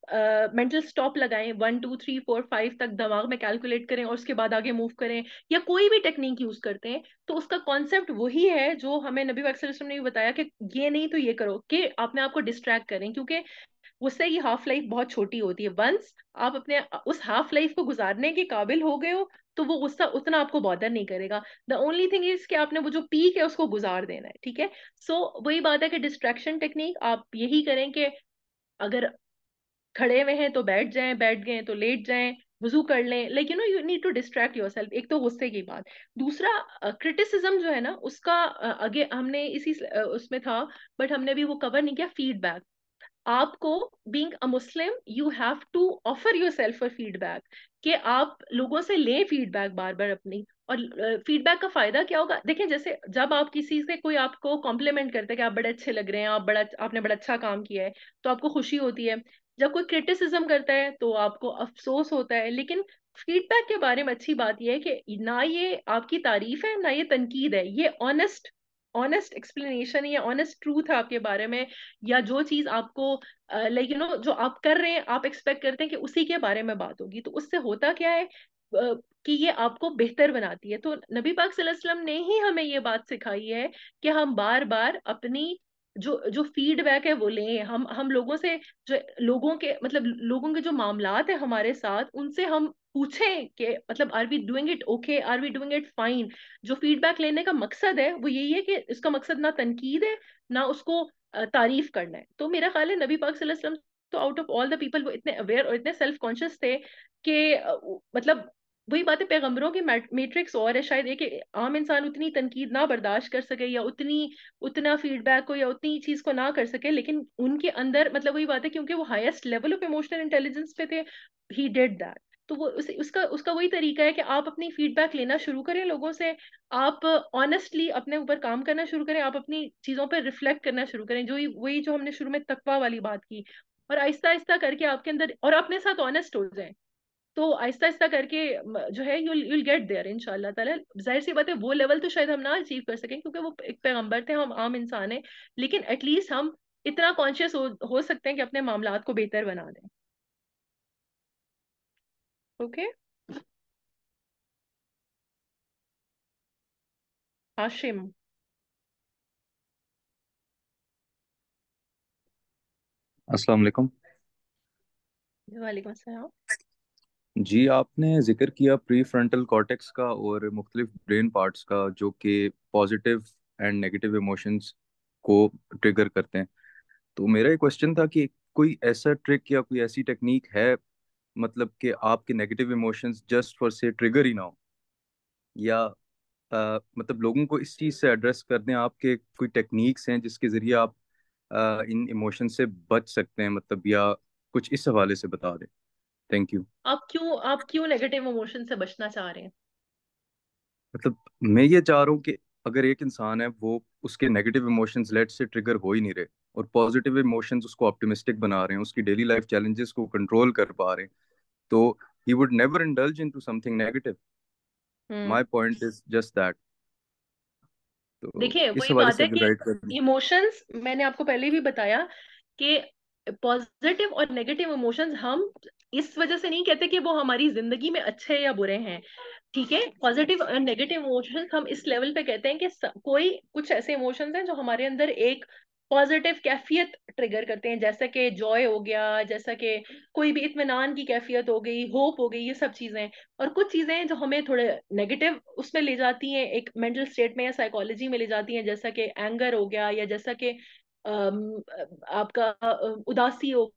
मेंटल स्टॉप लगाएं one two three four five तक दिमाग में कैलकुलेट करें और उसके बाद आगे मूव करें या कोई भी टेक्निक यूज करते हैं तो उसका कॉन्सेप्ट वही है जो हमें नबी वक्सम ने बताया कि ये नहीं तो ये करो कि अपने आप को डिस्ट्रैक्ट करें क्योंकि उससे ये हाफ लाइफ बहुत छोटी होती है वंस आप अपने उस हाफ लाइफ को गुजारने के काबिल हो गए हो तो वो गुस्सा उतना आपको बॉदर नहीं करेगा द ओनली थिंग इज कि आपने वो जो पीक है उसको गुजार देना है ठीक है सो so, वही बात है कि डिस्ट्रैक्शन टेक्निक आप यही करें कि अगर खड़े हुए हैं तो बैठ जाए बैठ गए तो लेट जाए वजू कर लें like you know you need to distract yourself एक तो गुस्से की बात दूसरा क्रिटिसिज्म uh, जो है ना उसका uh, आगे हमने इसी uh, उसमें था बट हमने भी वो कवर नहीं किया फीडबैक आपको being a Muslim you have to offer yourself for feedback कि आप लोगों से लें फीडबैक बार बार अपनी और फीडबैक का फायदा क्या होगा देखिए जैसे जब आप किसी से कोई आपको कॉम्प्लीमेंट करते हैं कि आप बड़े अच्छे लग रहे हैं आप बड़ा आपने बड़ा अच्छा काम किया है तो आपको खुशी होती है जब कोई क्रिटिसिज्म करता है तो आपको अफसोस होता है लेकिन फीडबैक के बारे में अच्छी बात यह है कि ना ये आपकी तारीफ है ना ये तनकीद है ये ऑनेस्ट ऑनेस्ट एक्सप्लेनेशन या ऑनेस्ट ट्रूथ है आपके बारे में या जो चीज आपको लाइक यू नो जो आप कर रहे हैं आप एक्सपेक्ट करते हैं कि उसी के बारे में बात होगी तो उससे होता क्या है कि ये आपको बेहतर बनाती है तो नबी पाक सल्लल्लाहु ने ही हमें ये बात सिखाई है कि हम बार बार अपनी जो जो फीडबैक है वो लें हम हम लोगों से जो लोगों के मतलब लोगों के जो मामलात है हमारे साथ उनसे हम पूछें कि मतलब are we doing it okay are we doing it fine जो फीडबैक लेने का मकसद है वो यही है कि इसका मकसद ना तनकीद है ना उसको तारीफ करना है तो मेरा ख्याल है नबी पाक वसल्लम तो out of all the people वो इतने अवेयर और इतने सेल्फ कॉन्शियस थे कि मतलब वही बात है पैगम्बरों की मैट्रिक्स और है शायद एक आम इंसान उतनी तनकीद ना बर्दाश्त कर सके या उतनी उतना फीडबैक को या उतनी चीज़ को ना कर सके लेकिन उनके अंदर मतलब वही बात है क्योंकि वो highest level of emotional intelligence पे थे ही डिड दैट तो वो उस, उसका उसका वही तरीका है कि आप अपनी फीडबैक लेना शुरू करें लोगों से आप ऑनेस्टली अपने ऊपर काम करना शुरू करें आप अपनी चीज़ों पर रिफ्लेक्ट करना शुरू करें जो वही जो हमने शुरू में तकवा वाली बात की और आहिस्ता आहिस्ता करके आपके अंदर और अपने साथ ऑनेस्ट हो जाए तो आहिस्ता आहिस्ता करके जो है यू यूल गेट देयर इन ताला जाहिर सी बात है वो लेवल तो शायद हम ना अचीव कर सकें क्योंकि वो एक पैगम्बर थे हम आम इंसान हैं लेकिन एटलीस्ट हम इतना कॉन्शियस हो, हो सकते हैं कि अपने मामला को बेहतर बना दें ओके हाशिम अस्सलाम वालेकुम वालेकुम अस्सलाम जी आपने जिक्र किया प्री फ्रंटल कॉर्टेक्स का और मुख्तलिफ ब्रेन पार्ट्स का जो कि पॉजिटिव एंड नेगेटिव इमोशंस को ट्रिगर करते हैं तो मेरा एक क्वेश्चन था कि कोई ऐसा ट्रिक या कोई ऐसी टेक्निक है मतलब कि आपके नेगेटिव इमोशंस जस्ट फॉर से ट्रिगर ही ना हो या आ, मतलब लोगों को इस चीज़ से एड्रेस कर दें आपके कोई टेक्निक्स हैं जिसके ज़रिए आप आ, इन इमोशन से बच सकते हैं मतलब या कुछ इस हवाले से बता दें थैंक यू आप क्यों आप क्यों नेगेटिव इमोशन से बचना चाह रहे हैं मतलब मैं ये चाह रहा हूँ कि अगर एक इंसान है वो उसके नेगेटिव इमोशंस लेट से ट्रिगर हो ही नहीं रहे और पॉजिटिव इमोशंस उसको ऑप्टिमिस्टिक बना रहे हैं उसकी डेली लाइफ चैलेंजेस को कंट्रोल कर पा रहे हैं तो he would never indulge into something negative my point is just that देखिए वही बात है कि इमोशंस मैंने आपको पहले भी बताया कि पॉजिटिव और नेगेटिव इमोशंस हम इस वजह से नहीं कहते कि वो हमारी जिंदगी में अच्छे या बुरे हैं ठीक है पॉजिटिव और नेगेटिव इमोशंस हम इस लेवल पे कहते हैं कि कोई कुछ ऐसे इमोशंस हैं जो हमारे अंदर एक पॉजिटिव कैफियत ट्रिगर करते हैं जैसा कि जॉय हो गया जैसा कि कोई भी इतमान की कैफियत हो गई होप हो गई ये सब चीज़ें और कुछ चीज़ें जो हमें थोड़े नेगेटिव उसमें ले जाती हैं एक मेंटल स्टेट में या साइकोलॉजी में ले जाती हैं जैसा कि एंगर हो गया या जैसा कि आपका उदासी हो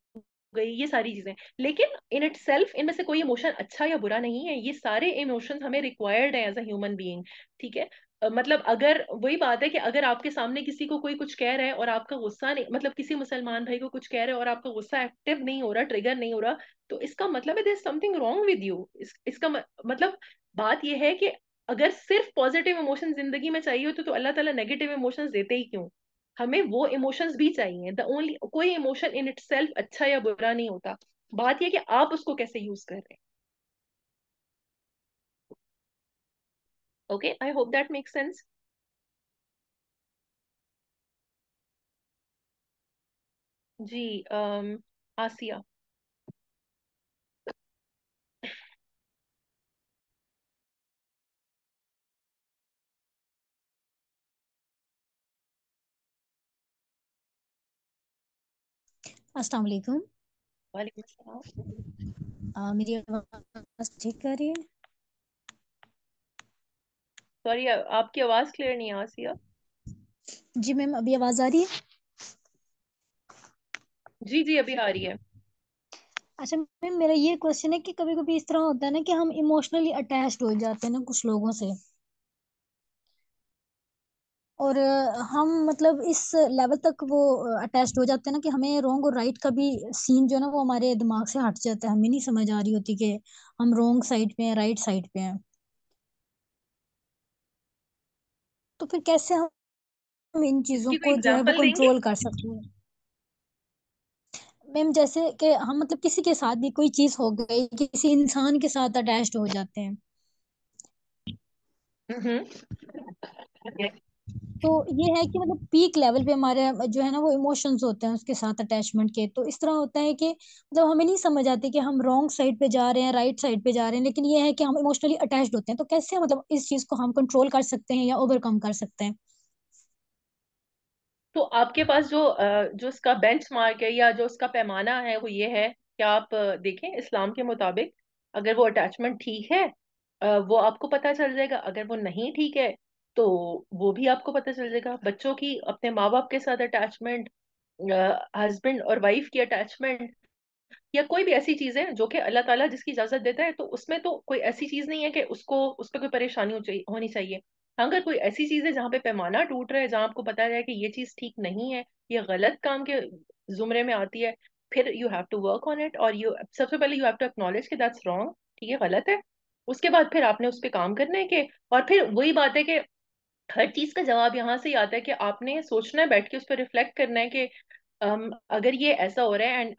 गई ये सारी चीजें लेकिन इन इट सेल्फ इनमें से कोई इमोशन अच्छा या बुरा नहीं है ये सारे इमोशंस हमें रिक्वायर्ड है एज अ ह्यूमन बीइंग ठीक है मतलब अगर वही बात है कि अगर आपके सामने किसी को कोई कुछ कह रहा है और आपका गुस्सा नहीं मतलब किसी मुसलमान भाई को कुछ कह रहा है और आपका गुस्सा एक्टिव नहीं हो रहा ट्रिगर नहीं हो रहा तो इसका मतलब है समथिंग रॉन्ग विद यू इसका मतलब बात यह है कि अगर सिर्फ पॉजिटिव इमोशन जिंदगी में चाहिए तो, तो अल्लाह तला नेगेटिव इमोशंस देते ही क्यों हमें वो इमोशंस भी चाहिए द ओनली कोई इमोशन इन इट अच्छा या बुरा नहीं होता बात यह कि आप उसको कैसे यूज कर रहे हैं Okay, I hope that makes sense. G, um, Asia. Assalamualaikum. वालेकुम वालेकुम Miriam, मेरी आवाज़ ठीक सॉरी आपकी आवाज क्लियर नहीं आ आसिया जी मैम अभी आवाज आ रही है जी जी अभी आ रही है अच्छा मैम मेरा ये क्वेश्चन है कि कभी कभी इस तरह होता है ना कि हम इमोशनली अटैच्ड हो जाते हैं ना कुछ लोगों से और हम मतलब इस लेवल तक वो अटैच्ड हो जाते हैं ना कि हमें रोंग और राइट का भी सीन जो है ना वो हमारे दिमाग से हट जाता है हमें नहीं समझ आ रही होती कि हम रोंग साइड पे हैं राइट साइड पे हैं तो फिर कैसे हम इन चीज़ों को जो है वो कंट्रोल कर सकते हैं मैम जैसे कि हम मतलब किसी के साथ भी कोई चीज़ हो गई किसी इंसान के साथ अटैच्ड हो जाते हैं हम्म तो ये है कि मतलब पीक लेवल पे हमारे जो है ना वो इमोशंस होते हैं उसके साथ अटैचमेंट के तो इस तरह होता है कि मतलब हमें नहीं समझ आती कि हम रॉन्ग साइड पे जा रहे हैं राइट साइड पे जा रहे हैं लेकिन ये है कि हम इमोशनली अटैच होते हैं तो कैसे मतलब इस चीज को हम कंट्रोल कर सकते हैं या ओवरकम कर सकते हैं तो आपके पास जो जो उसका बेंच मार्क है या जो उसका पैमाना है वो ये है कि आप देखें इस्लाम के मुताबिक अगर वो अटैचमेंट ठीक है वो आपको पता चल जाएगा अगर वो नहीं ठीक है तो वो भी आपको पता चल जाएगा बच्चों की अपने माँ बाप के साथ अटैचमेंट हस्बैंड और वाइफ की अटैचमेंट या कोई भी ऐसी चीज है जो कि अल्लाह ताला जिसकी इजाजत देता है तो उसमें तो कोई ऐसी चीज नहीं है कि उसको उस पर कोई परेशानी हो चाहिए होनी चाहिए हाँ, अगर कोई ऐसी चीज है जहाँ पे पैमाना टूट रहा है जहाँ आपको पता है कि ये चीज ठीक नहीं है ये गलत काम के जुमरे में आती है फिर you have to work on it और यू सबसे पहले यू हैव टू एक्नॉलेज कि दैट्स रॉन्ग ठीक है गलत है उसके बाद फिर आपने उस पर काम करना है कि और फिर वही बात है कि हर चीज का जवाब यहाँ से ही आता है कि आपने सोचना है बैठ के उस पर रिफ्लेक्ट करना है कि um, अगर ये ऐसा हो रहा है एंड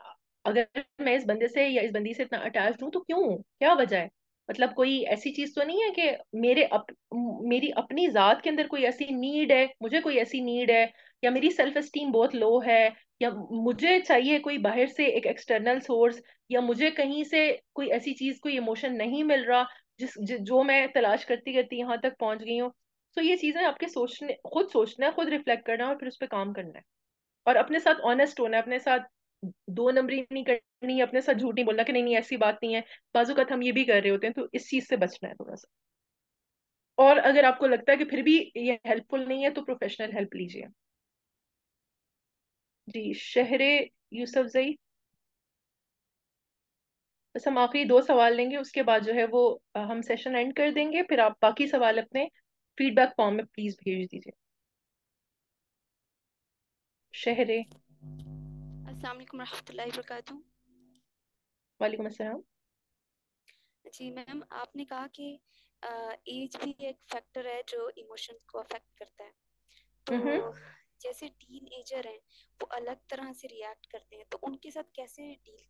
अगर मैं इस बंदे से या इस बंदी से इतना अटैच हूँ तो क्यों क्या वजह है मतलब कोई ऐसी चीज तो नहीं है कि मेरे अप, मेरी अपनी जात के अंदर कोई ऐसी नीड है मुझे कोई ऐसी नीड है या मेरी सेल्फ एस्टीम बहुत लो है या मुझे चाहिए कोई बाहर से एक एक्सटर्नल सोर्स या मुझे कहीं से कोई ऐसी चीज कोई इमोशन नहीं मिल रहा जिस ज, जो मैं तलाश करती करती यहाँ तक पहुंच गई हूँ सो तो ये चीज़ें आपके सोचने खुद सोचना है खुद रिफ्लेक्ट करना है और फिर उस पर काम करना है और अपने साथ ऑनेस्ट होना है अपने साथ दो नंबरी नहीं करनी अपने साथ झूठ नहीं बोलना कि नहीं नहीं ऐसी बात नहीं है बाजू का हम ये भी कर रहे होते हैं तो इस चीज़ से बचना है थोड़ा सा और अगर आपको लगता है कि फिर भी ये हेल्पफुल नहीं है तो प्रोफेशनल हेल्प लीजिए जी शहरे यूसफ जई बस हम आखिरी दो सवाल लेंगे उसके बाद जो है वो हम सेशन एंड कर देंगे फिर आप बाकी सवाल अपने फीडबैक फॉर्म में प्लीज भेज दीजिए शहरे अस्सलाम वालेकुम वालेकुम अस्सलाम जी मैम आपने कहा कि एज भी एक फैक्टर है जो इमोशंस को अफेक्ट करता है तो हम्म हम्म। जैसे टीन एजर हैं वो अलग तरह से रिएक्ट करते हैं तो उनके साथ कैसे डील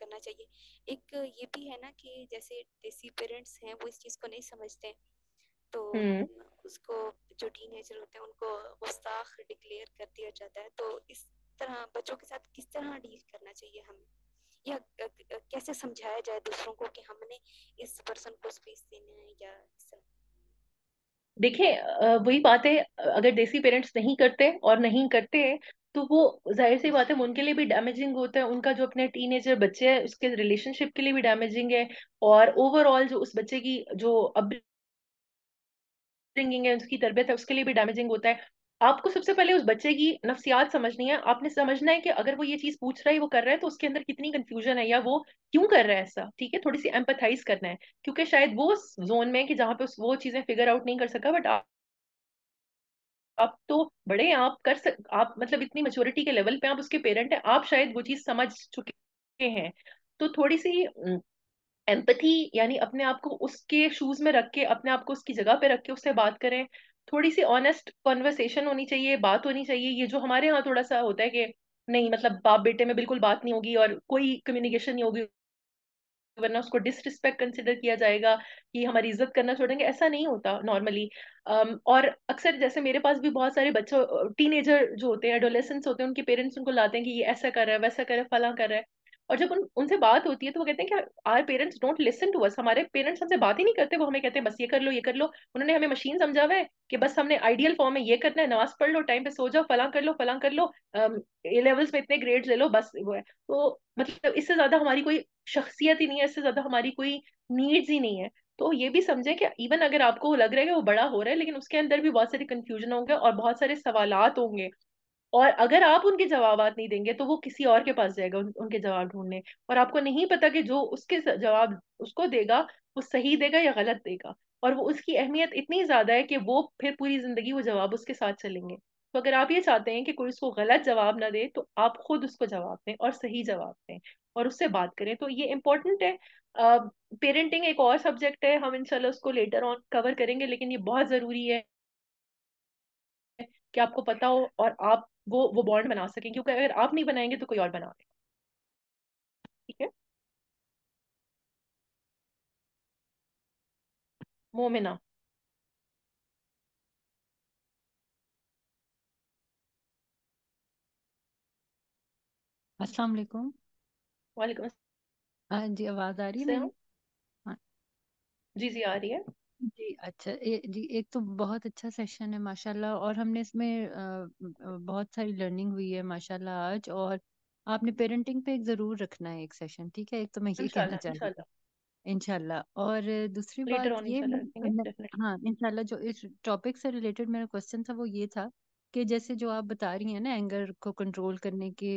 करना चाहिए एक ये भी है ना कि जैसे देसी पेरेंट्स हैं वो इस चीज़ को नहीं समझते हैं तो हम्म। उसको जो टीनेजर होते हैं उनको गुस्ताख डिक्लेयर कर दिया जाता है तो इस तरह बच्चों के साथ किस तरह डील करना चाहिए हमें या कैसे समझाया जाए दूसरों को कि हमने इस पर्सन को स्पेस देना है या देखिए वही बात है अगर देसी पेरेंट्स नहीं करते और नहीं करते तो वो जाहिर सी बात है उनके लिए भी डैमेजिंग होता है उनका जो अपने टीनेजर बच्चे है उसके रिलेशनशिप के लिए भी डैमेजिंग है और ओवरऑल जो उस बच्चे की जो अब अपब्रिंगिंग है उसकी तरबियत है उसके लिए भी डैमेजिंग होता है आपको सबसे पहले उस बच्चे की नफसियात समझनी है आपने समझना है कि अगर वो ये चीज पूछ रहा है वो कर रहा है तो उसके अंदर कितनी कंफ्यूजन है या वो क्यों कर रहा है ऐसा ठीक है थोड़ी सी एम्पथाइज करना है क्योंकि शायद वो जोन में कि जहाँ पे वो चीजें फिगर आउट नहीं कर सका बट आप आप तो बड़े हैं आप कर सक आप मतलब इतनी मेच्योरिटी के लेवल पे आप उसके पेरेंट हैं आप शायद वो चीज समझ चुके हैं तो थोड़ी सी एम्पथी यानी अपने आप को उसके शूज में रख के अपने आप को उसकी जगह पे रख के उससे बात करें थोड़ी सी ऑनेस्ट कॉन्वर्सेशन होनी चाहिए बात होनी चाहिए ये जो हमारे यहाँ थोड़ा सा होता है कि नहीं मतलब बाप बेटे में बिल्कुल बात नहीं होगी और कोई कम्युनिकेशन नहीं होगी वरना उसको डिसरिस्पेक्ट कंसिडर किया जाएगा कि हमारी इज्जत करना छोड़ेंगे ऐसा नहीं होता नॉर्मली और अक्सर जैसे मेरे पास भी बहुत सारे बच्चों टीनेजर जो होते हैं एडोलेसेंस होते हैं उनके पेरेंट्स उनको लाते हैं कि ये ऐसा कर रहा है वैसा कर रहा है फला कर रहा है और जब उन उनसे बात होती है तो वो कहते हैं कि our parents don't listen to us हमारे पेरेंट्स हमसे बात ही नहीं करते वो हमें कहते हैं बस ये कर लो ये कर लो उन्होंने हमें मशीन समझावा है कि बस हमने आइडियल फॉर्म में ये करना है नमाज पढ़ लो टाइम पे सो जाओ फलां कर लो फलां कर लो ए लेवल्स में इतने ग्रेड ले लो बस वो है तो मतलब इससे ज्यादा हमारी कोई शख्सियत ही नहीं है इससे ज्यादा हमारी कोई नीड्स ही नहीं है तो ये भी समझें कि इवन अगर आपको लग रहा है कि वो बड़ा हो रहा है लेकिन उसके अंदर भी बहुत सारे कन्फ्यूजन होंगे और बहुत सारे सवालत होंगे और अगर आप उनके जवाब नहीं देंगे तो वो किसी और के पास जाएगा उन, उनके जवाब ढूंढने और आपको नहीं पता कि जो उसके जवाब उसको देगा वो सही देगा या गलत देगा और वो उसकी अहमियत इतनी ज्यादा है कि वो फिर पूरी जिंदगी वो जवाब उसके साथ चलेंगे तो अगर आप ये चाहते हैं कि कोई उसको गलत जवाब ना दे तो आप खुद उसको जवाब दें और सही जवाब दें और उससे बात करें तो ये इम्पोर्टेंट है पेरेंटिंग uh, एक और सब्जेक्ट है हम इनशाला उसको लेटर ऑन कवर करेंगे लेकिन ये बहुत ज़रूरी है कि आपको पता हो और आप वो वो बॉन्ड बना सकें क्योंकि अगर आप नहीं बनाएंगे तो कोई और बना ठीक है मोमिना अस्सलाम वालेकुम वालेकुम हाँ जी आवाज़ आ रही है हाँ। जी जी आ रही है जी अच्छा ए, जी एक तो बहुत अच्छा सेशन है माशाल्लाह और हमने इसमें अ, बहुत सारी लर्निंग हुई है माशाल्लाह आज और आपने पेरेंटिंग पे एक ज़रूर रखना है एक सेशन ठीक है एक तो मैं ये कहना इंशाल्लाह चाहूँगी इंशाल्लाह इंशाल्लाह और दूसरी लेटर बात ऑन ये इंशाल्लाह रखेंगे डेफिनेटली हाँ इंशाल्लाह जो इस टॉपिक से रिलेटेड मेरा क्वेश्चन था वो ये था कि जैसे जो आप बता रही हैं ना एंगर को कंट्रोल करने के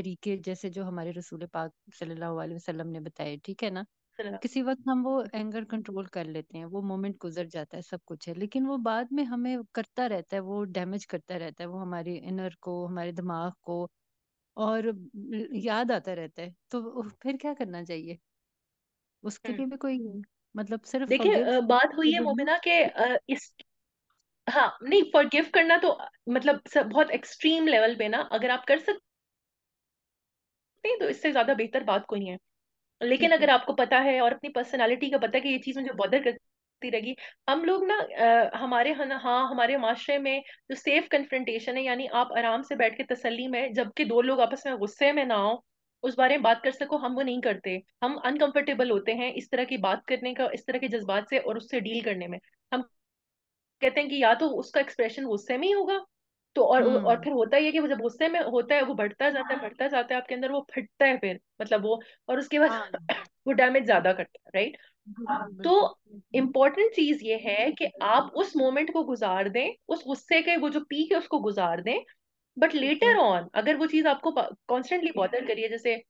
तरीके जैसे जो हमारे रसूल पाक सल्लल्लाहु अलैहि वसल्लम ने बताए ठीक है ना किसी वक्त हम वो एंगर कंट्रोल कर लेते हैं वो मोमेंट गुजर जाता है सब कुछ है लेकिन वो बाद में हमें करता रहता है वो डैमेज करता रहता है वो हमारी इनर को हमारे दिमाग को और याद आता रहता है तो फिर क्या करना चाहिए उसके हम्म। लिए भी कोई हम्म। मतलब सिर्फ देखिए बात हुई है मोमिना के इस हाँ नहीं फॉरगिव करना तो मतलब बहुत एक्सट्रीम लेवल पे ना अगर आप कर सकते तो इससे ज्यादा बेहतर बात कोई नहीं है लेकिन अगर आपको पता है और अपनी पर्सनालिटी का पता है कि ये चीज मुझे बॉदर करती रहेगी हम लोग ना आ, हमारे हाँ हमारे माशरे में जो सेफ कन्फ्रेंटेशन है यानी आप आराम से बैठ के तसली में जबकि दो लोग आपस में गुस्से में ना हो उस बारे में बात कर सको हम वो नहीं करते हम अनकंफर्टेबल होते हैं इस तरह की बात करने का इस तरह के जज्बात से और उससे डील करने में हम कहते हैं कि या तो उसका एक्सप्रेशन गुस्से में ही होगा तो और hmm. और हम्म। फिर होता ही है कि वो जब गुस्से में होता है वो बढ़ता जाता है हाँ। बढ़ता जाता है आपके अंदर वो फटता है फिर मतलब वो और उसके बाद हाँ। वो डैमेज ज्यादा करता है राइट तो इम्पोर्टेंट हम्म। चीज ये है कि आप उस मोमेंट हम्म। को गुजार दें उस गुस्से के वो जो पीक है उसको गुजार दें बट लेटर ऑन अगर वो चीज आपको कॉन्स्टेंटली बॉदर करिए जैसे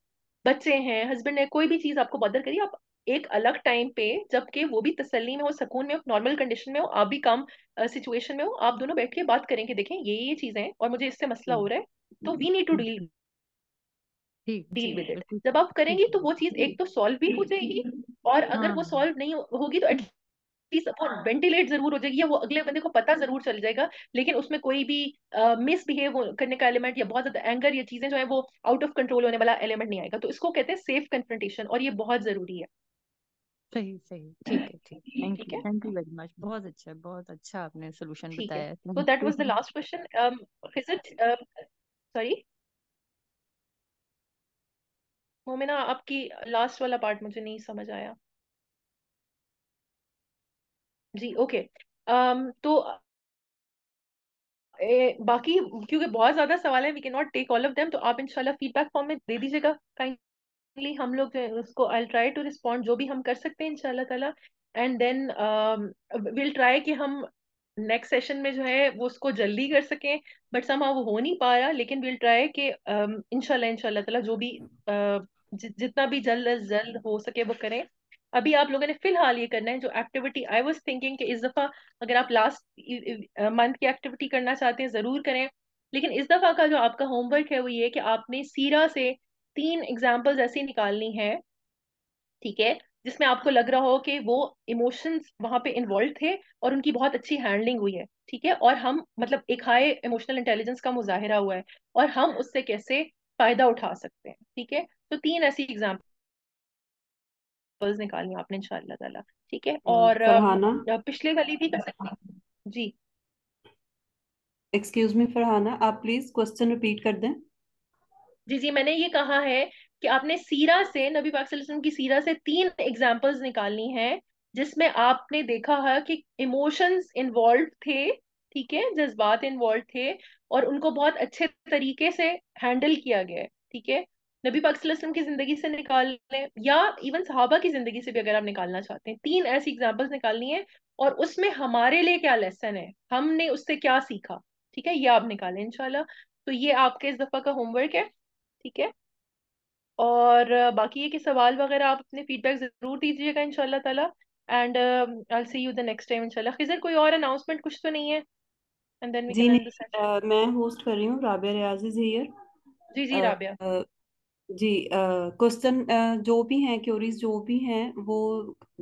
बच्चे हैं हस्बैंड है कोई भी चीज आपको बॉदर करिए आप एक अलग टाइम पे जबकि वो भी तसल्ली में हो सुकून में हो नॉर्मल कंडीशन में हो आप भी काम सिचुएशन में हो आप दोनों बैठ के बात करेंगे देखें ये ये चीजें हैं और मुझे इससे मसला हो रहा है तो we need to deal deal with it जब आप करेंगी तो वो चीज एक तो सॉल्व भी हो जाएगी और अगर वो सॉल्व हाँ। नहीं होगी तो एटलीस्ट वो वेंटिलेट जरूर हो जाएगी या वो अगले बंदे को पता जरूर चल जाएगा लेकिन उसमें कोई भी मिसबिहेव uh, करने का एलिमेंट या बहुत ज्यादा एंगर या चीजें जो है वो आउट ऑफ कंट्रोल होने वाला एलिमेंट नहीं आएगा तो इसको कहते हैं सेफ कन्फ्रंटेशन और ये बहुत जरूरी है सही सही ठीक है ठीक thank you thank you very much बहुत अच्छा बहुत अच्छा आपने सॉल्यूशन बताया so that was the last question is it sorry Momina आपकी लास्ट वाला पार्ट मुझे नहीं समझ आया जी ओके okay. um, तो ए, बाकी क्योंकि बहुत ज्यादा सवाल है we can not take all of them तो आप इंशाल्लाह फीडबैक फॉर्म में दे दीजिएगा काइंड अकॉर्डिंगली हम लोग उसको आई ट्राई टू रिस्पॉन्ड जो भी हम कर सकते हैं इनशाला ताला एंड देन विल ट्राई कि हम नेक्स्ट सेशन में जो है वो उसको जल्दी कर सकें बट समा वो हो नहीं पा रहा लेकिन विल ट्राई कि um, इनशाला इनशाला ताला जो भी uh, जि, जितना भी जल्द अज जल्द हो सके वो करें अभी आप लोगों ने फिलहाल ये करना है जो एक्टिविटी आई वाज थिंकिंग कि इस दफ़ा अगर आप लास्ट मंथ की एक्टिविटी करना चाहते हैं ज़रूर करें लेकिन इस दफ़ा का जो आपका होमवर्क है वो ये कि आपने सीरा से तीन एग्जाम्पल्स ऐसी निकालनी है ठीक है जिसमें आपको लग रहा हो कि वो इमोशंस वहां पे इन्वॉल्व थे और उनकी बहुत अच्छी हैंडलिंग हुई है ठीक है और हम मतलब एक हाई इमोशनल इंटेलिजेंस का मुजाहरा हुआ है और हम उससे कैसे फायदा उठा सकते हैं ठीक है तो तीन ऐसी एग्जाम्पल निकाली आपने इनशाला ताला ठीक है हम्म, और पिछले वाली भी कर सकते हैं जी एक्सक्यूज मी फरहाना आप प्लीज क्वेश्चन रिपीट कर दें जी जी मैंने ये कहा है कि आपने सीरा से नबी पाक वसल्लम की सीरा से तीन एग्जाम्पल्स निकालनी है जिसमें आपने देखा है कि इमोशंस इन्वॉल्व थे ठीक है जज्बात इन्वॉल्व थे और उनको बहुत अच्छे तरीके से हैंडल किया गया है ठीक है नबी पाक वसल्लम की जिंदगी से निकाल लें या इवन सहाबा की जिंदगी से भी अगर आप निकालना चाहते हैं तीन ऐसी एग्जाम्पल्स निकालनी है और उसमें हमारे लिए क्या लेसन है हमने उससे क्या सीखा ठीक है ये आप निकालें इनशाला तो ये आपके इस दफा का होमवर्क है ठीक है और बाकी ये कि सवाल वगैरह आप अपने फीडबैक ज़रूर दीजिएगा इन शाह तला and I see you the next time इंशाल्लाह खिजर कोई और अनाउंसमेंट कुछ तो नहीं है एंड देन वी जी मैं होस्ट कर रही हूँ राबिया रियाज इज हियर जी जी राबिया जी क्वेश्चन जो भी हैं क्यूरीज जो भी हैं वो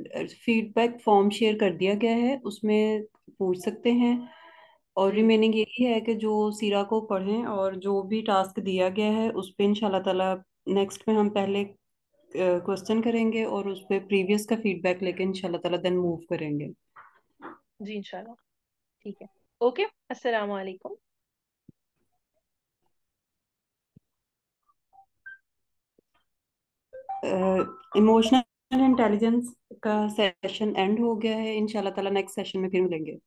फीडबैक फॉर्म शेयर कर दिया गया है उसमें पूछ सकते हैं और रिमेनिंग हम्म। यही है कि जो सीरा को पढ़ें और जो भी टास्क दिया गया है उस पर इंशाल्लाह तला नेक्स्ट में हम पहले क्वेश्चन करेंगे और उस पर प्रीवियस का फीडबैक लेके इंशाल्लाह तला देन मूव करेंगे जी इनशाला ठीक है ओके अस्सलाम वालेकुम इमोशनल इंटेलिजेंस का सेशन एंड हो गया है इनशाला तला नेक्स्ट सेशन में फिर मिलेंगे